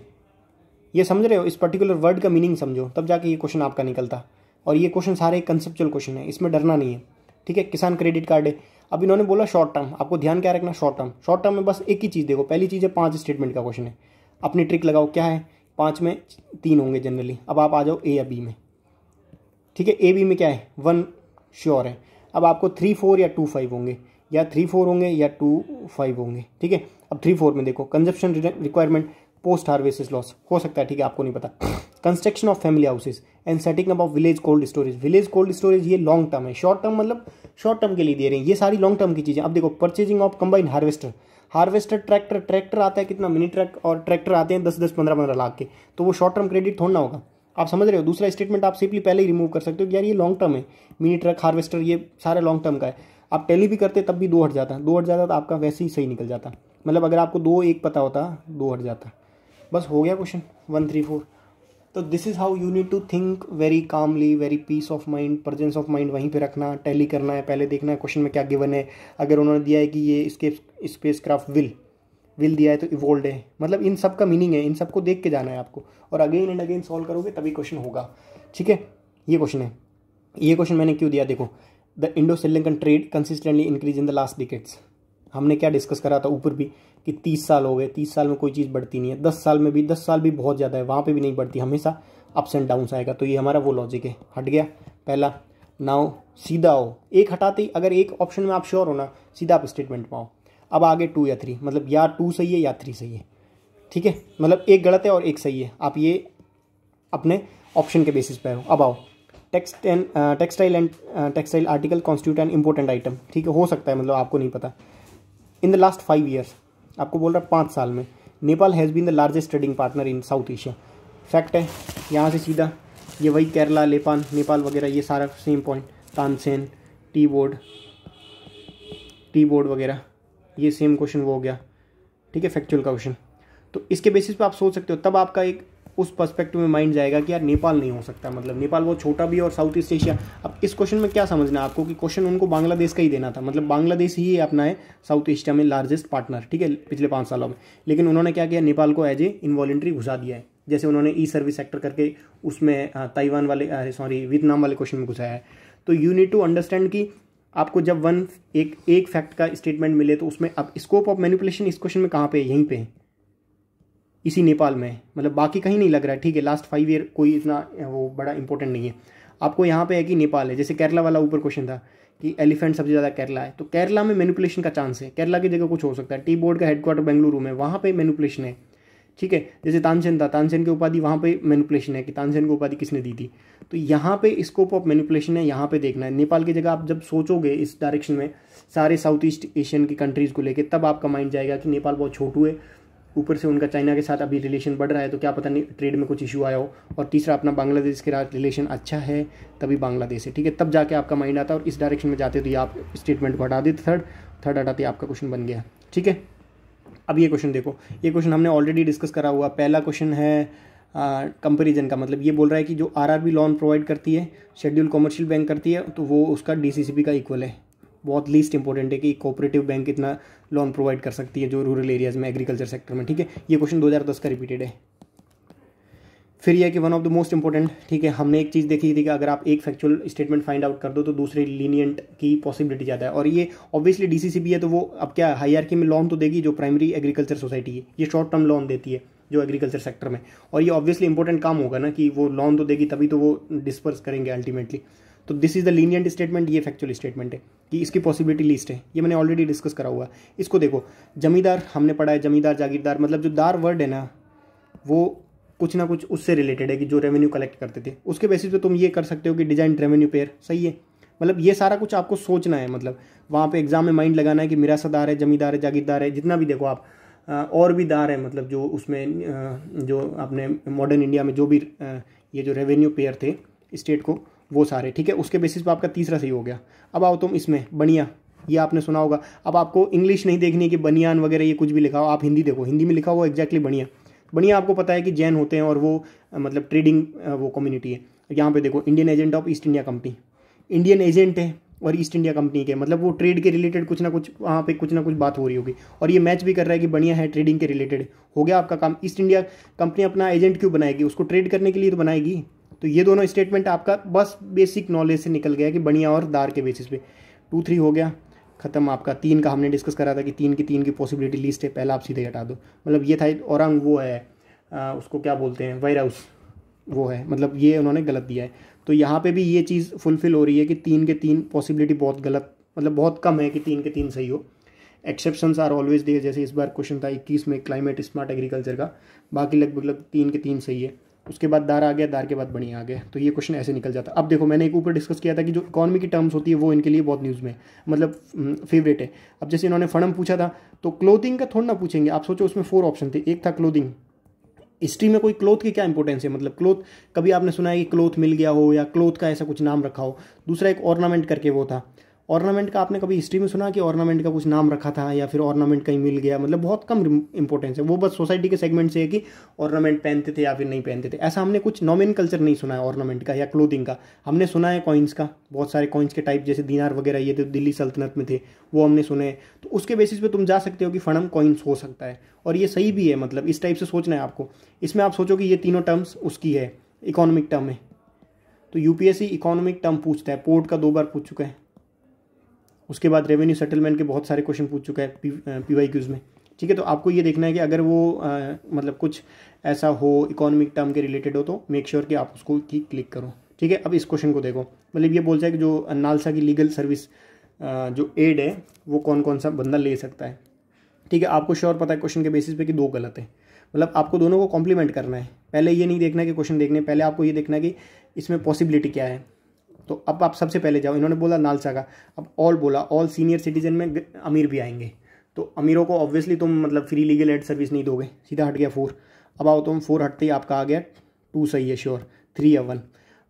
ये समझ रहे हो इस पर्टिकुलर वर्ड का मीनिंग समझो तब जाके ये क्वेश्चन आपका निकलता और ये क्वेश्चन सारे कंसेप्चुअल क्वेश्चन है इसमें डरना नहीं है ठीक है किसान क्रेडिट कार्ड है अब इन्होंने बोला शॉर्ट टर्म आपको ध्यान क्या रखना शॉर्ट टर्म शॉर्ट टर्म में बस एक ही चीज़ देखो पहली चीज़ है पांच स्टेटमेंट का क्वेश्चन है अपनी ट्रिक लगाओ क्या है पांच में तीन होंगे जनरली अब आप आ जाओ ए या बी में ठीक है ए बी में क्या है वन श्योर है अब आपको थ्री फोर या टू फाइव होंगे या थ्री फोर होंगे या टू फाइव होंगे ठीक है अब थ्री फोर में देखो consumption requirement post harvest loss हो सकता है ठीक है आपको नहीं पता construction of family houses and setting up of village cold storage village cold storage ये लॉन्ग टर्म है शॉर्ट टर्म मतलब शॉर्ट टर्म के लिए दे रहे हैं ये सारी लॉन्ग टर्म की चीज़ें अब देखो purchasing of combine harvester harvester tractor tractor आता है कितना मिनी ट्रैक और ट्रैक्टर आते हैं दस दस पंद्रह पंद्रह लाख के तो वो शॉर्ट टर्म क्रेडिट थोड़ा होगा आप समझ रहे हो दूसरा स्टेटमेंट आप सिंपली पहले ही रिमूव कर सकते हो कि यार ये लॉन्ग टर्म है मिनी ट्रक हार्वेस्टर ये सारा लॉन्ग टर्म का है आप टेली भी करते तब भी दो हट जाता दो हट जाता तो आपका वैसे ही सही निकल जाता मतलब अगर आपको दो एक पता होता दो हट जाता बस हो गया क्वेश्चन वन थ्री फोर तो this is how you need to think very calmly very peace of mind presence of mind वहीं पे रखना टैली करना है पहले देखना है क्वेश्चन में क्या गिवन है अगर उन्होंने दिया है कि ये इसके स्पेस क्राफ्ट विल विल दिया है तो इवोल्ड है मतलब इन सब का मीनिंग है इन सबको देख के जाना है आपको और अगेन एंड अगेन सॉल्व करोगे तभी क्वेश्चन होगा ठीक है ये क्वेश्चन है ये क्वेश्चन मैंने क्यों दिया देखो the Indo Sri Lankan trade consistently increase in the last decades हमने क्या डिस्कस करा था ऊपर भी कि तीस साल हो गए तीस साल में कोई चीज़ बढ़ती नहीं है दस साल में भी दस साल भी बहुत ज़्यादा है वहाँ पर भी नहीं बढ़ती हमेशा अप्स एंड डाउन्स आएगा तो ये हमारा वो लॉजिक है हट गया पहला नाउ सीधा हो एक हटाते ही अगर एक ऑप्शन में आप श्योर हो ना सीधा आप स्टेटमेंट पाओ अब आगे टू या थ्री मतलब या टू सही है या थ्री सही है ठीक है मतलब एक गलत है और एक सही है आप ये अपने ऑप्शन के बेसिस पर हो अब आओ text and textile and textile article constitute and important item ठीक है हो सकता है मतलब आपको नहीं पता in the last five years आपको बोल रहा है पाँच साल में Nepal has been the largest trading partner in South Asia fact है यहाँ से सीधा ये वही केरला लेपान नेपाल वगैरह ये सारा same point Tansen tea board tea board वगैरह ये सेम क्वेश्चन वो हो गया ठीक है फैक्चुअल का क्वेश्चन तो इसके बेसिस पे आप सोच सकते हो तब आपका एक उस पर्सपेक्टिव में माइंड जाएगा कि यार नेपाल नहीं हो सकता मतलब नेपाल बहुत छोटा भी और साउथ ईस्ट एशिया अब इस क्वेश्चन में क्या समझना है आपको कि क्वेश्चन उनको बांग्लादेश का ही देना था मतलब बांग्लादेश ही अपना है साउथ एशिया में लार्जेस्ट पार्टनर ठीक है पिछले पाँच सालों में लेकिन उन्होंने क्या किया नेपाल को एज ए इन्वॉलेंट्री घुसा दिया है जैसे उन्होंने ई सर्विस सेक्टर करके उसमें ताइवान वाले सॉरी वियतनाम वाले क्वेश्चन में घुसाया है तो यू नीड टू अंडरस्टैंड कि आपको जब वन एक एक फैक्ट का स्टेटमेंट मिले तो उसमें अब स्कोप ऑफ मैनिपुलेशन इस क्वेश्चन में कहाँ पे है यहीं पे है इसी नेपाल में मतलब बाकी कहीं नहीं लग रहा है ठीक है लास्ट फाइव ईयर कोई इतना वो बड़ा इंपॉर्टेंट नहीं है आपको यहाँ पे है कि नेपाल है जैसे केरला वाला ऊपर क्वेश्चन था कि एलिफेंट सबसे ज़्यादा केरला है तो केरला में मैनुपुलेशन का चांस है केरला की जगह कुछ हो सकता है टी बोर्ड का हेडक्वार्टर बेंगलुरु में वहाँ पर मैनुपुलेशन है ठीक है जैसे तानसेन था तानसेन की उपाधि वहाँ पे मैनुपुलेशन है कि तानसेन की उपाधि किसने दी थी तो यहाँ पे स्कोप ऑफ मैनुपुलेशन है यहाँ पे देखना है नेपाल की जगह आप जब सोचोगे इस डायरेक्शन में सारे साउथ ईस्ट एशियन की कंट्रीज़ को लेकर तब आपका माइंड जाएगा कि नेपाल बहुत छोटू है ऊपर से उनका चाइना के साथ अभी रिलेशन बढ़ रहा है तो क्या पता नहीं ट्रेड में कुछ इशू आया हो और तीसरा अपना बांग्लादेश के साथ रिलेशन अच्छा है तभी बांग्लादेश है ठीक है तब जाके आपका माइंड आता और इस डायरेक्शन में जाते तो ये आप स्टेटमेंट को हटा देते थर्ड थर्ड हटाते आपका क्वेश्चन बन गया ठीक है अब ये क्वेश्चन देखो ये क्वेश्चन हमने ऑलरेडी डिस्कस करा हुआ पहला क्वेश्चन है कंपेरिजन का मतलब ये बोल रहा है कि जो आर लोन प्रोवाइड करती है शेड्यूल कॉमर्शियल बैंक करती है तो वो उसका डी का इक्वल है बहुत लीस्ट इंपॉर्टेंट है कि कोऑपरेटिव बैंक इतना लोन प्रोवाइड कर सकती है जो रूरल एरियाज़ में एग्रीकल्चर सेक्टर में ठीक है ये क्वेश्चन 2010 का रिपीटेड है फिर यह कि one of the most important ठीक है हमने एक चीज़ देखी थी कि अगर आप एक फैक्चुअल स्टेटमेंट फाइंड आउट कर दो तो दूसरे लीनियंट की पॉसिबिलिटी ज़्यादा है और ये ऑब्वियसली डीसीसीबी है तो वो अब क्या हाईआरकी में लोन तो देगी जो प्राइमरी एग्रीकल्चर सोसाइटी है ये शॉर्ट टर्म लोन देती है जो एग्रीकल्चर सेक्टर में और ये ऑब्वियसली इंपॉर्टेंट काम होगा ना कि वो लोन तो देगी तभी तो वो डिस्पर्स करेंगे अल्टीमेटली तो this is the lenient statement ये फैक्चुअल स्टेटमेंट है कि इसकी पॉसिबिलिटी लिस्ट है ये मैंने ऑलरेडी डिस्कस करा हुआ है इसको देखो जमींदार हमने पढ़ा है जमींदार जागीरदार मतलब जो दार वर्ड है ना वो कुछ ना कुछ उससे रिलेटेड है कि जो रेवेन्यू कलेक्ट करते थे उसके बेसिस पे तुम ये कर सकते हो कि डिजाइन रेवेन्यू पेयर सही है मतलब ये सारा कुछ आपको सोचना है मतलब वहाँ पे एग्जाम में माइंड लगाना है कि मेरा सदार है जमींदार है जागीरदार है जितना भी देखो आप और भी दार है मतलब जो उसमें जो आपने मॉडर्न इंडिया में जो भी ये जो रेवेन्यू पेयर थे स्टेट को वो सारे ठीक है उसके बेसिस पर आपका तीसरा सही हो गया अब आओ तुम इसमें बनिया ये आपने सुना होगा अब आपको इंग्लिश नहीं देखनी कि बनियान वगैरह ये कुछ भी लिखा हो आप हिंदी देखो हिंदी में लिखा हुआ एग्जैक्टली बनिया बनिया आपको पता है कि जैन होते हैं और वो मतलब ट्रेडिंग वो कम्युनिटी है यहाँ पे देखो Indian agent of East India company Indian agent है और ईस्ट इंडिया कंपनी के मतलब वो ट्रेड के रिलेटेड कुछ ना कुछ वहाँ पे कुछ ना कुछ बात हो रही होगी और ये मैच भी कर रहा है कि बढ़िया है ट्रेडिंग के रिलेटेड हो गया आपका काम ईस्ट इंडिया कंपनी अपना एजेंट क्यों बनाएगी उसको ट्रेड करने के लिए तो बनाएगी तो ये दोनों स्टेटमेंट आपका बस बेसिक नॉलेज से निकल गया कि बढ़िया और दार के बेसिस पे टू थ्री हो गया खत्म आपका तीन का हमने डिस्कस करा था कि तीन की तीन की पॉसिबिलिटी लिस्ट है पहला आप सीधे हटा दो मतलब ये था औरंग वो है आ, उसको क्या बोलते हैं वायरस वो है मतलब ये उन्होंने गलत दिया है तो यहाँ पे भी ये चीज़ फुलफिल हो रही है कि तीन के तीन पॉसिबिलिटी बहुत गलत मतलब बहुत कम है कि तीन के तीन सही हो एक्सेप्शंस आर ऑलवेज दिए जैसे इस बार क्वेश्चन था इक्कीस में क्लाइमेट स्मार्ट एग्रीकल्चर का बाकी लगभग लगभग तीन के तीन सही है उसके बाद दार आ गया दार के बाद बनी आ गया तो ये क्वेश्चन ऐसे निकल जाता अब देखो मैंने एक ऊपर डिस्कस किया था कि जो इकॉनमी की टर्म्स होती है वो इनके लिए बहुत न्यूज़ में मतलब फेवरेट हम्म, है अब जैसे इन्होंने फणम पूछा था तो क्लोथिंग का थोड़ा ना पूछेंगे आप सोचो उसमें फोर ऑप्शन थे एक था क्लोथिंग हिस्ट्री में कोई क्लोथ की क्या इंपॉर्टेंस है मतलब क्लोथ कभी आपने सुना है कि क्लोथ मिल गया हो या क्लोथ का ऐसा कुछ नाम रखा हो दूसरा एक ऑर्नामेंट करके वो था ऑर्नामेंट का आपने कभी हिस्ट्री में सुना कि ऑर्नामेंट का कुछ नाम रखा था या फिर ऑर्नामेंट कहीं मिल गया मतलब बहुत कम इंपॉर्टेंस है वो बस सोसाइटी के सेगमेंट से है कि ऑर्नामेंट पहनते थे या फिर नहीं पहनते थे ऐसा हमने कुछ नॉमिन कल्चर नहीं सुना है ऑर्नामेंट का या क्लोथिंग का हमने सुना है कॉइन्स का बहुत सारे कॉइन्स के टाइप जैसे दीनार वगैरह ये तो दिल्ली सल्तनत में थे वो हमने सुने तो उसके बेसिस पे तुम जा सकते हो कि फणम कॉइन्स हो सकता है और ये सही भी है मतलब इस टाइप से सोचना है आपको इसमें आप सोचो कि ये तीनों टर्म्स उसकी है इकोनॉमिक टर्म है तो यूपीएससी इकोनॉमिक टर्म पूछता है पोर्ट का दो बार पूछ चुका है उसके बाद रेवेन्यू सेटलमेंट के बहुत सारे क्वेश्चन पूछ चुका है पी वाई क्यूज़ में ठीक है तो आपको ये देखना है कि अगर वो आ, मतलब कुछ ऐसा हो इकोनॉमिक टर्म के रिलेटेड हो तो मेक श्योर sure कि आप उसको की क्लिक करो ठीक है अब इस क्वेश्चन को देखो मतलब ये बोलता है कि जो नालसा की लीगल सर्विस जो एड है वो कौन कौन सा बंदा ले सकता है ठीक है आपको श्योर पता है क्वेश्चन के बेसिस पे कि दो गलत है मतलब आपको दोनों को कॉम्प्लीमेंट करना है पहले ये नहीं देखना कि क्वेश्चन देखने पहले आपको ये देखना है कि इसमें पॉसिबिलिटी क्या है तो अब आप सबसे पहले जाओ इन्होंने बोला नालसा का अब ऑल बोला ऑल सीनियर सिटीजन में अमीर भी आएंगे तो अमीरों को ऑब्वियसली तुम मतलब फ्री लीगल एड सर्विस नहीं दोगे सीधा हट गया फोर अब आओ तुम फोर हटते ही आपका आ गया टू सही है श्योर थ्री या वन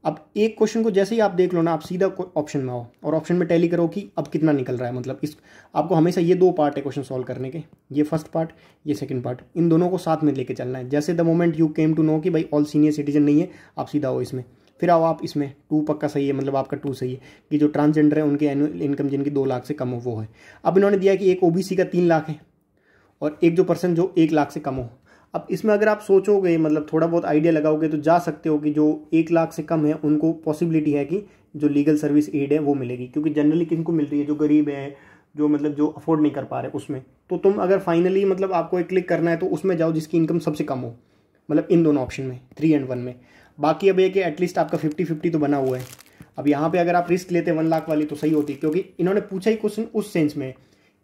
अब एक क्वेश्चन को जैसे ही आप देख लो ना आप सीधा ऑप्शन में आओ और ऑप्शन में टैली करो कि अब कितना निकल रहा है मतलब इस आपको हमेशा ये दो पार्ट है क्वेश्चन सॉल्व करने के ये फर्स्ट पार्ट ये सेकंड पार्ट इन दोनों को साथ में लेके चलना है जैसे the moment you came to know कि भाई ऑल सीनियर सिटीजन नहीं है आप सीधा हो इसमें फिर आओ आप इसमें टू पक्का सही है मतलब आपका टू सही है कि जो ट्रांसजेंडर है उनके एनुअल इनकम जिनकी दो लाख से कम हो वो है अब इन्होंने दिया कि एक ओबीसी का तीन लाख है और एक जो पर्सन जो एक लाख से कम हो अब इसमें अगर आप सोचोगे मतलब थोड़ा बहुत आइडिया लगाओगे तो जा सकते हो कि जो एक लाख से कम है उनको पॉसिबिलिटी है कि जो लीगल सर्विस एड है वो मिलेगी क्योंकि जनरली किनको मिल रही है जो गरीब है जो मतलब जो अफोर्ड नहीं कर पा रहे उसमें तो तुम अगर फाइनली मतलब आपको एक क्लिक करना है तो उसमें जाओ जिसकी इनकम सबसे कम हो मतलब इन दोनों ऑप्शन में थ्री एंड वन में बाकी अब एक कि एटलीस्ट आपका फिफ्टी फिफ्टी तो बना हुआ है अब यहाँ पे अगर आप रिस्क लेते वन लाख वाली तो सही होती क्योंकि इन्होंने पूछा ही क्वेश्चन उस सेंस में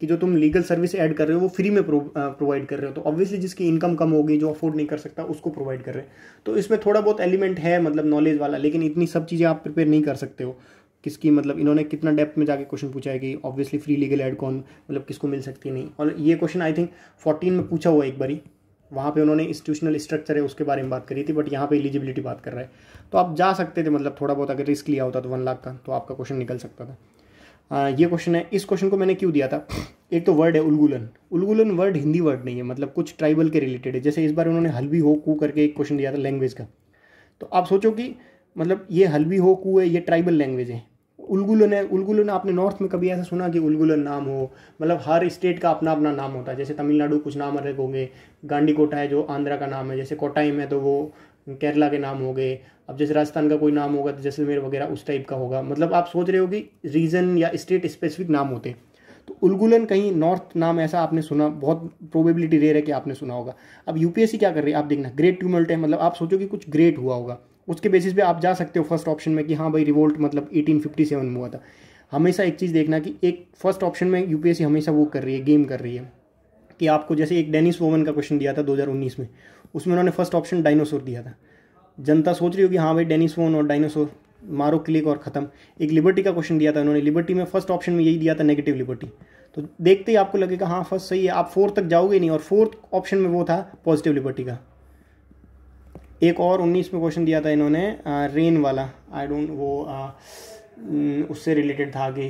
कि जो तुम लीगल सर्विस ऐड कर रहे हो वो फ्री में प्रोवाइड कर रहे हो तो ऑब्वियसली जिसकी इनकम कम होगी जो अफोर्ड नहीं कर सकता उसको प्रोवाइड कर रहे हैं तो इसमें थोड़ा बहुत एलिमेंट है मतलब नॉलेज वाला लेकिन इतनी सब चीज़ें आप प्रिपेयर नहीं कर सकते हो किसकी मतलब इन्होंने कितना डेप्थ में जाके क्वेश्चन पूछा है कि ऑब्वियसली फ्री लीगल एड कौन मतलब किसको मिल सकती नहीं और ये क्वेश्चन आई थिंक फोर्टीन में पूछा हुआ एक बारी वहाँ पे उन्होंने इंस्टीट्यूशनल स्ट्रक्चर है उसके बारे में बात करी थी बट यहाँ पे एलिजिबिलिटी बात कर रहा है तो आप जा सकते थे मतलब थोड़ा बहुत अगर रिस्क लिया होता तो वन लाख का तो आपका क्वेश्चन निकल सकता था आ, ये क्वेश्चन है इस क्वेश्चन को मैंने क्यों दिया था एक तो वर्ड है उलगुलन उलगुलन वर्ड हिंदी वर्ड नहीं है मतलब कुछ ट्राइबल के रिलेटेड है जैसे इस बार उन्होंने हल्बी हो कू करके एक क्वेश्चन दिया था लैंग्वेज का तो आप सोचो कि मतलब ये हल्बी हो कू है ये ट्राइबल लैंग्वेज है उलगुलन है उलगुलन आपने नॉर्थ में कभी ऐसा सुना कि उलगुलन नाम हो मतलब हर स्टेट का अपना अपना नाम होता है जैसे तमिलनाडु कुछ नाम अलग हो गए गांडी कोटा है जो आंध्रा का नाम है जैसे कोटाइम है तो वो केरला के नाम हो गए अब जैसे राजस्थान का कोई नाम होगा तो जैसलमेर वगैरह उस टाइप का होगा मतलब आप सोच रहे हो कि रीजन या स्टेट स्पेसिफिक नाम होते हैं तो उलगुलन कहीं नॉर्थ नाम ऐसा आपने सुना बहुत प्रोबेबिलिटी रेयर है कि आपने सुना होगा अब यूपीएससी क्या कर रही है आप देखना ग्रेट ट्यूमल्ट है मतलब आप सोचो कि कुछ ग्रेट हुआ होगा उसके बेसिस पे आप जा सकते हो फर्स्ट ऑप्शन में कि हाँ भाई रिवोल्ट मतलब 1857 में हुआ था हमेशा एक चीज़ देखना कि एक फर्स्ट ऑप्शन में यूपीएससी हमेशा वो कर रही है गेम कर रही है कि आपको जैसे एक डेनिस वोमन का क्वेश्चन दिया था 2019 में उसमें उन्होंने फर्स्ट ऑप्शन डायनासोर दिया था जनता सोच रही होगी हाँ भाई डेनिस वोन और डायनासोर मारो क्लिक और ख़त्म एक लिबर्टी का क्वेश्चन दिया था उन्होंने लिबर्टी में फर्स्ट ऑप्शन में यही दिया था नेगेटिव लिबर्टी तो देखते ही आपको लगेगा हाँ फर्स्ट सही है आप फोर्थ तक जाओगे नहीं और फोर्थ ऑप्शन में वो था पॉजिटिव लिबर्टी का एक और उन्नीस में क्वेश्चन दिया था इन्होंने रेन वाला आई डोंट वो आ, उससे रिलेटेड था कि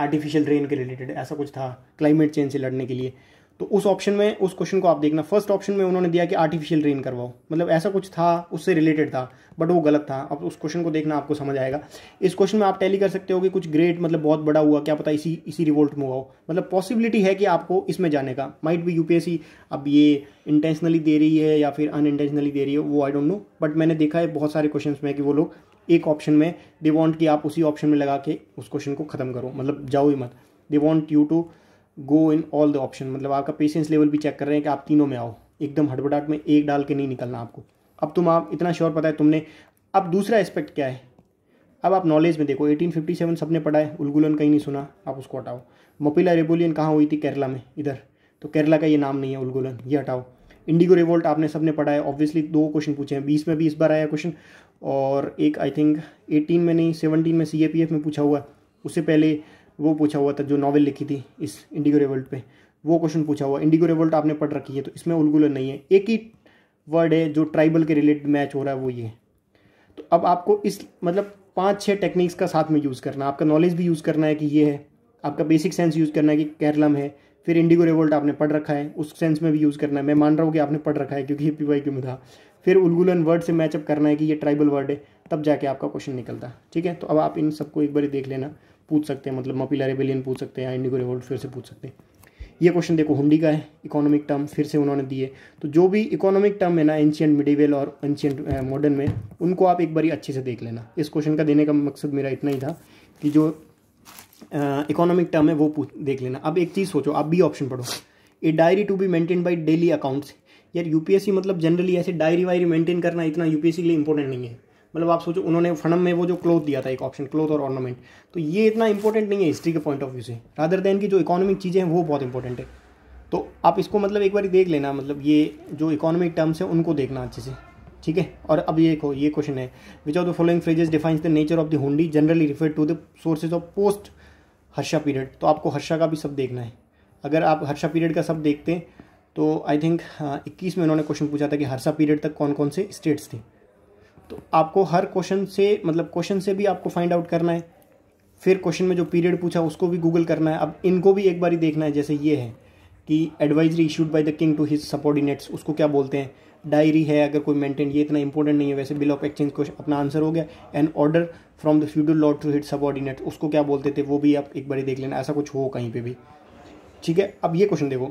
आर्टिफिशियल रेन के रिलेटेड ऐसा कुछ था क्लाइमेट चेंज से लड़ने के लिए तो उस ऑप्शन में उस क्वेश्चन को आप देखना फर्स्ट ऑप्शन में उन्होंने दिया कि आर्टिफिशियल रेन करवाओ मतलब ऐसा कुछ था उससे रिलेटेड था बट वो गलत था अब उस क्वेश्चन को देखना आपको समझ आएगा इस क्वेश्चन में आप टैली कर सकते हो कि कुछ ग्रेट मतलब बहुत बड़ा हुआ क्या पता इसी इसी रिवोल्ट में हुआ हो मतलब पॉसिबिलिटी है कि आपको इसमें जाने का माइट भी यूपीएससी अब ये इंटेंशनली दे रही है या फिर अनइंटेंशनली दे रही है वो आई डोंट नो बट मैंने देखा है बहुत सारे क्वेश्चन में कि वो लोग एक ऑप्शन में दे वॉन्ट कि आप उसी ऑप्शन में लगा के उस क्वेश्चन को खत्म करो मतलब जाओ ही मत they want you to go in all the option मतलब आपका पेशेंस लेवल भी चेक कर रहे हैं कि आप तीनों में आओ एकदम हटबटाट में एक डाल के नहीं निकलना आपको अब तुम आप इतना श्योर पता है तुमने अब दूसरा एस्पेक्ट क्या है अब आप नॉलेज में देखो 1857 सबने पढ़ा है उलगुलन कहीं नहीं सुना आप उसको हटाओ मपिला रेबोलियन कहाँ हुई थी केरला में इधर तो केरला का ये नाम नहीं है उलगुलन ये हटाओ इंडिगो रिवोल्ट आपने सबने पढ़ा है ऑब्वियसली दो क्वेश्चन पूछे हैं बीस में भी इस बार आया क्वेश्चन और एक आई थिंक एटीन में नहीं सेवनटीन में सी में पूछा हुआ उससे पहले वो पूछा हुआ था जो नॉवल लिखी थी इस इंडिगो रेवल्ट पे वो क्वेश्चन पूछा हुआ इंडिगो रेवल्ट आपने पढ़ रखी है तो इसमें उलगुलन नहीं है एक ही वर्ड है जो ट्राइबल के रिलेटेड मैच हो रहा है वो ये तो अब आपको इस मतलब पाँच छः टेक्निक्स का साथ में यूज़ करना आपका नॉलेज भी यूज़ करना है कि ये है आपका बेसिक सेंस यूज़ करना है कि कैरलम है फिर इंडिगो रेवल्ट आपने पढ़ रखा है उस सेंस में भी यूज़ करना है मैं मान रहा हूँ कि आपने पढ़ रखा है क्योंकि ये पी वाई क्यों में था फिर उलगुलन वर्ड से मैचअप करना है कि ये ट्राइबल वर्ड है तब जाके आपका क्वेश्चन निकलता ठीक है तो अब आप इन सबको एक बार देख लेना पूछ सकते हैं मतलब मपीला रेबेलियन पूछ सकते हैं इंडिगो रिवोल्ट फिर से पूछ सकते हैं ये क्वेश्चन देखो हुंडी का है इकोनॉमिक टर्म फिर से उन्होंने दिए तो जो भी इकोनॉमिक टर्म है ना एंशियंट मिडिवेल और एंशियंट मॉडर्न में उनको आप एक बारी अच्छे से देख लेना इस क्वेश्चन का देने का मकसद मेरा इतना ही था कि जो इकोनॉमिक टर्म है वो पूछ देख लेना अब एक चीज़ सोचो आप भी ऑप्शन पढ़ो a diary to be maintain by daily accounts यार यूपीएससी मतलब जनरली ऐसे डायरी वायरी मेंटेन करना इतना यूपीएससी के लिए इंपॉर्टेंट नहीं है मतलब आप सोचो उन्होंने फनम में वो जो क्लोथ दिया था एक ऑप्शन क्लोथ और ऑर्नामेंट तो ये इतना इंपॉर्टेंट नहीं है हिस्ट्री के पॉइंट ऑफ व्यू से रादर देन की जो इकोनॉमिक चीज़ें हैं वो बहुत इंपॉर्टेंट है तो आप इसको मतलब एक बार देख लेना मतलब ये जो इकोनॉमिक टर्म्स हैं उनको देखना अच्छे से ठीक है और अब ये को, ये क्वेश्चन है which of the following phrases defines the nature of the hundi generally refer to the sources of post Harsha period तो आपको हर्षा का भी सब देखना है अगर आप हर्षा पीरियड का सब देखते तो आई थिंक हाँ, इक्कीस में उन्होंने क्वेश्चन पूछा था कि हर्षा पीरियड तक कौन कौन से स्टेट्स थे तो आपको हर क्वेश्चन से मतलब क्वेश्चन से भी आपको फाइंड आउट करना है फिर क्वेश्चन में जो पीरियड पूछा उसको भी गूगल करना है अब इनको भी एक बार ही देखना है जैसे ये है कि advisory issued by the king to his subordinates उसको क्या बोलते हैं डायरी है अगर कोई मेंटेन ये इतना इंपॉर्टेंट नहीं है वैसे बिल ऑफ एक्सचेंज को अपना आंसर हो गया and order from the feudal lord to his subordinate उसको क्या बोलते थे वो भी आप एक बार देख लेना ऐसा कुछ हो कहीं पे भी ठीक है अब ये क्वेश्चन देखो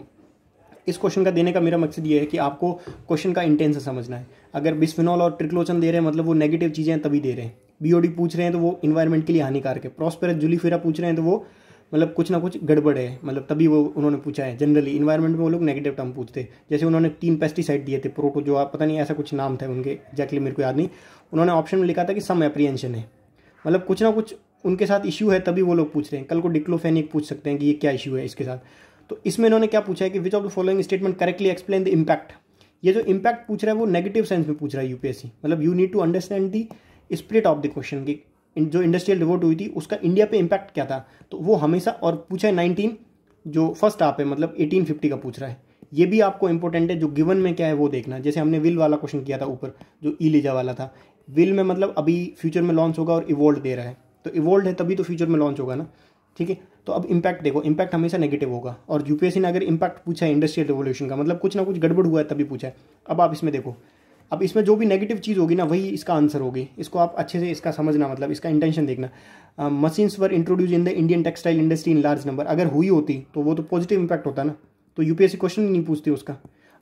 इस क्वेश्चन का देने का मेरा मकसद ये है कि आपको क्वेश्चन का इंटेंस समझना है अगर बिस्फिनॉल और ट्रिक्लोचन दे रहे हैं मतलब वो नेगेटिव चीज़ें तभी दे रहे हैं बीओडी पूछ रहे हैं तो वो इन्वायरमेंट के लिए हानिकारक है प्रॉस्पेर जुलीफेरा पूछ रहे हैं तो वो मतलब कुछ ना कुछ गड़बड़ है मतलब तभी वो उन्होंने पूछा है जनरली इन्वायरमेंट में वो लोग नेगेटिव टर्म पूछते हैं जैसे उन्होंने तीन पेस्टिसाइड दिए थे प्रोटो जो पता नहीं ऐसा कुछ नाम था उनके एक्जैक्टली मेरे को याद नहीं उन्होंने ऑप्शन में लिखा था कि सम एप्रीहेंशन है मतलब कुछ ना कुछ उनके साथ इशू है तभी वो लोग पूछ रहे हैं कल को डिक्लोफेनिक पूछ सकते हैं कि ये क्या इशू है इसके साथ तो इसमें इन्होंने क्या पूछा है कि which of the following statement correctly explain the impact ये जो इम्पैक्ट पूछ रहा है वो नेगेटिव सेंस में पूछ रहा है यूपीएससी मतलब you need to understand the spirit of the question की जो इंडस्ट्रियल रिवोट हुई थी उसका इंडिया पे इम्पैक्ट क्या था तो वो हमेशा और पूछा है नाइनटीन जो फर्स्ट आप है मतलब एटीन फिफ्टी का पूछ रहा है ये भी आपको इंपॉर्टेंट है जो गिवन में क्या है वो देखना जैसे हमने विल वाला क्वेश्चन किया था ऊपर जो ई लीजा वाला था विल में मतलब अभी फ्यूचर में लॉन्च होगा और इवोल्ड दे रहा है तो इवोल्ड है तभी तो फ्यूचर में लॉन्च होगा ना ठीक है तो अब इम्पैक्ट देखो इम्पैक्ट हमेशा नेगेटिव होगा और यूपीएससी ने अगर इम्पैक्ट पूछा है इंडस्ट्रियल रेवोल्यूशन का मतलब कुछ ना कुछ गड़बड़ हुआ है तभी पूछा है अब आप इसमें देखो अब इसमें जो भी नेगेटिव चीज़ होगी ना वही इसका आंसर होगी इसको आप अच्छे से इसका समझना मतलब इसका इंटेंशन देखना machines were introduce in the Indian textile industry in large number अगर हुई होती तो वो तो पॉजिटिव इम्पैक्ट होता ना तो यूपीएससी क्वेश्चन नहीं पूछती उसका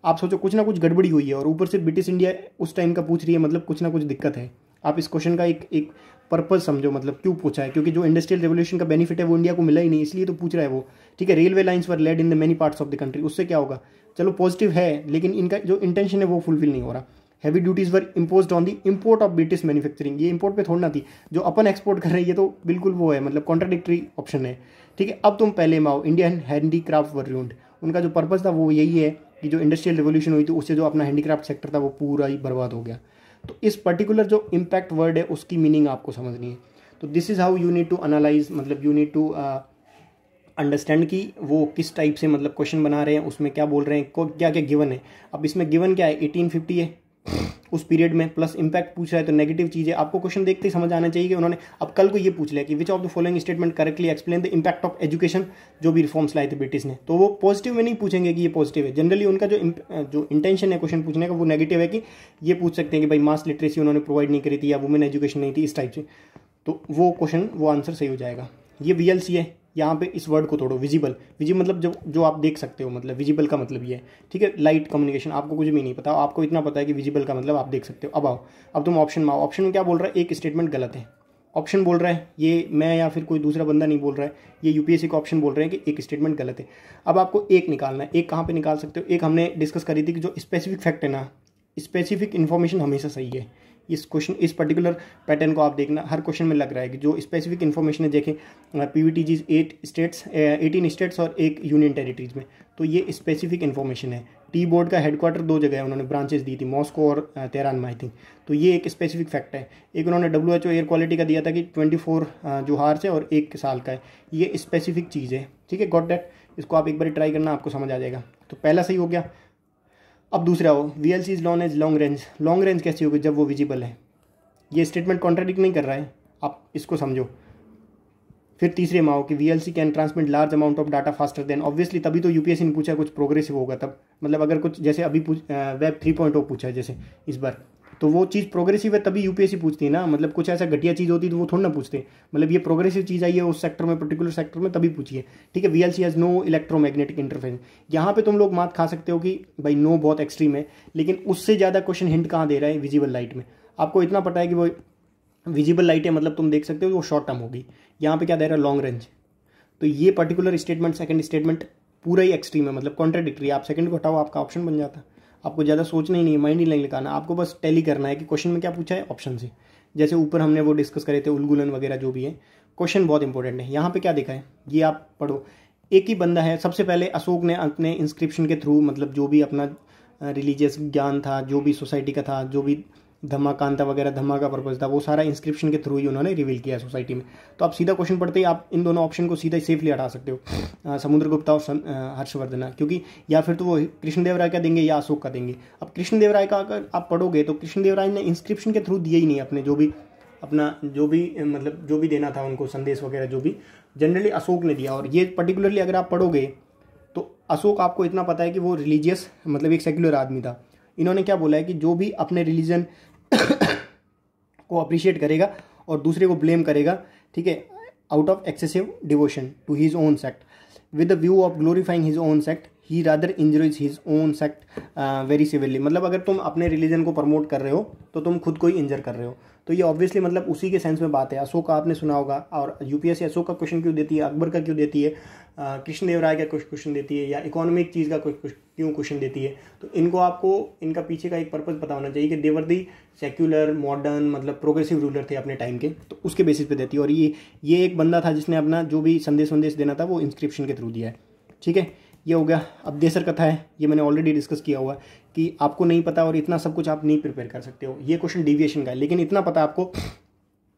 आप सोचो कुछ ना कुछ गड़बड़ी हुई है और ऊपर से ब्रिटिश इंडिया उस टाइम का पूछ रही है मतलब कुछ ना कुछ दिक्कत है आप इस क्वेश्चन का एक एक पर्पज़ समझो मतलब क्यों पूछा है क्योंकि जो इंडस्ट्रियल रेवोल्यूशन का बेनिफिट है वो इंडिया को मिला ही नहीं इसलिए तो पूछ रहा है वो ठीक है railway lines were laid in the many parts of the country उससे क्या होगा चलो पॉजिटिव है लेकिन इनका जो इंटेंशन है वो फुलफिल नहीं हो रहा heavy duties were impose on the import of British manufacturing ये इम्पोर्ट पे ना थी जो अपन एक्सपोर्ट कर रहे हैं ये तो बिल्कुल वो है मतलब कॉन्ट्राडिक्ट्री ऑप्शन है ठीक है अब तुम पहले में आओ इंडियन हैंडीक्राफ्ट वर रूंड उनका जो पर्पज़ था वो यही है कि जो इंडस्ट्रियल रेवोल्यूशन हुई थी उससे जो अपना हैंडीक्राफ्ट सेक्टर था वो पूरा ही बर्बाद हो गया तो इस पर्टिकुलर जो इम्पैक्ट वर्ड है उसकी मीनिंग आपको समझनी है तो this is how you need to analyse मतलब यू नीड टू अंडरस्टैंड कि वो किस टाइप से मतलब क्वेश्चन बना रहे हैं उसमें क्या बोल रहे हैं क्या क्या गिवन है अब इसमें गिवन क्या है एटीन फिफ्टी है उस पीरियड में प्लस इंपैक्ट पूछ रहा है तो नेगेटिव चीज़ है आपको क्वेश्चन देखते ही समझ आना चाहिए कि उन्होंने अब कल को ये पूछ लिया कि which of the following statement correctly explain the impact of education जो भी रिफॉर्म्स लाए थे ब्रिटिश ने तो वो पॉजिटिव में नहीं पूछेंगे कि ये पॉजिटिव है जनरली उनका जो जो इंटेंशन है क्वेश्चन पूछने का वो नेगेटिव है कि ये पूछ सकते हैं कि भाई मास लिटरेसी उन्होंने प्रोवाइड नहीं करी थी या वुमेन एजुकेशन नहीं थी इस टाइप से तो वो क्वेश्चन वो आंसर सही हो जाएगा ये वी है यहाँ पे इस वर्ड को तोड़ो विजिबल विजिबल मतलब जो जो आप देख सकते हो मतलब विजिबल का मतलब ये है ठीक है लाइट कम्युनिकेशन आपको कुछ भी नहीं पता आपको इतना पता है कि विजिबल का मतलब आप देख सकते हो अब आओ अब तुम ऑप्शन में आओ ऑप्शन में क्या बोल रहा है एक स्टेटमेंट गलत है ऑप्शन बोल रहा है ये मैं या फिर कोई दूसरा बंदा नहीं बोल रहा है ये यूपीएससी का ऑप्शन बोल रहे हैं कि एक स्टेटमेंट गलत है अब आपको एक निकालना है एक कहाँ पे निकाल सकते हो एक हमने डिस्कस करी थी कि जो स्पेसिफिक फैक्ट है ना स्पेसिफिक इन्फॉर्मेशन हमेशा सही है इस क्वेश्चन इस पर्टिकुलर पैटर्न को आप देखना हर क्वेश्चन में लग रहा है कि जो स्पेसिफिक इन्फॉर्मेशन है देखें P V T at states eighteen states और एक यूनियन टेरिटरीज में तो ये स्पेसिफिक इन्फॉर्मेशन है टी बोर्ड का हेडक्वार्टर दो जगह है उन्होंने ब्रांचेस दी थी मॉस्को और तेहरान में आई थिंक तो ये एक स्पेसिफिक फैक्ट है एक उन्होंने W H O air quality का दिया था कि ट्वेंटी फोर जो हार्स है और एक साल का है ये स्पेसिफिक चीज़ है ठीक है गॉट डेट इसको आप एक बार ट्राई करना आपको समझ आ जाएगा तो पहला सही हो गया अब दूसरा हो V L C is known as long range long range कैसी होगी जब वो विजिबल है ये स्टेटमेंट कॉन्ट्राडिक्ट नहीं कर रहा है आप इसको समझो फिर तीसरे में कि V L C can transmit large amount of data faster than obviously तभी तो यू पी एस सी ने पूछा कुछ प्रोग्रेसिव होगा तब मतलब अगर कुछ जैसे अभी पूछ वेब थ्री पॉइंट पूछा है जैसे इस बार तो वो चीज़ प्रोग्रेसिव है तभी यूपीएससी पूछती है ना मतलब कुछ ऐसा घटिया चीज़ होती तो वो थोड़ी ना पूछते मतलब ये प्रोग्रेसिव चीज़ आई है उस सेक्टर में पर्टिकुलर सेक्टर में तभी पूछिए ठीक है V L C has no electromagnetic interface यहाँ पे तुम लोग मात खा सकते हो कि भाई नो बहुत एक्सट्रीम है लेकिन उससे ज़्यादा क्वेश्चन हिंट कहाँ दे रहा है विजिबल लाइट में आपको इतना पता है कि वो विजिबल लाइट है मतलब तुम देख सकते हो वो शॉर्ट टर्म होगी यहाँ पे क्या दे रहा है लॉन्ग रेंज तो ये पर्टिकुलर स्टेटमेंट सेकंड स्टेटमेंट पूरा ही एक्सट्रीम है मतलब कॉन्ट्रेडिक्ट्री आप सेकंड को हटाओ आपका ऑप्शन बन जाता है आपको ज़्यादा सोचना ही नहीं है माइंड ही नहीं लगाना आपको बस टैली करना है कि क्वेश्चन में क्या पूछा है ऑप्शन से जैसे ऊपर हमने वो डिस्कस करे थे उलगुलन वगैरह जो भी है क्वेश्चन बहुत इंपॉर्टेंट है यहाँ पे क्या देखा है ये आप पढ़ो एक ही बंदा है सबसे पहले अशोक ने अपने इंस्क्रिप्शन के थ्रू मतलब जो भी अपना रिलीजियस ज्ञान था जो भी सोसाइटी का था जो भी धमाकांता वगैरह धमाका पर्पज था वो सारा इंस्क्रिप्शन के थ्रू ही उन्होंने रिवील किया सोसाइटी में तो आप सीधा क्वेश्चन पढ़ते ही आप इन दोनों ऑप्शन को सीधा ही सेफली हटा सकते हो समुद्र गुप्ता और हर्षवर्धना क्योंकि या फिर तो वो कृष्णदेव राय का देंगे या अशोक का देंगे अब कृष्णदेव राय का अगर आप पढ़ोगे तो कृष्णदेव राय ने इंस्क्रिप्शन के थ्रू दिए ही नहीं अपने जो भी अपना जो भी मतलब जो भी देना था उनको संदेश वगैरह जो भी जनरली अशोक ने दिया और ये पर्टिकुलरली अगर आप पढ़ोगे तो अशोक आपको इतना पता है कि वो रिलीजियस मतलब एक सेक्युलर आदमी था इन्होंने क्या बोला है कि जो भी अपने रिलीजन को अप्रिशिएट करेगा और दूसरे को ब्लेम करेगा ठीक है out of excessive devotion to his own sect with the view of glorifying his own sect he rather injures his own sect very severely मतलब अगर तुम अपने रिलीजन को प्रमोट कर रहे हो तो तुम खुद को ही इंजर कर रहे हो तो ये ऑब्वियसली मतलब उसी के सेंस में बात है अशोक का आपने सुना होगा और यूपीएससी अशोक का क्वेश्चन क्यों देती है अकबर का क्यों देती है कृष्णदेव राय का कुछ क्वेश्चन देती है या इकोनॉमिक चीज़ का कुछ क्यों क्वेश्चन देती है तो इनको आपको इनका पीछे का एक पर्पज़ पता होना चाहिए कि देवर दी सेक्युलर मॉडर्न मतलब प्रोग्रेसिव रूलर थे अपने टाइम के तो उसके बेसिस पे देती है और ये ये एक बंदा था जिसने अपना जो भी संदेश संदेश देना था वो इंस्क्रिप्शन के थ्रू दिया है ठीक है ये हो गया अब देसर कथा है ये मैंने ऑलरेडी डिस्कस किया हुआ कि आपको नहीं पता और इतना सब कुछ आप नहीं प्रिपेयर कर सकते हो ये क्वेश्चन डिविएशन का है लेकिन इतना पता आपको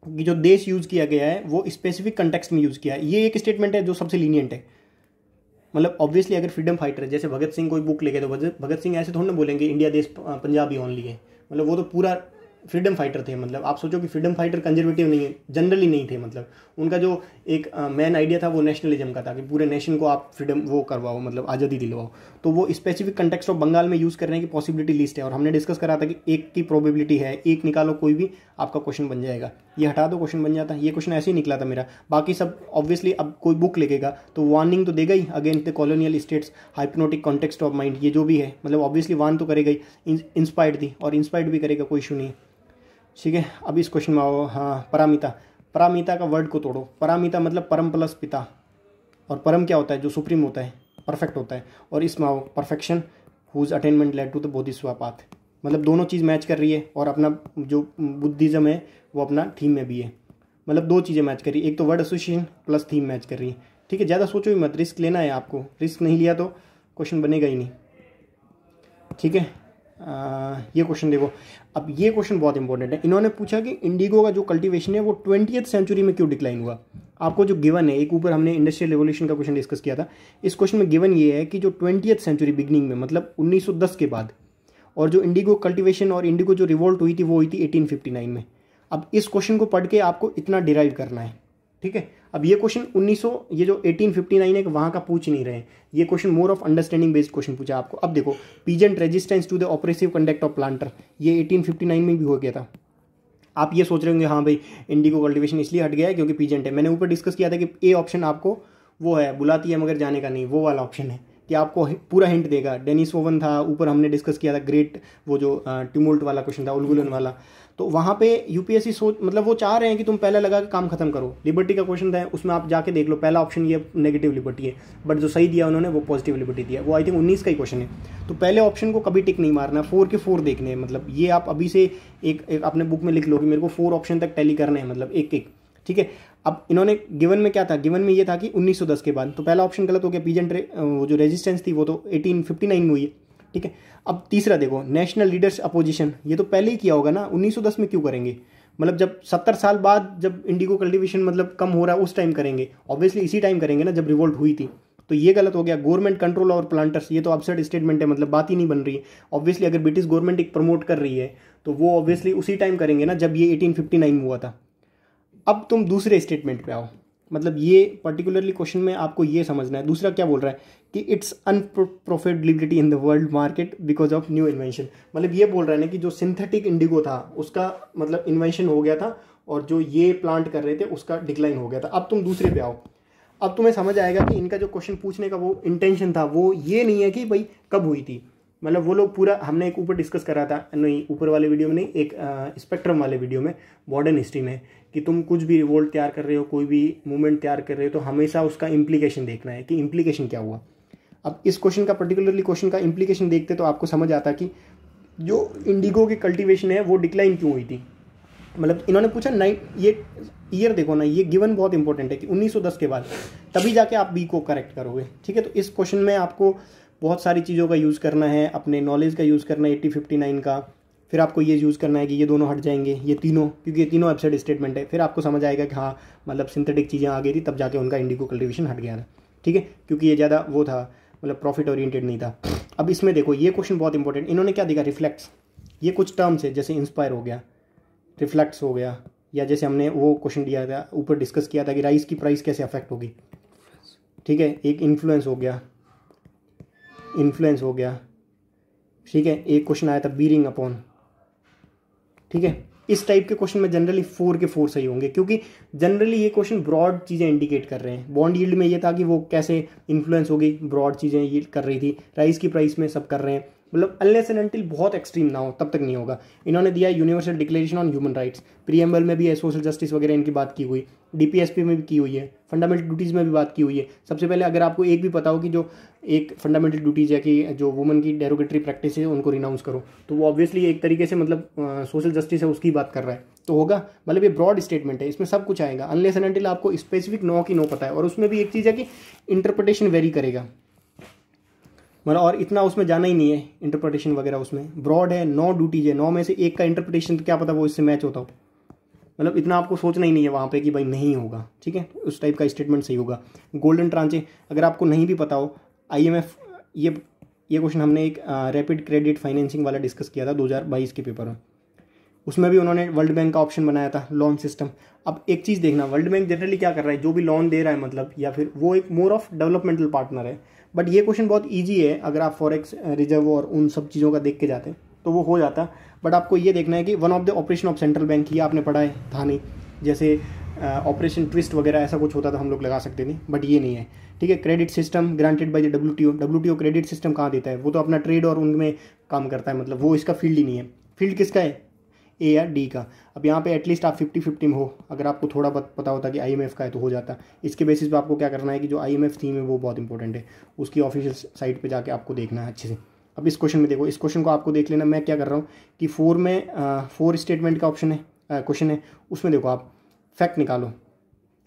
कि जो देश यूज़ किया गया है वो स्पेसिफिक कंटेक्स्ट में यूज़ किया है ये एक स्टेटमेंट है जो सबसे लीनियंट है मतलब ऑब्वियसली अगर फ्रीडम फाइटर है जैसे भगत सिंह कोई बुक लेके तो भगत सिंह ऐसे थोड़े ना बोलेंगे इंडिया देश पंजाबी ओनली है मतलब वो तो पूरा फ्रीडम फाइटर थे मतलब आप सोचो कि फ्रीडम फाइटर कंजर्वेटिव नहीं है जनरली नहीं थे मतलब उनका जो एक मेन आइडिया था वो नेशनलिज्म का था कि पूरे नेशन को आप फ्रीडम वो करवाओ मतलब आज़ादी दिलवाओ तो वो स्पेसिफिक कंटेक्स्ट ऑफ बंगाल में यूज़ करने की पॉसिबिलिटी लिस्ट है और हमने डिस्कस करा था कि एक की प्रोबेबिलिटी है एक निकालो कोई भी आपका क्वेश्चन बन जाएगा ये हटा दो क्वेश्चन बन जाता है ये क्वेश्चन ऐसे ही निकला था मेरा बाकी सब ऑब्वियसली अब कोई बुक लिखेगा तो वार्निंग तो देगा ही against the colonial states hypnotic context of mind ये जो भी है मतलब ऑब्वियसली वार्न तो करेगा ही इंस्पायर्ड थी और इंस्पायर्ड भी करेगा कोई इशू नहीं ठीक है अब इस क्वेश्चन में आओ हाँ परामिता परामिता का वर्ड को तोड़ो परामिता मतलब परम प्लस पिता और परम क्या होता है जो सुप्रीम होता है परफेक्ट होता है और इस माओ perfection whose attainment led to the Bodhi स्वापात मतलब दोनों चीज़ मैच कर रही है और अपना जो बुद्धिज़्म है वो अपना थीम में भी है मतलब दो चीज़ें मैच कर रही है एक तो word association plus theme match कर रही है ठीक है ज़्यादा सोचो भी मत रिस्क लेना है आपको रिस्क नहीं लिया तो क्वेश्चन बनेगा ही नहीं ठीक है आ, ये क्वेश्चन देखो अब ये क्वेश्चन बहुत इंपॉर्टेंट है इन्होंने पूछा कि इंडिगो का जो कल्टीवेशन है वो ट्वेंटी सेंचुरी में क्यों डिक्लाइन हुआ आपको जो गिवन है एक ऊपर हमने इंडस्ट्रियल रेवोल्यूशन का क्वेश्चन डिस्कस किया था इस क्वेश्चन में गिवन ये है कि जो ट्वेंटी सेंचुरी बिगनिंग में मतलब 1910 के बाद और जो इंडिगो कल्टीवेशन और इंडिगो जो रिवोल्ट हुई थी वो हुई थी एटीन में अब इस क्वेश्चन को पढ़ के आपको इतना डिराइव करना है ठीक है अब ये क्वेश्चन 1900 ये जो 1859 है वहाँ का पूछ नहीं रहे ये question more of understanding based question पूछा आपको अब देखो peasant resistance to the oppressive conduct of planter ये 1859 में भी हो गया था आप ये सोच रहे होंगे हाँ भाई इंडिगो कल्टिवेशन इसलिए हट गया है क्योंकि पीजेंट है मैंने ऊपर डिस्कस किया था कि ए ऑप्शन आपको वो है बुलाती है मगर जाने का नहीं वो वाला ऑप्शन है कि आपको पूरा हिंट देगा डेनिस ओवन था ऊपर हमने डिस्कस किया था ग्रेट वो जो ट्यूमोल्ट वाला क्वेश्चन था उलगुलन वाला तो वहाँ पे यूपीएससी सोच मतलब वो चाह रहे हैं कि तुम पहले लगा के काम खत्म करो लिबर्टी का क्वेश्चन था उसमें आप जाके देख लो पहला ऑप्शन ये नेगेटिव लिबर्टी है बट जो सही दिया उन्होंने वो पॉजिटिव लिबर्टी दिया वो आई थिंक उन्नीस का ही क्वेश्चन है तो पहले ऑप्शन को कभी टिक नहीं मारना फोर के फोर देखने हैं मतलब ये आप अभी से एक, एक अपने बुक में लिख लो कि मेरे को फोर ऑप्शन तक टैली करने हैं मतलब एक एक ठीक है अब इन्होंने गिवन में क्या था गिवन में ये था कि 1910 के बाद तो पहला ऑप्शन गलत हो गया पीजेंट वो जो रेजिस्टेंस थी वो तो 1859 में हुई है ठीक है अब तीसरा देखो नेशनल लीडर्स अपोजिशन ये तो पहले ही किया होगा ना 1910 में क्यों करेंगे मतलब जब सत्तर साल बाद जब इंडिगो कल्टिवेशन मतलब कम हो रहा है उस टाइम करेंगे ऑब्वियसली इसी टाइम करेंगे ना जब रिवोल्ट हुई थी तो ये गलत हो गया गवर्नमेंट कंट्रोल और प्लांटर्स ये तो अपसेट स्टेटमेंट है मतलब बात ही नहीं बन रही ऑब्वियसली अगर ब्रिटिश गवर्नमेंट एक प्रमोट कर रही है तो वो ऑब्वियसली उसी टाइम करेंगे ना जब ये एटीन हुआ था अब तुम दूसरे स्टेटमेंट पे आओ मतलब ये पर्टिकुलरली क्वेश्चन में आपको ये समझना है दूसरा क्या बोल रहा है कि it's unprofitability in the world market because of new invention मतलब ये बोल रहा है ना कि जो सिंथेटिक इंडिगो था उसका मतलब इन्वेंशन हो गया था और जो ये प्लांट कर रहे थे उसका डिक्लाइन हो गया था अब तुम दूसरे पे आओ अब तुम्हें समझ आएगा कि इनका जो क्वेश्चन पूछने का वो इंटेंशन था वो ये नहीं है कि भाई कब हुई थी मतलब वो लोग पूरा हमने एक ऊपर डिस्कस करा था नहीं ऊपर वाले वीडियो में नहीं एक स्पेक्ट्रम वाले वीडियो में मॉडर्न हिस्ट्री में कि तुम कुछ भी रिवोल्ट तैयार कर रहे हो कोई भी मूवमेंट तैयार कर रहे हो तो हमेशा उसका इम्प्लीकेशन देखना है कि इम्प्लीकेशन क्या हुआ अब इस क्वेश्चन का पर्टिकुलरली क्वेश्चन का इम्प्लीकेशन देखते तो आपको समझ आता कि जो इंडिगो की कल्टीवेशन है वो डिक्लाइन क्यों हुई थी मतलब इन्होंने पूछा नाइन ये ईयर देखो ना ये गिवन बहुत इंपॉर्टेंट है कि 1910 के बाद तभी जाके आप बी को करेक्ट करोगे ठीक है तो इस क्वेश्चन में आपको बहुत सारी चीज़ों का यूज़ करना है अपने नॉलेज का यूज़ करना है एट्टी फिफ्टी नाइन का फिर आपको ये यूज़ करना है कि ये दोनों हट जाएंगे ये तीनों क्योंकि ये तीनों एब्सेट स्टेटमेंट है फिर आपको समझ आएगा कि हाँ मतलब सिंथेटिक चीज़ें आ गई थी तब जाके उनका इंडिगो कल्टिवेशन हट गया ना ठीक है क्योंकि ये ज़्यादा वो था मतलब प्रॉफिट ओरिएंटेड नहीं था अब इसमें देखो ये क्वेश्चन बहुत इंपॉर्टेंट इन्होंने क्या देखा रिफ्लेक्ट्स ये कुछ टर्म्स है जैसे इंस्पायर हो गया रिफ्लेक्ट्स हो गया या जैसे हमने वो क्वेश्चन दिया था ऊपर डिस्कस किया था कि राइस की प्राइस कैसे अफेक्ट होगी ठीक है एक इन्फ्लुएंस हो गया इन्फ्लुएंस हो गया ठीक है एक क्वेश्चन आया था बीरिंग अपॉन ठीक है इस टाइप के क्वेश्चन में जनरली फोर के फोर सही होंगे क्योंकि जनरली ये क्वेश्चन ब्रॉड चीज़ें इंडिकेट कर रहे हैं बॉन्ड यील्ड में ये था कि वो कैसे इन्फ्लुएंस होगी ब्रॉड चीज़ें ये कर रही थी राइस की प्राइस में सब कर रहे हैं मतलब अनलेस एंड अनटिल बहुत एक्सट्रीम ना हो तब तक नहीं होगा इन्होंने दिया है universal declaration on human rights preamble में भी है सोशल जस्टिस वगैरह इनकी बात की हुई डीपीएसपी में भी की हुई है फंडामेंटल ड्यूटीज़ में भी बात की हुई है सबसे पहले अगर आपको एक भी पता हो कि जो एक फंडामेंटल ड्यूटीज़ है कि जो वुमन की डेरोगेटरी प्रैक्टिस है उनको रिनाउंस करो तो वो ऑब्वियसली एक तरीके से मतलब सोशल जस्टिस है उसकी बात कर रहा है तो होगा मतलब ये ब्रॉड स्टेटमेंट है इसमें सब कुछ आएगा अनलेस एंड अनटिल आपको स्पेसिफिक नो की नो पता है और उसमें भी एक चीज़ है कि इंटरप्रटेशन वेरी करेगा मतलब और इतना उसमें जाना ही नहीं है इंटरप्रटेशन वगैरह उसमें ब्रॉड है नौ ड्यूटीज है नौ में से एक का इंटरप्रटेशन क्या पता वो इससे मैच होता हो मतलब इतना आपको सोचना ही नहीं है वहाँ पे कि भाई नहीं होगा ठीक है उस टाइप का स्टेटमेंट सही होगा गोल्डन ट्रांचे अगर आपको नहीं भी पता हो आई ये ये क्वेश्चन हमने एक रैपिड क्रेडिट फाइनेंसिंग वाला डिस्कस किया था दो के पेपर में उसमें भी उन्होंने वर्ल्ड बैंक का ऑप्शन बनाया था लोन सिस्टम अब एक चीज़ देखना वर्ल्ड बैंक जनरली क्या कर रहा है जो भी लोन दे रहा है मतलब या फिर वो एक मोर ऑफ डेवलपमेंटल पार्टनर है बट ये क्वेश्चन बहुत ईजी है अगर आप फॉरेक्स रिजर्व और उन सब चीज़ों का देख के जाते तो वो हो जाता बट आपको ये देखना है कि one of the operation of central bank ये आपने पढ़ा है था नहीं जैसे ऑपरेशन ट्विस्ट वगैरह ऐसा कुछ होता तो हम लोग लगा सकते थे बट ये नहीं है ठीक है credit system granted by the W T O W T O credit system कहाँ देता है वो तो अपना ट्रेड और उनमें काम करता है मतलब वो इसका फील्ड ही नहीं है फील्ड किसका है ए या डी का अब यहाँ पे एटलीस्ट आप फिफ्टी फिफ्टी में हो अगर आपको थोड़ा पता होता कि आईएमएफ का है तो हो जाता इसके बेसिस पे आपको क्या करना है कि जो आईएमएफ थीम है वो बहुत इंपॉर्टेंट है उसकी ऑफिशियल साइट पे जाके आपको देखना है अच्छे से अब इस क्वेश्चन में देखो इस क्वेश्चन को आपको देख लेना मैं क्या कर रहा हूँ कि फोर में फोर स्टेटमेंट का ऑप्शन है क्वेश्चन है उसमें देखो आप फैक्ट निकालो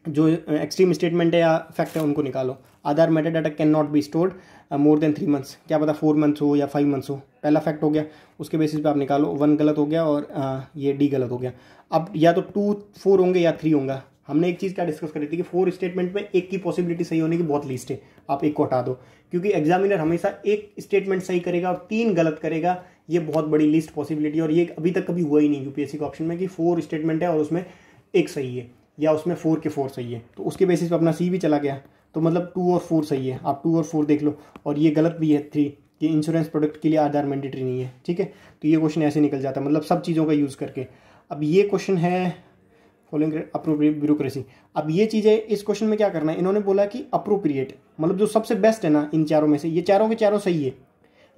जो एक्सट्रीम स्टेटमेंट है या फैक्ट है उनको निकालो Aadhaar meta data can not be stored more than three months क्या पता फोर मंथ्स हो या फाइव मंथ्स हो पहला फैक्ट हो गया उसके बेसिस पे आप निकालो वन गलत हो गया और आ, ये डी गलत हो गया अब या तो टू फोर होंगे या थ्री होंगे हमने एक चीज़ क्या डिस्कस करी थी कि फोर स्टेटमेंट में एक की पॉसिबिलिटी सही होने की बहुत लिस्ट है आप एक को हटा दो क्योंकि एग्जामिनर हमेशा एक स्टेटमेंट सही करेगा और तीन गलत करेगा ये बहुत बड़ी लिस्ट पॉसिबिलिटी और ये अभी तक कभी हुआ ही नहीं यूपीएससी के ऑप्शन में कि फोर स्टेटमेंट है और उसमें एक सही है या उसमें फोर के फोर सही है तो उसके बेसिस पर अपना सी भी चला गया तो मतलब टू और फोर सही है आप टू और फोर देख लो और ये गलत भी है थ्री कि इंश्योरेंस प्रोडक्ट के लिए आधार मैंडेटरी नहीं है ठीक है तो ये क्वेश्चन ऐसे निकल जाता है मतलब सब चीज़ों का यूज़ करके अब ये क्वेश्चन है फॉलोइंग अप्रोप्रिएट ब्यूरोक्रेसी अब ये चीज़ें इस क्वेश्चन में क्या करना है इन्होंने बोला कि अप्रोप्रिएट मतलब जो सबसे बेस्ट है ना इन चारों में से ये चारों के चारों सही है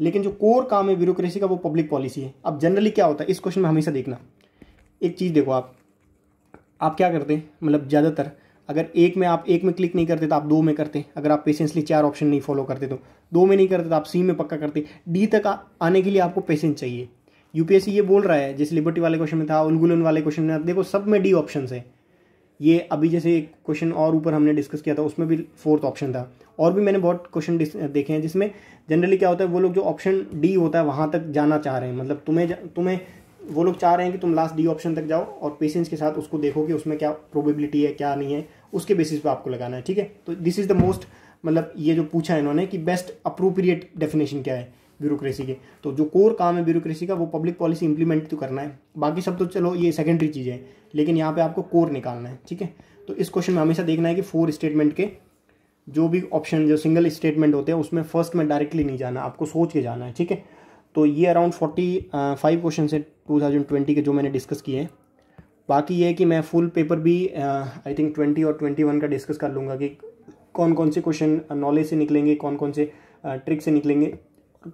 लेकिन जो कोर काम है ब्यूरोक्रेसी का वो पब्लिक पॉलिसी है अब जनरली क्या होता है इस क्वेश्चन में हमेशा देखना एक चीज़ देखो आप आप क्या करते मतलब ज़्यादातर अगर एक में आप एक में क्लिक नहीं करते तो आप दो में करते अगर आप पेशेंसली चार ऑप्शन नहीं फॉलो करते तो दो में नहीं करते तो आप सी में पक्का करते डी तक आने के लिए आपको पेशेंस चाहिए यूपीएससी ये बोल रहा है जैसे लिबर्टी वाले क्वेश्चन में था उलगुलन वाले क्वेश्चन में देखो सब में डी ऑप्शन है ये अभी जैसे एक क्वेश्चन और ऊपर हमने डिस्कस किया था उसमें भी फोर्थ ऑप्शन था और भी मैंने बहुत क्वेश्चन देखे हैं जिसमें जनरली क्या होता है वो लोग जो ऑप्शन डी होता है वहाँ तक जाना चाह रहे हैं मतलब तुम्हें तुम्हें वो लोग चाह रहे हैं कि तुम लास्ट डी ऑप्शन तक जाओ और पेशेंस के साथ उसको देखो कि उसमें क्या प्रोबेबिलिटी है क्या नहीं है उसके बेसिस पे आपको लगाना है ठीक है तो दिस इज़ द मोस्ट मतलब ये जो पूछा है इन्होंने कि बेस्ट अप्रोप्रिएट डेफिनेशन क्या है ब्यूरोक्रेसी के तो जो कोर काम है ब्यूरोक्रेसी का वो पब्लिक पॉलिसी इंप्लीमेंट तो करना है बाकी सब तो चलो ये सेकेंडरी चीज़ें हैं लेकिन यहाँ पे आपको कोर निकालना है ठीक है तो इस क्वेश्चन में हमेशा देखना है कि फोर स्टेटमेंट के जो भी ऑप्शन जो सिंगल स्टेटमेंट होते हैं उसमें फर्स्ट में डायरेक्टली नहीं जाना आपको सोच के जाना है ठीक है तो ये अराउंड फोर्टी फाइव क्वेश्चन है टू थाउजेंड ट्वेंटी के जो मैंने डिस्कस किए हैं बाकी ये है कि मैं फुल पेपर भी आई थिंक ट्वेंटी और ट्वेंटी वन का डिस्कस कर लूँगा कि कौन कौन से क्वेश्चन नॉलेज uh, से निकलेंगे कौन कौन से ट्रिक uh, से निकलेंगे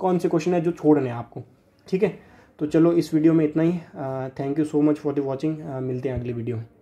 कौन से क्वेश्चन है जो छोड़ने हैं आपको ठीक है तो चलो इस वीडियो में इतना ही thank you so much for the watching मिलते हैं अगले वीडियो में